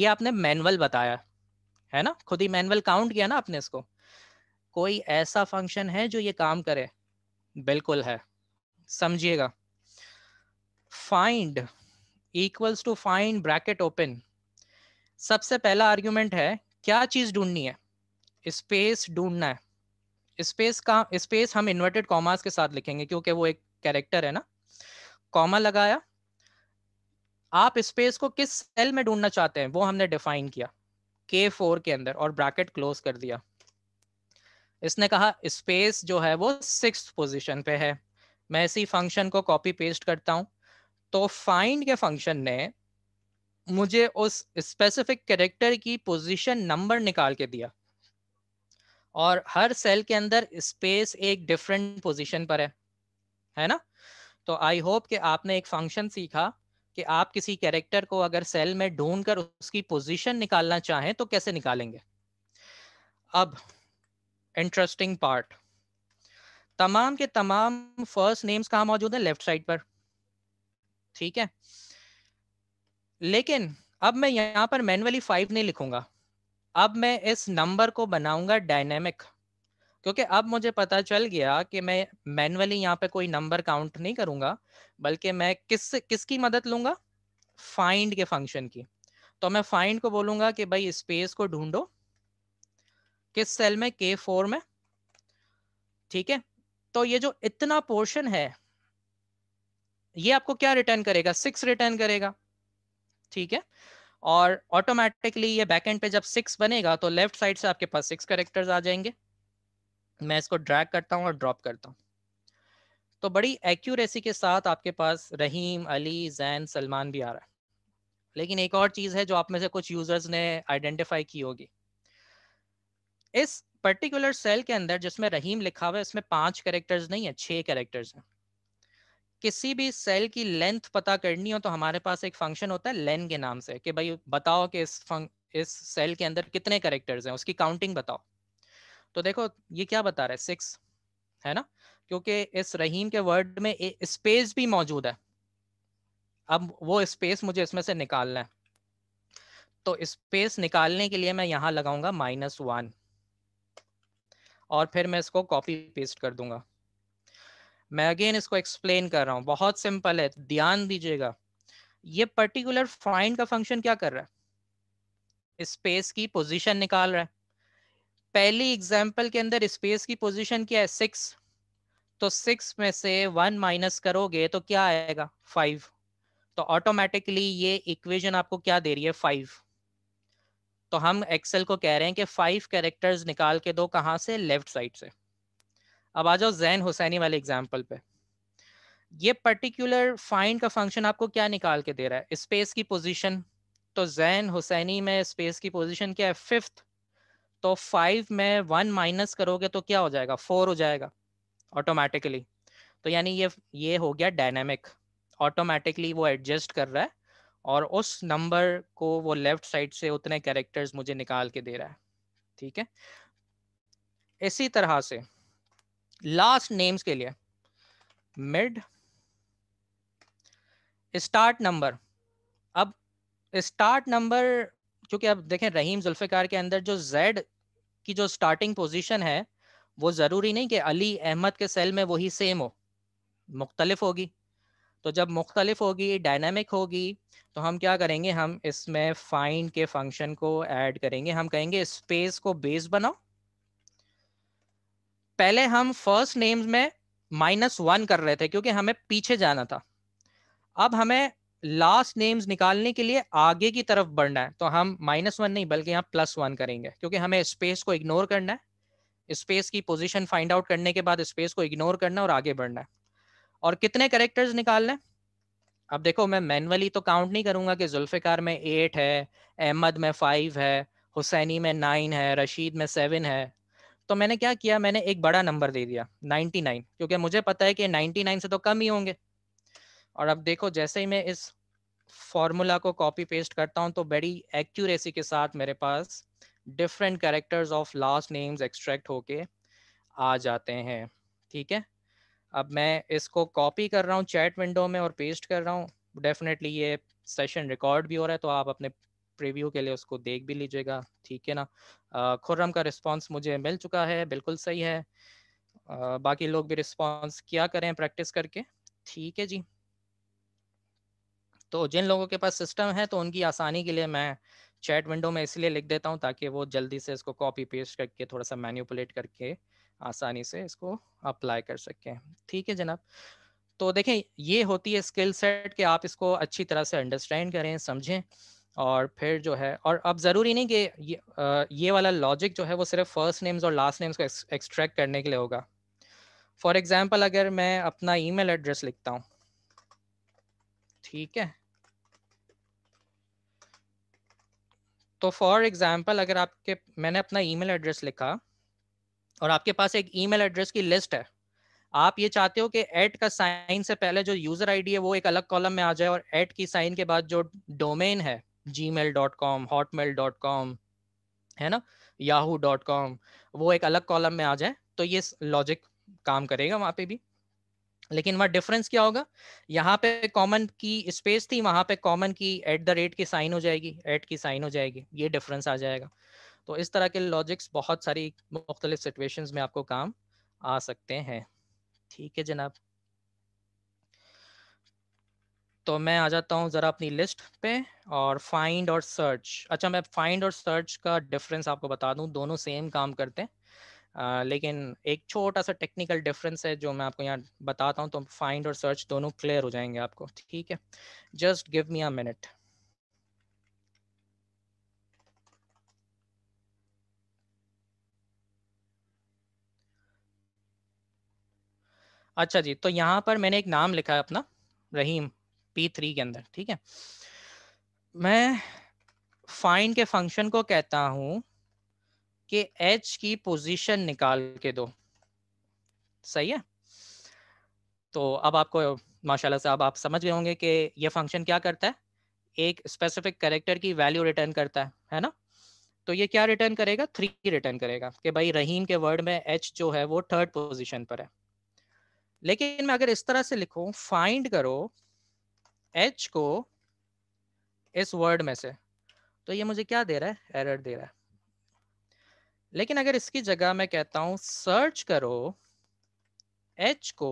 ये आपने मैनुअल बताया है ना खुद ही मैनुअल काउंट किया ना आपने इसको कोई ऐसा फंक्शन है जो ये काम करे बिल्कुल है समझिएगा find equals to find bracket open सबसे पहला आर्ग्यूमेंट है क्या चीज ढूंढनी है स्पेस ढूंढना है स्पेस का स्पेस हम इन्वर्टेड कॉमास के साथ लिखेंगे क्योंकि वो एक कैरेक्टर है ना कॉमा लगाया आप स्पेस को किस सेल में ढूंढना चाहते हैं वो हमने डिफाइन किया K4 के अंदर और ब्रैकेट क्लोज कर दिया इसने कहा स्पेस जो है वो सिक्स पोजीशन पे है मैं इसी फंक्शन को कॉपी पेस्ट करता हूं तो फाइंड के फंक्शन ने मुझे उस स्पेसिफिक कैरेक्टर की पोजीशन नंबर निकाल के दिया और हर सेल के अंदर स्पेस एक डिफरेंट पोजीशन पर है है ना तो आई होप कि आपने एक फंक्शन सीखा कि आप किसी कैरेक्टर को अगर सेल में ढूंढ कर उसकी पोजीशन निकालना चाहें तो कैसे निकालेंगे अब इंटरेस्टिंग पार्ट तमाम के तमाम फर्स्ट नेम्स कहा मौजूद है लेफ्ट साइड पर ठीक है लेकिन अब मैं यहां पर मैनुअली फाइव नहीं लिखूंगा अब मैं इस नंबर को बनाऊंगा डायनेमिक क्योंकि अब मुझे पता चल गया कि मैं मैनुअली यहाँ पे कोई नंबर काउंट नहीं करूंगा बल्कि मैं किस किसकी मदद लूंगा फाइंड के फंक्शन की तो मैं फाइंड को बोलूंगा कि भाई स्पेस को ढूंढो किस सेल में के फोर में ठीक है तो ये जो इतना पोर्शन है ये आपको क्या रिटर्न करेगा सिक्स रिटर्न करेगा ठीक है और ऑटोमेटिकली ये बैकएंड पे जब सिक्स बनेगा तो लेफ्ट साइड से आपके पास सिक्स करेक्टर्स आ जाएंगे मैं इसको ड्रैग करता हूँ और ड्रॉप करता हूँ तो बड़ी एक्यूरेसी के साथ आपके पास रहीम अली जैन सलमान भी आ रहा है लेकिन एक और चीज़ है जो आप में से कुछ यूज़र्स ने आइडेंटिफाई की होगी इस पर्टिकुलर सेल के अंदर जिसमें रहीम लिखा हुआ है इसमें पांच कैरेक्टर्स नहीं है छह कैरेक्टर्स हैं किसी भी सेल की लेंथ पता करनी हो तो हमारे पास एक फंक्शन होता है लेन के नाम से कि भाई बताओ कि इस फंक इस सेल के अंदर कितने कैरेक्टर्स हैं उसकी काउंटिंग बताओ तो देखो ये क्या बता रहा है सिक्स है ना क्योंकि इस रहीम के वर्ड में स्पेस भी मौजूद है अब वो स्पेस मुझे इसमें से निकालना है तो स्पेस निकालने के लिए मैं यहां लगाऊंगा माइनस वन और फिर मैं इसको कॉपी पेस्ट कर दूंगा मैं अगेन इसको एक्सप्लेन कर रहा हूं बहुत सिंपल है ध्यान दीजिएगा ये पर्टिकुलर फाइंड का फंक्शन क्या कर रहा है स्पेस की पोजीशन निकाल रहा है पहली एग्जाम्पल के अंदर स्पेस की पोजीशन क्या है सिक्स तो सिक्स में से वन माइनस करोगे तो क्या आएगा फाइव तो ऑटोमेटिकली ये इक्वेशन आपको क्या दे रही है फाइव तो हम एक्सेल को कह रहे हैं कि फाइव कैरेक्टर्स निकाल के दो कहां से लेफ्ट साइड से अब आ जाओ जैन हुसैनी वाले एग्जाम्पल पे ये पर्टिकुलर फाइंड का फंक्शन आपको क्या निकाल के दे रहा है स्पेस की पोजीशन तो जैन हुसैनी में स्पेस की पोजीशन क्या है फिफ्थ तो फाइव में वन माइनस करोगे तो क्या हो जाएगा फोर हो जाएगा ऑटोमेटिकली तो यानी ये ये हो गया डायनेमिक ऑटोमेटिकली वो एडजस्ट कर रहा है और उस नंबर को वो लेफ्ट साइड से उतने कैरेक्टर्स मुझे निकाल के दे रहा है ठीक है इसी तरह से लास्ट नेम्स के लिए मिड स्टार्ट नंबर अब स्टार्ट नंबर क्योंकि आप देखें रहीम जुल्फ़िकार के अंदर जो जेड की जो स्टार्टिंग पोजीशन है वो ज़रूरी नहीं कि अली अहमद के सेल में वही सेम हो मुख्तलिफ होगी तो जब मुख्तलिफ होगी डायनामिक होगी तो हम क्या करेंगे हम इसमें फाइंड के फंक्शन को ऐड करेंगे हम कहेंगे स्पेस को बेस बनाओ पहले हम फर्स्ट नेम्स में माइनस वन कर रहे थे क्योंकि हमें पीछे जाना था अब हमें लास्ट नेम्स निकालने के लिए आगे की तरफ बढ़ना है तो हम माइनस वन नहीं बल्कि यहाँ प्लस वन करेंगे क्योंकि हमें स्पेस को इग्नोर करना है स्पेस की पोजीशन फाइंड आउट करने के बाद स्पेस को इग्नोर करना और आगे बढ़ना है और कितने करेक्टर्स निकालने अब देखो मैं मैनुअली तो काउंट नहीं करूंगा कि जुल्फ़िकार में एट है अहमद में फाइव है हुसैनी में नाइन है रशीद में सेवन है तो मैंने क्या किया मैंने एक बड़ा नंबर दे दिया 99 क्योंकि मुझे पता है कि 99 से तो कम ही होंगे और अब देखो जैसे ही मैं इस फॉर्मूला को कॉपी पेस्ट करता हूँ तो बड़ी एक्यूरेसी के साथ मेरे पास different characters of last names extract होके आ जाते हैं ठीक है अब मैं इसको कॉपी कर रहा हूँ चैट विंडो में और पेस्ट कर रहा हूँ डेफिनेटली ये सेशन रिकॉर्ड भी हो रहा है तो आप अपने प्रीव्यू के लिए उसको देख भी लीजिएगा ठीक है ना खुर्रम का रिस्पांस मुझे मिल चुका है बिल्कुल सही है आ, बाकी लोग भी रिस्पांस क्या करें प्रैक्टिस करके ठीक है जी तो जिन लोगों के पास सिस्टम है तो उनकी आसानी के लिए मैं चैट विंडो में इसलिए लिख देता हूँ ताकि वो जल्दी से इसको कॉपी पेस्ट करके थोड़ा सा मैन्यूपुलेट करके आसानी से इसको अप्लाई कर सकें ठीक है जनाब तो देखें ये होती है स्किल सेट कि आप इसको अच्छी तरह से अंडरस्टैंड करें समझें और फिर जो है और अब ज़रूरी नहीं कि ये आ, ये वाला लॉजिक जो है वो सिर्फ फर्स्ट नेम्स और लास्ट नेम्स को एक्सट्रैक्ट करने के लिए होगा फॉर एग्ज़ाम्पल अगर मैं अपना ईमेल एड्रेस लिखता हूँ ठीक है तो फॉर एग्जाम्पल अगर आपके मैंने अपना ई एड्रेस लिखा और आपके पास एक ई एड्रेस की लिस्ट है आप ये चाहते हो कि एट का साइन से पहले जो यूजर आईडी है वो एक अलग कॉलम में आ जाए और एट की साइन के बाद जो डोमेन है Gmail dot com mail dot com है ना याहू डॉट कॉम वो एक अलग कॉलम में आ जाए तो ये लॉजिक काम करेगा वहाँ पे भी लेकिन वहां डिफरेंस क्या होगा यहाँ पे कॉमन की स्पेस थी वहां पे कॉमन की एट द रेट की साइन हो जाएगी एट की साइन हो जाएगी ये डिफरेंस आ जाएगा तो इस तरह के लॉजिक्स बहुत सारी मुख्तलिफ सिचुएशन में आपको काम आ सकते हैं ठीक है जनाब तो मैं आ जाता हूँ ज़रा अपनी लिस्ट पे और फाइंड और सर्च अच्छा मैं फाइंड और सर्च का डिफरेंस आपको बता दूं दोनों सेम काम करते हैं आ, लेकिन एक छोटा सा टेक्निकल डिफरेंस है जो मैं आपको यहाँ बताता हूँ तो फाइंड और सर्च दोनों क्लियर हो जाएंगे आपको ठीक है just give me a minute अच्छा जी तो यहाँ पर मैंने एक नाम लिखा है अपना रहीम पी थ्री के अंदर ठीक है मैं फाइंड के फंक्शन को कहता हूँ कि एच की पोजीशन निकाल के दो सही है तो अब आपको माशाल्लाह से अब आप समझ गए होंगे कि ये फंक्शन क्या करता है एक स्पेसिफिक करेक्टर की वैल्यू रिटर्न करता है है ना तो ये क्या रिटर्न करेगा थ्री रिटर्न करेगा कि भाई रहीम के वर्ड में एच जो है वो थर्ड पोजिशन पर है लेकिन मैं अगर इस तरह से लिखू फाइंड करो एच को इस वर्ड में से तो ये मुझे क्या दे रहा है एरर दे रहा है लेकिन अगर इसकी जगह मैं कहता हूं सर्च करो एच को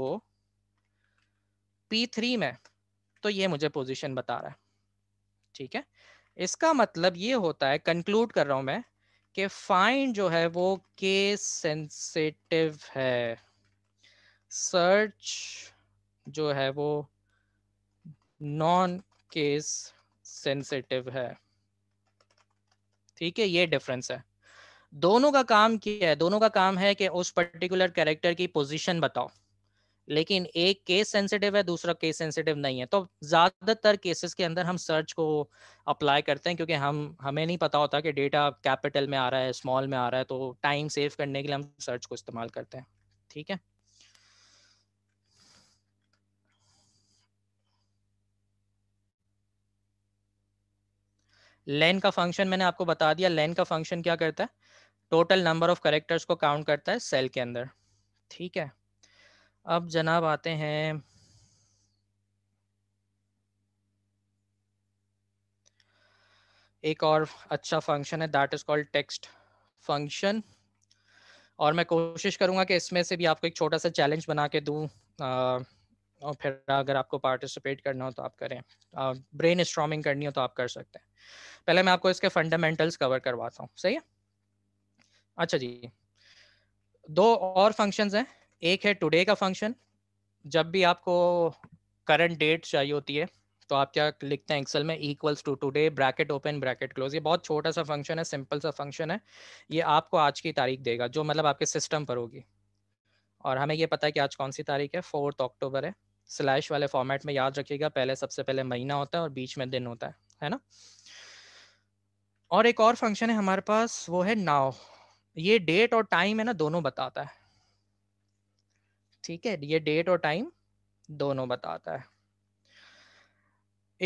P3 में तो ये मुझे पोजीशन बता रहा है ठीक है इसका मतलब ये होता है कंक्लूड कर रहा हूं मैं कि फाइंड जो है वो केस सेंसिटिव है सर्च जो है वो नॉन केस सेंसिटिव है ठीक है ये डिफरेंस है दोनों का काम क्या है दोनों का काम है कि उस पर्टिकुलर कैरेक्टर की पोजीशन बताओ लेकिन एक केस सेंसिटिव है दूसरा केस सेंसिटिव नहीं है तो ज़्यादातर केसेस के अंदर हम सर्च को अप्लाई करते हैं क्योंकि हम हमें नहीं पता होता कि डेटा कैपिटल में आ रहा है स्मॉल में आ रहा है तो टाइम सेव करने के लिए हम सर्च को इस्तेमाल करते हैं ठीक है लेन का फंक्शन मैंने आपको बता दिया लेन का फंक्शन क्या करता है टोटल नंबर ऑफ करेक्टर्स को काउंट करता है सेल के अंदर ठीक है अब जनाब आते हैं एक और अच्छा फंक्शन है that is called text function और मैं कोशिश करूंगा कि इसमें से भी आपको एक छोटा सा चैलेंज बना के दू और फिर अगर आपको पार्टिसिपेट करना हो तो आप करें ब्रेन स्ट्रॉमिंग करनी हो तो आप कर सकते हैं पहले मैं आपको इसके फंडामेंटल्स कवर करवाता हूँ सही है अच्छा जी दो और फंक्शंस हैं एक है टुडे का फंक्शन जब भी आपको करंट डेट चाहिए होती है तो आप क्या लिखते हैं एक्सेल में equals to today bracket open bracket close ये बहुत छोटा सा फंक्शन है सिंपल सा फंक्शन है ये आपको आज की तारीख देगा जो मतलब आपके सिस्टम पर होगी और हमें ये पता है कि आज कौन सी तारीख है फोर्थ अक्टूबर है स्लैश वाले फॉर्मेट में याद रखिएगा पहले सबसे पहले महीना होता है और बीच में दिन होता है है ना और एक और फंक्शन है हमारे पास वो है नाव ये डेट और टाइम है ना दोनों बताता है ठीक है ये डेट और टाइम दोनों बताता है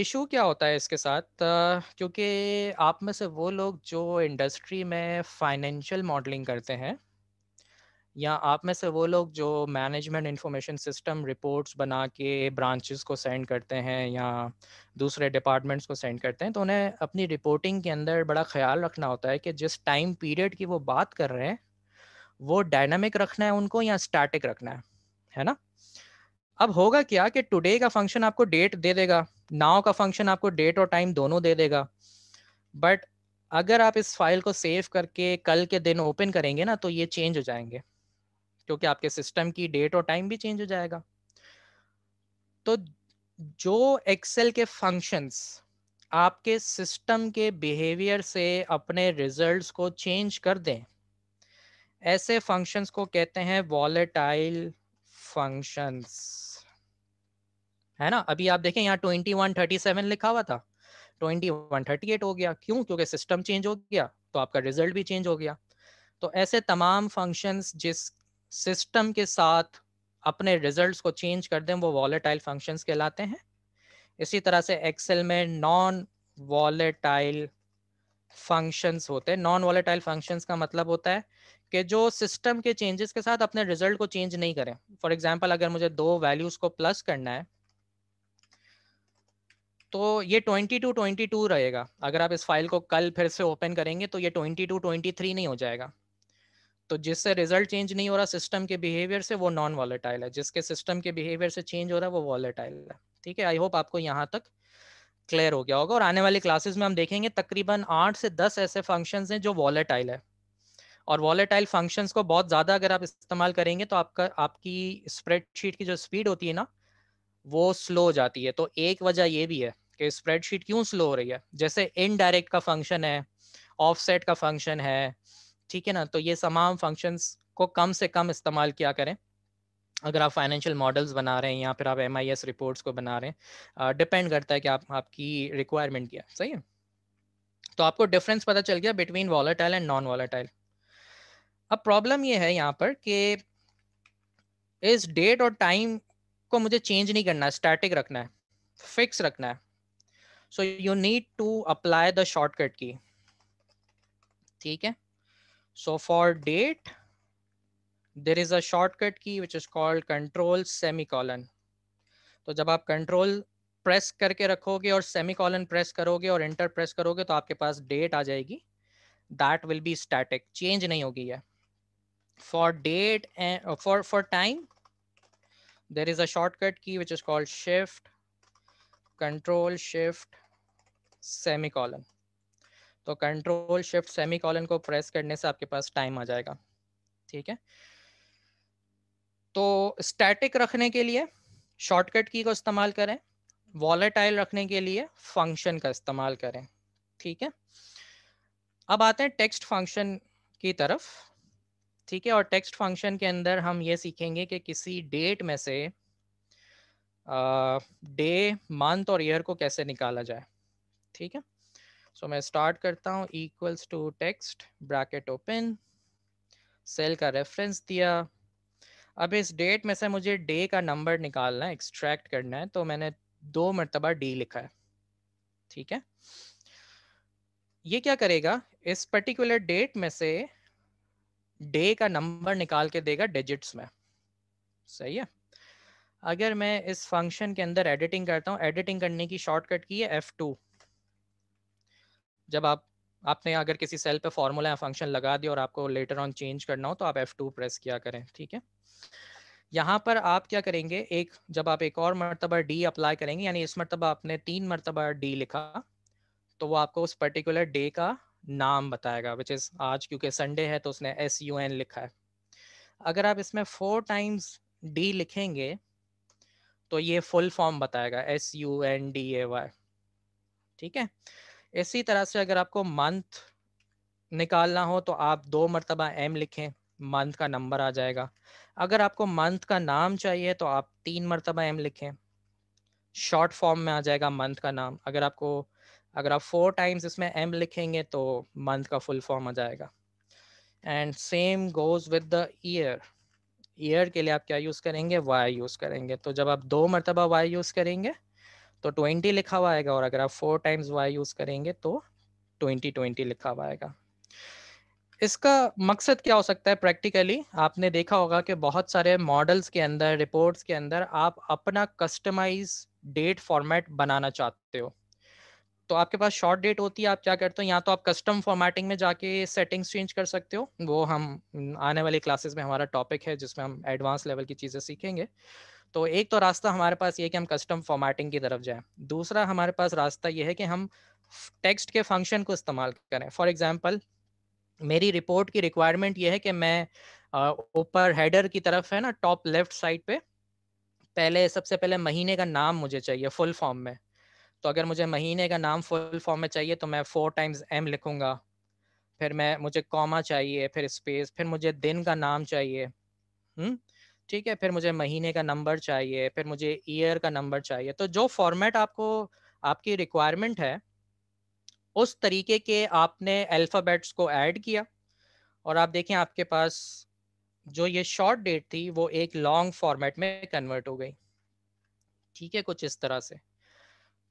इशू क्या होता है इसके साथ क्योंकि आप में से वो लोग जो इंडस्ट्री में फाइनेंशियल मॉडलिंग करते हैं या आप में से वो लोग जो मैनेजमेंट इंफॉर्मेशन सिस्टम रिपोर्ट्स बना के ब्रांचेस को सेंड करते हैं या दूसरे डिपार्टमेंट्स को सेंड करते हैं तो उन्हें अपनी रिपोर्टिंग के अंदर बड़ा ख्याल रखना होता है कि जिस टाइम पीरियड की वो बात कर रहे हैं वो डायनामिक रखना है उनको या स्टैटिक रखना है है ना अब होगा क्या कि टुडे का फंक्शन आपको डेट दे देगा नाव का फंक्शन आपको डेट और टाइम दोनों दे देगा बट अगर आप इस फाइल को सेव करके कल के दिन ओपन करेंगे ना तो ये चेंज हो जाएंगे क्योंकि आपके सिस्टम की डेट और टाइम भी चेंज हो जाएगा तो जो एक्सेल के फंक्शंस आपके सिस्टम के बिहेवियर से अपने रिजल्ट्स को चेंज कर दें ऐसे फंक्शंस को कहते हैं वॉलेटाइल फंक्शंस है ना अभी आप देखें यहाँ ट्वेंटी वन थर्टी सेवन लिखा हुआ था ट्वेंटी वन थर्टी एट हो गया क्यों क्योंकि सिस्टम चेंज हो गया तो आपका रिजल्ट भी चेंज हो गया तो ऐसे तमाम फंक्शंस जिस सिस्टम के साथ अपने रिजल्ट्स को चेंज कर दें वो वॉलेटाइल फंक्शंस कहलाते हैं इसी तरह से एक्सेल में नॉन वॉलेटाइल फंक्शंस होते हैं नॉन वॉलेटाइल फंक्शंस का मतलब होता है कि जो सिस्टम के चेंजेस के साथ अपने रिजल्ट को चेंज नहीं करें फॉर एग्जाम्पल अगर मुझे दो वैल्यूज को प्लस करना है तो ये 22, टू 22 रहेगा अगर आप इस फाइल को कल फिर से ओपन करेंगे तो ये 22, टू 23 नहीं हो जाएगा तो जिससे रिजल्ट चेंज नहीं हो रहा सिस्टम के बिहेवियर से वो नॉन वॉलेटाइल है जिसके सिस्टम के बिहेवियर से चेंज हो रहा है वो वॉलेटाइल है ठीक है आई होप आपको यहाँ तक क्लियर हो गया होगा और आने वाली क्लासेस में हम देखेंगे तकरीबन आठ से दस ऐसे फंक्शंस हैं जो वॉलेटाइल है और वॉलेटाइल फंक्शंस को बहुत ज़्यादा अगर आप इस्तेमाल करेंगे तो आपका आपकी स्प्रेडशीट की जो स्पीड होती है ना वो स्लो हो जाती है तो एक वजह ये भी है कि स्प्रेडशीट क्यों स्लो हो रही है जैसे इनडायरेक्ट का फंक्शन है ऑफसेट का फंक्शन है ठीक है ना तो ये तमाम फंक्शंस को कम से कम इस्तेमाल किया करें अगर आप फाइनेंशियल मॉडल्स बना रहे हैं या फिर आप एम रिपोर्ट्स को बना रहे हैं डिपेंड करता है कि आप आपकी रिक्वायरमेंट क्या सही है तो आपको डिफरेंस पता चल गया between volatile and non volatile अब प्रॉब्लम ये है यहाँ पर कि इस डेट और टाइम को मुझे चेंज नहीं करना है स्टैटिक रखना है फिक्स रखना है so you need to apply the shortcut key ठीक है So for date, there is a shortcut key which is called control semicolon. तो जब आप control प्रेस करके रखोगे और सेमीकॉलन प्रेस करोगे और एंटर प्रेस करोगे तो आपके पास डेट आ जाएगी that will be static change नहीं होगी ये for date and for for time there is a shortcut key which is called shift control shift semicolon तो कंट्रोल शिफ्ट सेमी कॉलन को प्रेस करने से आपके पास टाइम आ जाएगा ठीक है तो स्टैटिक रखने के लिए शॉर्टकट की को इस्तेमाल करें वॉलेटाइल रखने के लिए फंक्शन का इस्तेमाल करें ठीक है अब आते हैं टेक्स्ट फंक्शन की तरफ ठीक है और टेक्स्ट फंक्शन के अंदर हम ये सीखेंगे कि किसी डेट में से डे मंथ और ईयर को कैसे निकाला जाए ठीक है सो so, मैं स्टार्ट करता हूँ equals to text bracket open cell का रेफरेंस दिया अब इस डेट में से मुझे डे का नंबर निकालना है एक्सट्रैक्ट करना है तो मैंने दो मरतबा डी लिखा है ठीक है ये क्या करेगा इस पर्टिकुलर डेट में से डे का नंबर निकाल के देगा डिजिट्स में सही है अगर मैं इस फंक्शन के अंदर एडिटिंग करता हूँ एडिटिंग करने की शॉर्टकट की है एफ टू जब आप आपने अगर किसी सेल पे फॉर्मूला या फंक्शन लगा दिया और आपको लेटर ऑन चेंज करना हो तो आप F2 प्रेस किया करें ठीक है यहाँ पर आप क्या करेंगे एक जब आप एक और मरतबा डी अप्लाई करेंगे यानी इस मरतबा आपने तीन मरतबा डी लिखा तो वो आपको उस पर्टिकुलर डे का नाम बताएगा विच इज़ आज क्योंकि संडे है तो उसने एस यू एन लिखा है अगर आप इसमें फोर टाइम्स डी लिखेंगे तो ये फुल फॉर्म बताएगा S U N D A Y ठीक है इसी तरह से अगर आपको मंथ निकालना हो तो आप दो मरतबा एम लिखें मंथ का नंबर आ जाएगा अगर आपको मंथ का नाम चाहिए तो आप तीन मरतबा एम लिखें शॉर्ट फॉर्म में आ जाएगा मंथ का नाम अगर आपको अगर आप फोर टाइम्स इसमें एम लिखेंगे तो मंथ का फुल फॉर्म आ जाएगा and same goes with the year year के लिए आप क्या यूज़ करेंगे वाई यूज़ करेंगे तो जब आप दो मरतबा वाई यूज़ करेंगे तो ट्वेंटी लिखा हुआ आएगा और अगर आप फोर टाइम्स वाई यूज करेंगे तो ट्वेंटी ट्वेंटी लिखा हुआ आएगा इसका मकसद क्या हो सकता है प्रैक्टिकली आपने देखा होगा कि बहुत सारे मॉडल्स के अंदर रिपोर्ट्स के अंदर आप अपना कस्टमाइज डेट फॉर्मेट बनाना चाहते हो तो आपके पास शॉर्ट डेट होती है आप क्या करते हो या तो आप कस्टम फॉर्मेटिंग में जाके सेटिंग्स चेंज कर सकते हो वो हम आने वाली क्लासेस में हमारा टॉपिक है जिसमें हम एडवांस लेवल की चीज़ें सीखेंगे तो एक तो रास्ता हमारे पास ये कि हम कस्टम फॉर्मेटिंग की तरफ जाएं दूसरा हमारे पास रास्ता ये है कि हम टेक्स्ट के फंक्शन को इस्तेमाल करें फॉर एग्जांपल मेरी रिपोर्ट की रिक्वायरमेंट ये है कि मैं ऊपर हेडर की तरफ है ना टॉप लेफ्ट साइड पे पहले सबसे पहले महीने का नाम मुझे चाहिए फुल फॉर्म में तो अगर मुझे महीने का नाम फुल फॉर्म में चाहिए तो मैं फोर टाइम्स एम लिखूंगा फिर मैं मुझे कॉमा चाहिए फिर स्पेस फिर मुझे दिन का नाम चाहिए हम्म ठीक है फिर मुझे महीने का नंबर चाहिए फिर मुझे ईयर का नंबर चाहिए तो जो फॉर्मेट आपको आपकी रिक्वायरमेंट है उस तरीके के आपने अल्फ़ाबेट्स को ऐड किया और आप देखें आपके पास जो ये शॉर्ट डेट थी वो एक लॉन्ग फॉर्मेट में कन्वर्ट हो गई ठीक है कुछ इस तरह से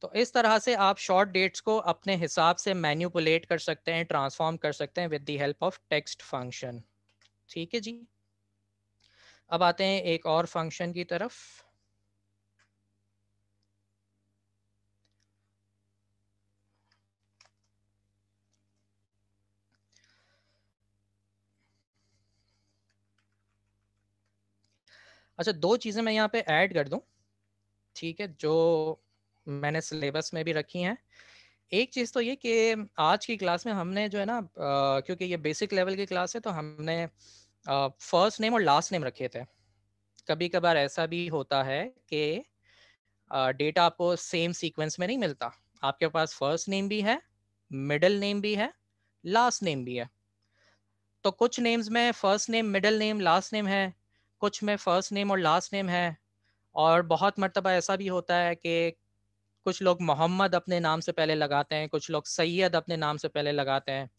तो इस तरह से आप शॉर्ट डेट्स को अपने हिसाब से मैन्यूपुलेट कर सकते हैं ट्रांसफॉर्म कर सकते हैं with the help of text function ठीक है जी अब आते हैं एक और फंक्शन की तरफ अच्छा दो चीज़ें मैं यहाँ पे ऐड कर दू ठीक है जो मैंने सिलेबस में भी रखी हैं एक चीज़ तो ये कि आज की क्लास में हमने जो है ना आ, क्योंकि ये बेसिक लेवल की क्लास है तो हमने फर्स्ट नेम और लास्ट नेम रखे थे कभी कभार ऐसा भी होता है कि डेटा आपको सेम सीक्वेंस में नहीं मिलता आपके पास फर्स्ट नेम भी है मिडल नेम भी है लास्ट नेम भी है तो कुछ नेम्स में first name middle name last name है कुछ में फर्स्ट नेम और लास्ट नेम है और बहुत मरतबा ऐसा भी होता है कि कुछ लोग मोहम्मद अपने नाम से पहले लगाते हैं कुछ लोग सैयद अपने नाम से पहले लगाते हैं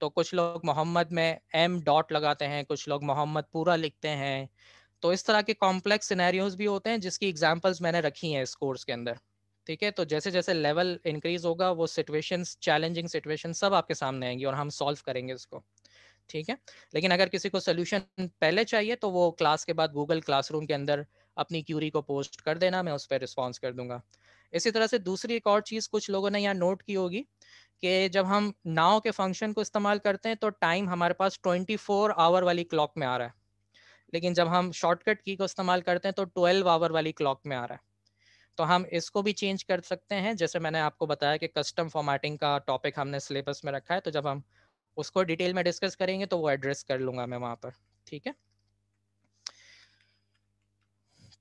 तो कुछ लोग मोहम्मद में एम डॉट लगाते हैं कुछ लोग मोहम्मद पूरा लिखते हैं तो इस तरह के कॉम्प्लेक्स सिनेरियोज भी होते हैं जिसकी एग्जाम्पल्स मैंने रखी हैं इस कोर्स के अंदर ठीक है तो जैसे जैसे लेवल इंक्रीज होगा वो सिटुएशन चैलेंजिंग सिचुएशन सब आपके सामने आएंगी और हम सॉल्व करेंगे इसको ठीक है लेकिन अगर किसी को सोल्यूशन पहले चाहिए तो वो क्लास के बाद गूगल क्लासरूम के अंदर अपनी क्यूरी को पोस्ट कर देना मैं उस पर रिस्पॉन्स कर दूंगा इसी तरह से दूसरी एक और चीज़ कुछ लोगों ने यहाँ नोट की होगी कि जब हम नाव के फंक्शन को इस्तेमाल करते हैं तो टाइम हमारे पास 24 आवर वाली क्लॉक में आ रहा है लेकिन जब हम शॉर्टकट की को इस्तेमाल करते हैं तो 12 आवर वाली क्लॉक में आ रहा है तो हम इसको भी चेंज कर सकते हैं जैसे मैंने आपको बताया कि कस्टम फॉर्मेटिंग का टॉपिक हमने सिलेबस में रखा है तो जब हम उसको डिटेल में डिस्कस करेंगे तो वो एड्रेस कर लूँगा मैं वहाँ पर ठीक है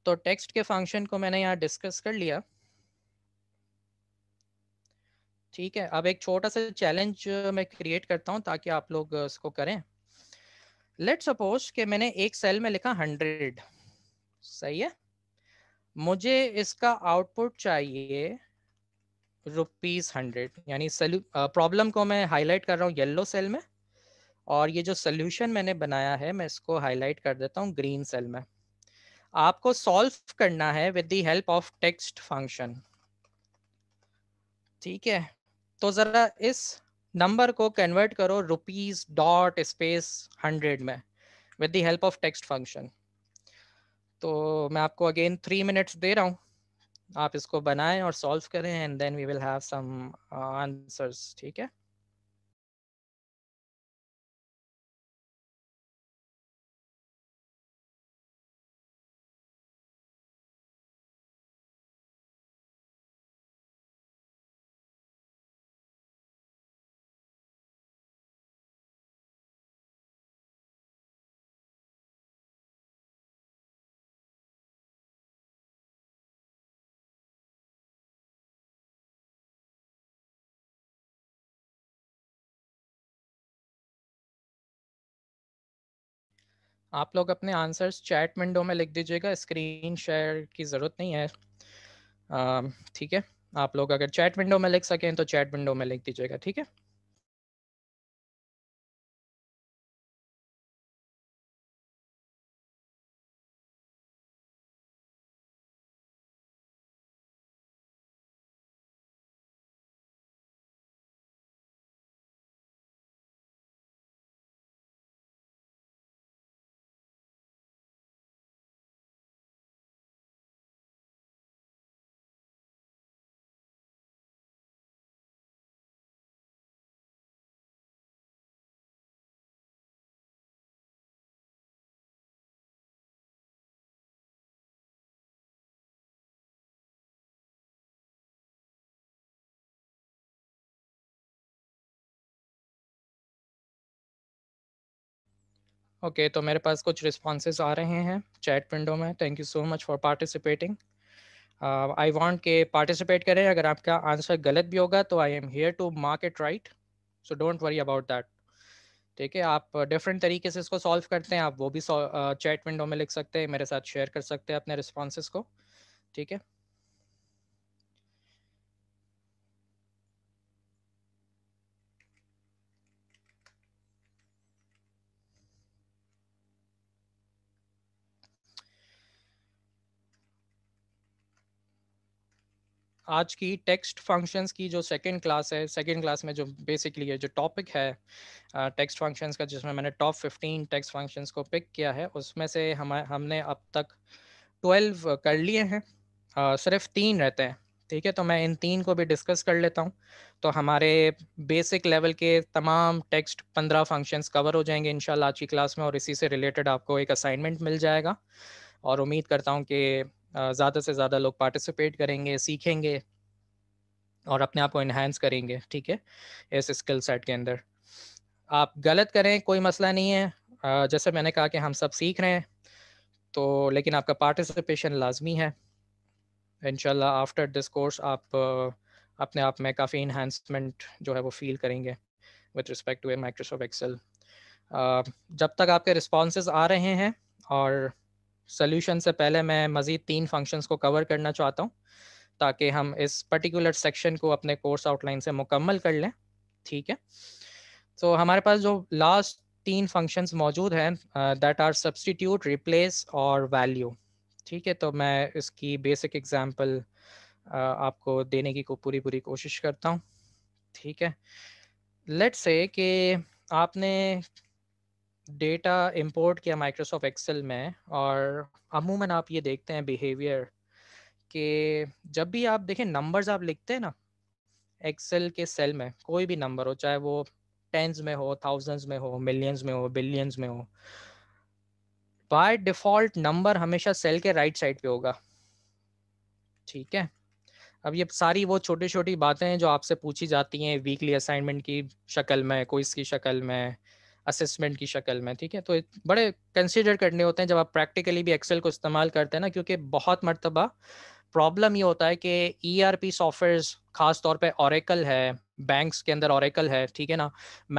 तो टेक्स्ट के फंक्शन को मैंने यहाँ डिस्कस कर लिया ठीक है अब एक छोटा सा चैलेंज मैं क्रिएट करता हूँ ताकि आप लोग इसको करें लेट सपोज कि मैंने एक सेल में लिखा हंड्रेड सही है मुझे इसका आउटपुट चाहिए रुपीज हंड्रेड यानी प्रॉब्लम को मैं हाईलाइट कर रहा हूँ येल्लो सेल में और ये जो सोल्यूशन मैंने बनाया है मैं इसको हाईलाइट कर देता हूँ ग्रीन सेल में आपको सॉल्व करना है with the help of text function ठीक है तो जरा इस नंबर को कन्वर्ट करो रुपीज डॉट स्पेस हंड्रेड में with the help of text function तो मैं आपको अगेन थ्री मिनट्स दे रहा हूँ आप इसको बनाएं और सॉल्व करें and then we will have some answers ठीक है आप लोग अपने आंसर्स चैट विंडो में लिख दीजिएगा स्क्रीन शेयर की ज़रूरत नहीं है ठीक है आप लोग अगर चैट विंडो में लिख सकें तो चैट विंडो में लिख दीजिएगा ठीक है ओके तो मेरे पास कुछ रिस्पॉन्सेज आ रहे हैं चैट विंडो में thank you so much for participating I want के पार्टिसिपेट करें अगर आपका आंसर गलत भी होगा तो I am here to mark it right so don't worry about that ठीक है आप डिफरेंट तरीके से इसको सॉल्व करते हैं आप वो भी चैट विंडो uh, में लिख सकते हैं मेरे साथ शेयर कर सकते हैं अपने रिस्पॉन्सेज को ठीक है आज की टेक्स्ट फंक्शंस की जो सेकंड क्लास है सेकंड क्लास में जो बेसिकली है जो टॉपिक है टेक्स्ट फंक्शंस का जिसमें मैंने टॉप 15 टेक्स्ट फंक्शंस को पिक किया है उसमें से हम हमने अब तक 12 कर लिए हैं आ, सिर्फ तीन रहते हैं ठीक है तो मैं इन तीन को भी डिस्कस कर लेता हूँ तो हमारे बेसिक लेवल के तमाम टेक्स्ट पंद्रह फंक्शंस कवर हो जाएंगे इन आज की क्लास में और इसी से रिलेटेड आपको एक असाइनमेंट मिल जाएगा और उम्मीद करता हूँ कि ज़्यादा से ज़्यादा लोग पार्टिसिपेट करेंगे सीखेंगे और अपने आप को इन्हेंस करेंगे ठीक है इस स्किल सेट के अंदर आप गलत करें कोई मसला नहीं है जैसे मैंने कहा कि हम सब सीख रहे हैं तो लेकिन आपका पार्टिसिपेशन लाजमी है इनशाला आफ्टर दिस कोर्स आप अपने आप में काफ़ी इन्हांसमेंट जो है वो फील करेंगे with respect to Microsoft Excel जब तक आपके रिस्पॉन्स आ रहे हैं और सोल्यूशन से पहले मैं मज़ीद तीन फंक्शंस को कवर करना चाहता हूँ ताकि हम इस पर्टिकुलर सेक्शन को अपने कोर्स आउटलाइन से मुकम्मल कर लें ठीक है तो हमारे पास जो लास्ट तीन फंक्शंस मौजूद हैं दैट आर सब्सटीट्यूट रिप्लेस और वैल्यू ठीक है तो मैं इसकी बेसिक एग्जाम्पल uh, आपको देने की को पूरी पूरी कोशिश करता हूँ ठीक है लेट्स से कि आपने डेटा इंपोर्ट किया माइक्रोसॉफ्ट एक्सेल में और अमूमन आप ये देखते हैं बिहेवियर कि जब भी आप देखें नंबर्स आप लिखते हैं ना एक्सेल के सेल में कोई भी नंबर हो चाहे वो टेंस में हो थाउजेंड्स में हो मिलियंस में हो बिलियंस में हो बाय डिफॉल्ट नंबर हमेशा सेल के राइट साइड पे होगा ठीक है अब ये सारी वो छोटी छोटी बातें हैं जो आपसे पूछी जाती हैं वीकली असाइनमेंट की शक्ल में कोइस की शक्ल में असेसमेंट की शक्ल में ठीक है तो बड़े कंसिडर करने होते हैं जब आप प्रैक्टिकली भी एक्सेल को इस्तेमाल करते हैं ना क्योंकि बहुत मरतबा प्रॉब्लम ये होता है कि ई आर पी सॉफ्टवेयर खास तौर पे औरकल है बैंक्स के अंदर औरकल है ठीक है ना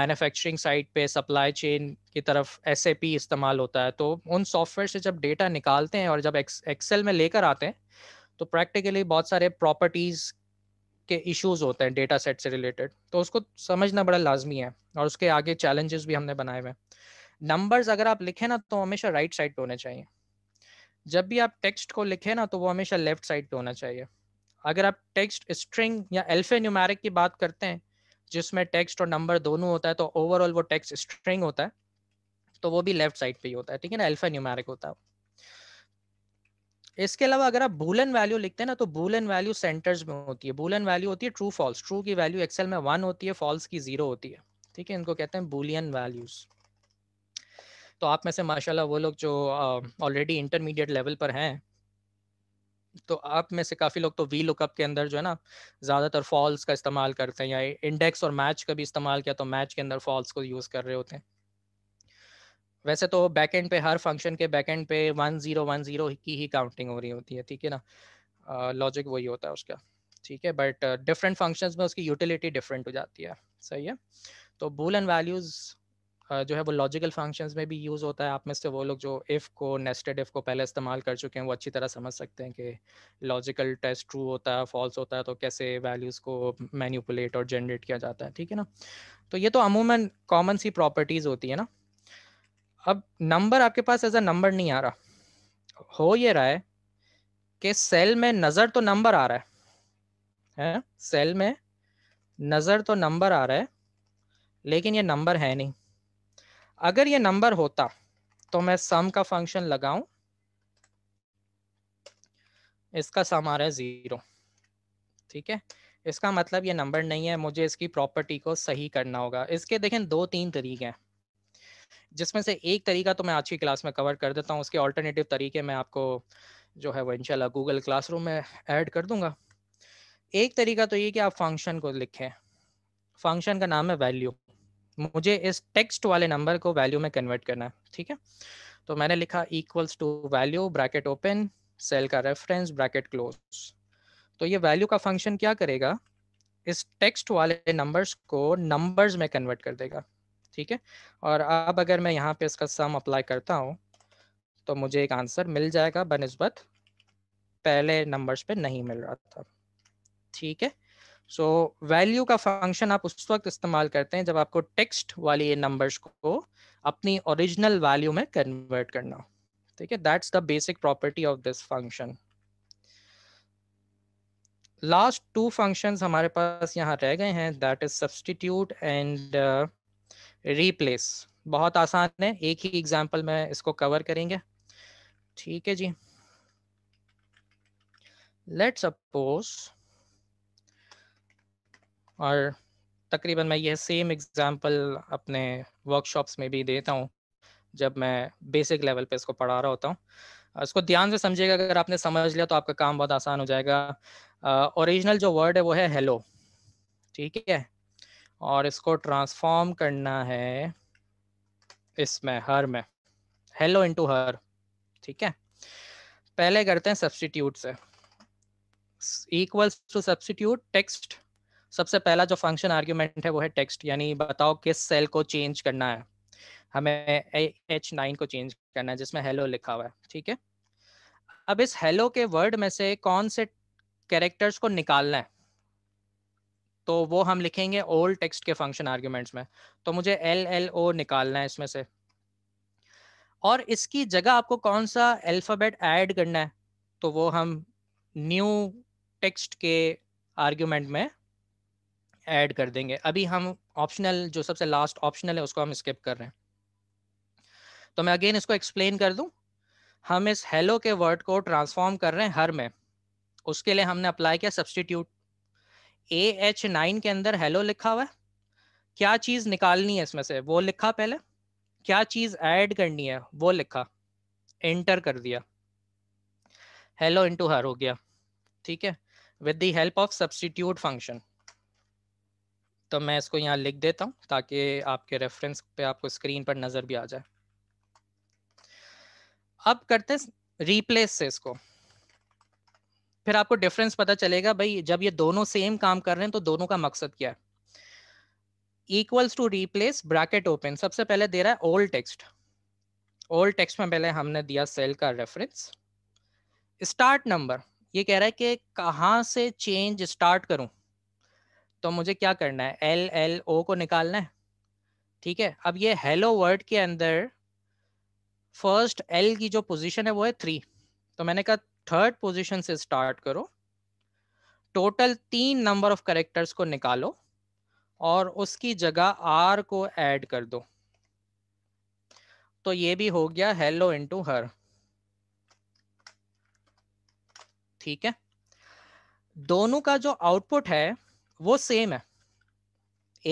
मैन्युफैक्चरिंग साइट पे सप्लाई चेन की तरफ एस इस्तेमाल होता है तो उन सॉफ्टवेयर से जब डेटा निकालते हैं और जब एक्सेल में लेकर आते हैं तो प्रैक्टिकली बहुत सारे प्रॉपर्टीज़ के इश्यूज होते हैं डेटा सेट से रिलेटेड तो उसको समझना बड़ा लाजमी है और उसके आगे चैलेंजेस भी हमने बनाए हुए हैं नंबर्स अगर आप लिखें ना तो हमेशा राइट साइड पे होने चाहिए जब भी आप टेक्स्ट को लिखें ना तो वो हमेशा लेफ्ट साइड पे होना चाहिए अगर आप टेक्स्ट स्ट्रिंग या एल्फे न्यूमेरिक की बात करते हैं जिसमें टेक्स्ट और नंबर दोनों होता है तो ओवरऑल वो टेक्स्ट स्ट्रिंग होता है तो वो भी लेफ्ट साइड पे ही होता है ठीक है ना एल्फा न्यूमेरिक होता है इसके अलावा अगर आप बुलन वैल्यू लिखते हैं ना तो बुलन वैल्यू सेंटर्स में होती है बुलन वैल्यू होती है ट्रू फॉल्स ट्रू की वैल्यू एक्सेल में वन होती है फॉल्स की जीरो होती है ठीक है इनको कहते हैं बुलियन वैल्यूज तो आप में से माशाल्लाह वो लोग जो ऑलरेडी इंटरमीडिएट लेवल पर हैं तो आप में से काफ़ी लोग तो वी लुकअप के अंदर जो है ना ज़्यादातर फॉल्स का इस्तेमाल करते हैं या इंडेक्स और मैच का भी इस्तेमाल किया तो मैच के अंदर फॉल्स को यूज़ कर रहे होते हैं वैसे तो एंड पे हर फंक्शन के बैक एंड पे वन जीरो वन जीरो की ही काउंटिंग हो रही होती है ठीक है ना लॉजिक वही होता है उसका ठीक है बट डिफरेंट फंक्शंस में उसकी यूटिलिटी डिफरेंट हो जाती है सही है तो बूल एंड वैल्यूज़ जो है वो लॉजिकल फंक्शंस में भी यूज़ होता है आप में से वो लोग जो इफ़ को नेस्टेड इफ़ को पहले इस्तेमाल कर चुके हैं वो अच्छी तरह समझ सकते हैं कि लॉजिकल टेस्ट ट्रू होता है फॉल्स होता है तो कैसे वैल्यूज़ को मैन्यूपुलेट और जनरेट किया जाता है ठीक है ना तो ये तो अमूमन कॉमन सी प्रॉपर्टीज़ होती है ना अब नंबर आपके पास एज अ नंबर नहीं आ रहा हो ये रहा है कि सेल में नज़र तो नंबर आ रहा है है सेल में नज़र तो नंबर आ रहा है लेकिन ये नंबर है नहीं अगर ये नंबर होता तो मैं सम का फंक्शन लगाऊं इसका सम आ रहा है ज़ीरो ठीक है इसका मतलब ये नंबर नहीं है मुझे इसकी प्रॉपर्टी को सही करना होगा इसके देखें दो तीन तरीके हैं जिसमें से एक तरीका तो मैं आज की क्लास में कवर कर देता हूँ उसके ऑल्टरनेटिव तरीके मैं आपको जो है वो इनशाला गूगल क्लासरूम में ऐड कर दूंगा एक तरीका तो ये कि आप फंक्शन को लिखें फंक्शन का नाम है वैल्यू मुझे इस टेक्स्ट वाले नंबर को वैल्यू में कन्वर्ट करना है ठीक है तो मैंने लिखा equals to value bracket open cell का रेफरेंस ब्रैकेट क्लोज तो ये वैल्यू का फंक्शन क्या करेगा इस टेक्स्ट वाले नंबर्स को नंबर्स में कन्वर्ट कर देगा ठीक है और अब अगर मैं यहाँ पे इसका सम अप्लाई करता हूँ तो मुझे एक आंसर मिल जाएगा बनस्बत पहले नंबर्स पे नहीं मिल रहा था ठीक है सो so, वैल्यू का फंक्शन आप उस वक्त इस्तेमाल करते हैं जब आपको टेक्स्ट वाली नंबर्स को अपनी ओरिजिनल वैल्यू में कन्वर्ट करना ठीक है that's the basic property of this function last two functions हमारे पास यहाँ रह गए हैं that is substitute and replace बहुत आसान है एक ही एग्जाम्पल में इसको कवर करेंगे ठीक है जी लेट सपोज और तकरीबन मैं यह सेम एग्जाम्पल अपने वर्कशॉप्स में भी देता हूँ जब मैं बेसिक लेवल पे इसको पढ़ा रहा होता हूँ इसको ध्यान से समझिएगा अगर आपने समझ लिया तो आपका काम बहुत आसान हो जाएगा ओरिजिनल जो वर्ड है वो है हेलो ठीक है और इसको ट्रांसफॉर्म करना है इसमें हर में हेलो टू हर ठीक है पहले करते हैं सब्सटीट्यूट से इक्वल्स टू सब्सटीट्यूट टेक्स्ट सबसे पहला जो फंक्शन आर्ग्यूमेंट है वो है टेक्स्ट यानी बताओ किस सेल को चेंज करना है हमें एच नाइन को चेंज करना है जिसमें हेलो लिखा हुआ है ठीक है अब इस हेलो के वर्ड में से कौन से कैरेक्टर्स को निकालना है तो वो हम लिखेंगे ओल्ड टेक्स्ट के फंक्शन आर्ग्यूमेंट्स में तो मुझे एल एल ओ निकालना है इसमें से और इसकी जगह आपको कौन सा अल्फाबेट ऐड करना है तो वो हम न्यू टेक्स्ट के आर्ग्यूमेंट में ऐड कर देंगे अभी हम ऑप्शनल जो सबसे लास्ट ऑप्शनल है उसको हम स्किप कर रहे हैं तो मैं अगेन इसको एक्सप्लेन कर दूं हम इस हेलो के वर्ड को ट्रांसफॉर्म कर रहे हैं हर में उसके लिए हमने अप्लाई किया सब्सटीट्यूट ए एच नाइन के अंदर हेलो लिखा हुआ है क्या चीज निकालनी है इसमें से वो लिखा पहले क्या चीज ऐड करनी है वो लिखा एंटर कर दिया हेलो इनटू हर हो गया ठीक है with the help of substitute function तो मैं इसको यहाँ लिख देता हूँ ताकि आपके रेफरेंस पे आपको स्क्रीन पर नजर भी आ जाए अब करते रिप्लेस से इसको फिर आपको डिफरेंस पता चलेगा भाई जब ये दोनों सेम काम कर रहे हैं तो दोनों का मकसद क्या है equals to replace bracket open सबसे पहले दे रहा है ओल्ड टेक्स्ट ओल्ड टेक्स्ट में पहले हमने दिया सेल का रेफरेंस स्टार्ट नंबर ये कह रहा है कि कहाँ से चेंज स्टार्ट करूं तो मुझे क्या करना है एल एल ओ को निकालना है ठीक है अब ये हेलो वर्ड के अंदर फर्स्ट एल की जो पोजीशन है वो है थ्री तो मैंने कहा थर्ड पोजीशन से स्टार्ट करो टोटल तीन नंबर ऑफ करेक्टर्स को निकालो और उसकी जगह आर को ऐड कर दो तो ये भी हो गया हेलो इनटू हर ठीक है दोनों का जो आउटपुट है वो सेम है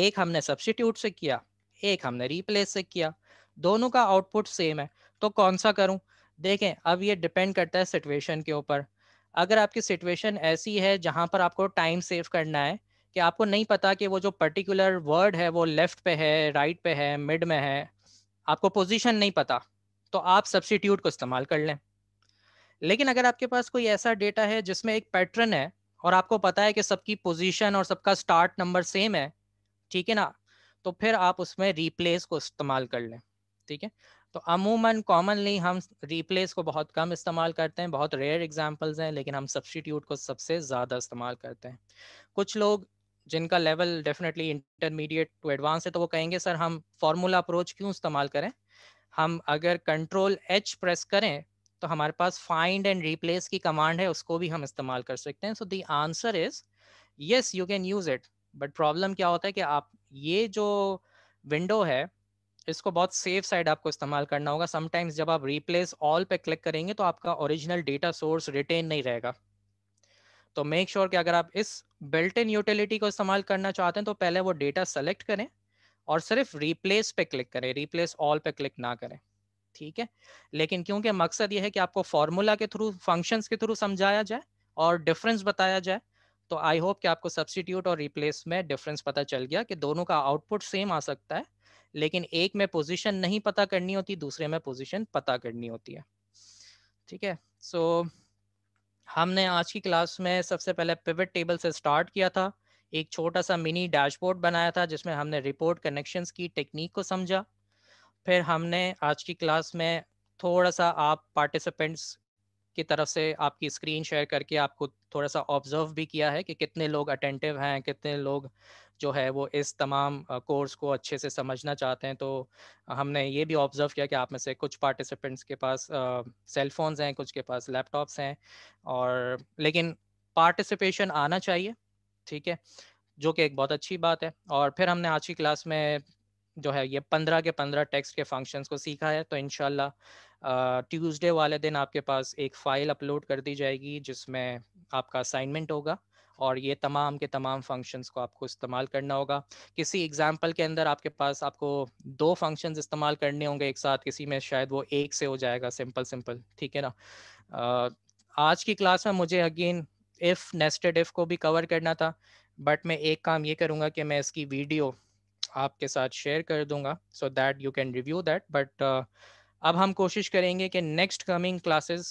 एक हमने सब्सिट्यूट से किया एक हमने रिप्लेस से किया दोनों का आउटपुट सेम है तो कौन सा करूं देखें अब ये डिपेंड करता है सिचुएशन के ऊपर अगर आपकी सिचुएशन ऐसी है जहां पर आपको टाइम सेव करना है कि आपको नहीं पता कि वो जो पर्टिकुलर वर्ड है वो लेफ्ट पे है राइट पे है मिड में है आपको पोजीशन नहीं पता तो आप सब्सटीट्यूट को इस्तेमाल कर लें लेकिन अगर आपके पास कोई ऐसा डेटा है जिसमें एक पैटर्न है और आपको पता है कि सबकी पोजीशन और सबका स्टार्ट नंबर सेम है ठीक है ना तो फिर आप उसमें रिप्लेस को इस्तेमाल कर लें ठीक है तो अमूमन कॉमनली हम रिप्लेस को बहुत कम इस्तेमाल करते हैं बहुत रेयर एग्जांपल्स हैं लेकिन हम सब्सटीट्यूट को सबसे ज़्यादा इस्तेमाल करते हैं कुछ लोग जिनका level definitely intermediate to advance है तो वो कहेंगे सर हम फार्मूला अप्रोच क्यों इस्तेमाल करें हम अगर कंट्रोल एच प्रेस करें तो हमारे पास फाइंड एंड रिप्लेस की कमांड है उसको भी हम इस्तेमाल कर सकते हैं so the answer is yes you can use it but problem क्या होता है कि आप ये जो विंडो है इसको बहुत सेफ साइड आपको इस्तेमाल करना होगा समटाइम्स जब आप रिप्लेस ऑल पे क्लिक करेंगे तो आपका ओरिजिनल डेटा सोर्स रिटेन नहीं रहेगा तो मेक श्योर sure कि अगर आप इस बिल्ट इन यूटिलिटी को इस्तेमाल करना चाहते हैं तो पहले वो डेटा सेलेक्ट करें और सिर्फ रिप्लेस पे क्लिक करें रिप्लेस ऑल पे क्लिक ना करें ठीक है लेकिन क्योंकि मकसद ये है कि आपको फॉर्मूला के थ्रू फंक्शन के थ्रू समझाया जाए और डिफरेंस बताया जाए तो आई होप कि आपको सब्सटीट्यूट और रिप्लेस में डिफरेंस पता चल गया कि दोनों का आउटपुट सेम आ सकता है लेकिन एक में पोजीशन नहीं पता करनी होती दूसरे में पोजीशन पता करनी होती है ठीक है सो so, हमने आज की क्लास में सबसे पहले पिवट टेबल से स्टार्ट किया था एक छोटा सा मिनी डैशबोर्ड बनाया था जिसमें हमने रिपोर्ट कनेक्शन की टेक्निक को समझा फिर हमने आज की क्लास में थोड़ा सा आप पार्टिसिपेंट्स की तरफ से आपकी स्क्रीन शेयर करके आपको थोड़ा सा ऑब्जर्व भी किया है कि कितने लोग अटेंटिव हैं कितने लोग जो है वो इस तमाम कोर्स को अच्छे से समझना चाहते हैं तो हमने ये भी ऑब्जर्व किया कि आप में से कुछ पार्टिसिपेंट्स के पास सेलफोन्स हैं कुछ के पास लैपटॉप्स हैं और लेकिन पार्टिसिपेशन आना चाहिए ठीक है जो कि एक बहुत अच्छी बात है और फिर हमने आज की क्लास में जो है ये पंद्रह के पंद्रह टेक्स्ट के फंक्शंस को सीखा है तो इनशाला ट्यूसडे वाले दिन आपके पास एक फ़ाइल अपलोड कर दी जाएगी जिसमें आपका असाइनमेंट होगा और ये तमाम के तमाम फंक्शंस को आपको इस्तेमाल करना होगा किसी एग्जाम्पल के अंदर आपके पास आपको दो फंक्शंस इस्तेमाल करने होंगे एक साथ किसी में शायद वो एक से हो जाएगा सिंपल सिंपल ठीक है ना आज की क्लास में मुझे अगेन इफ़ नेस्टेड इफ़ को भी कवर करना था बट मैं एक काम ये करूँगा कि मैं इसकी वीडियो आपके साथ शेयर कर दूंगा so that you can review that but अब हम कोशिश करेंगे कि नेक्स्ट कमिंग क्लासेस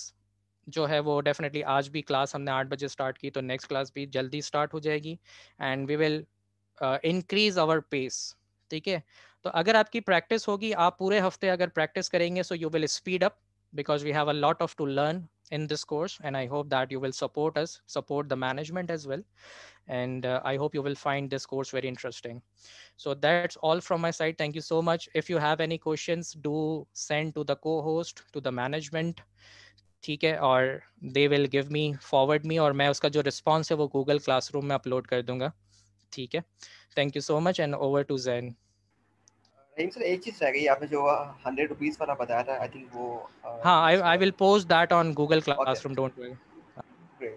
जो है वो डेफिनेटली आज भी क्लास हमने आठ बजे स्टार्ट की तो नेक्स्ट क्लास भी जल्दी स्टार्ट हो जाएगी and we will increase our pace ठीक है तो अगर आपकी प्रैक्टिस होगी आप पूरे हफ्ते अगर प्रैक्टिस करेंगे so you will speed up because we have a lot of to learn in this course and i hope that you will support us support the management as well and uh, i hope you will find this course very interesting so that's all from my side thank you so much if you have any questions do send to the co-host to the management ठीक है और will give me forward me or और मैं उसका जो response है वो Google classroom में अपलोड कर दूंगा ठीक है and over to zen sir एक चीज़ रह गई आपने जो हंड्रेड रुपीज़ वाला बताया था आई थिंक वो I I will post that on Google classroom don't worry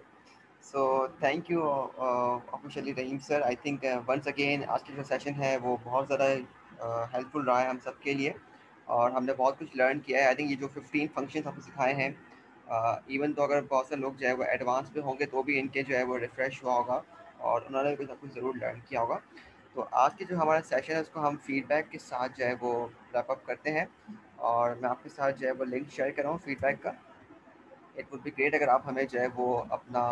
so thank you officially Rahim sir I think once again आज का जो सेशन है वो बहुत ज़्यादा हेल्पफुल uh, रहा है हम सब के लिए और हमने बहुत कुछ लर्न किया है आई थिंक ये जो फिफ्टीन फंक्शन हमने सिखाए हैं इवन uh, तो अगर बहुत से लोग जो है वो एडवांस में होंगे तो भी इनके जो है वो रिफ़्रेश हुआ होगा और उन्होंने भी सब कुछ ज़रूर लर्न किया होगा तो आज के जो हमारा सेशन है उसको हम फीडबैक के साथ जो है वो रैपअप करते हैं और मैं आपके साथ जो है वो लिंक शेयर कर रहा हूँ फीडबैक का इट वुड बी ग्रेट अगर आप हमें जो है वो अपना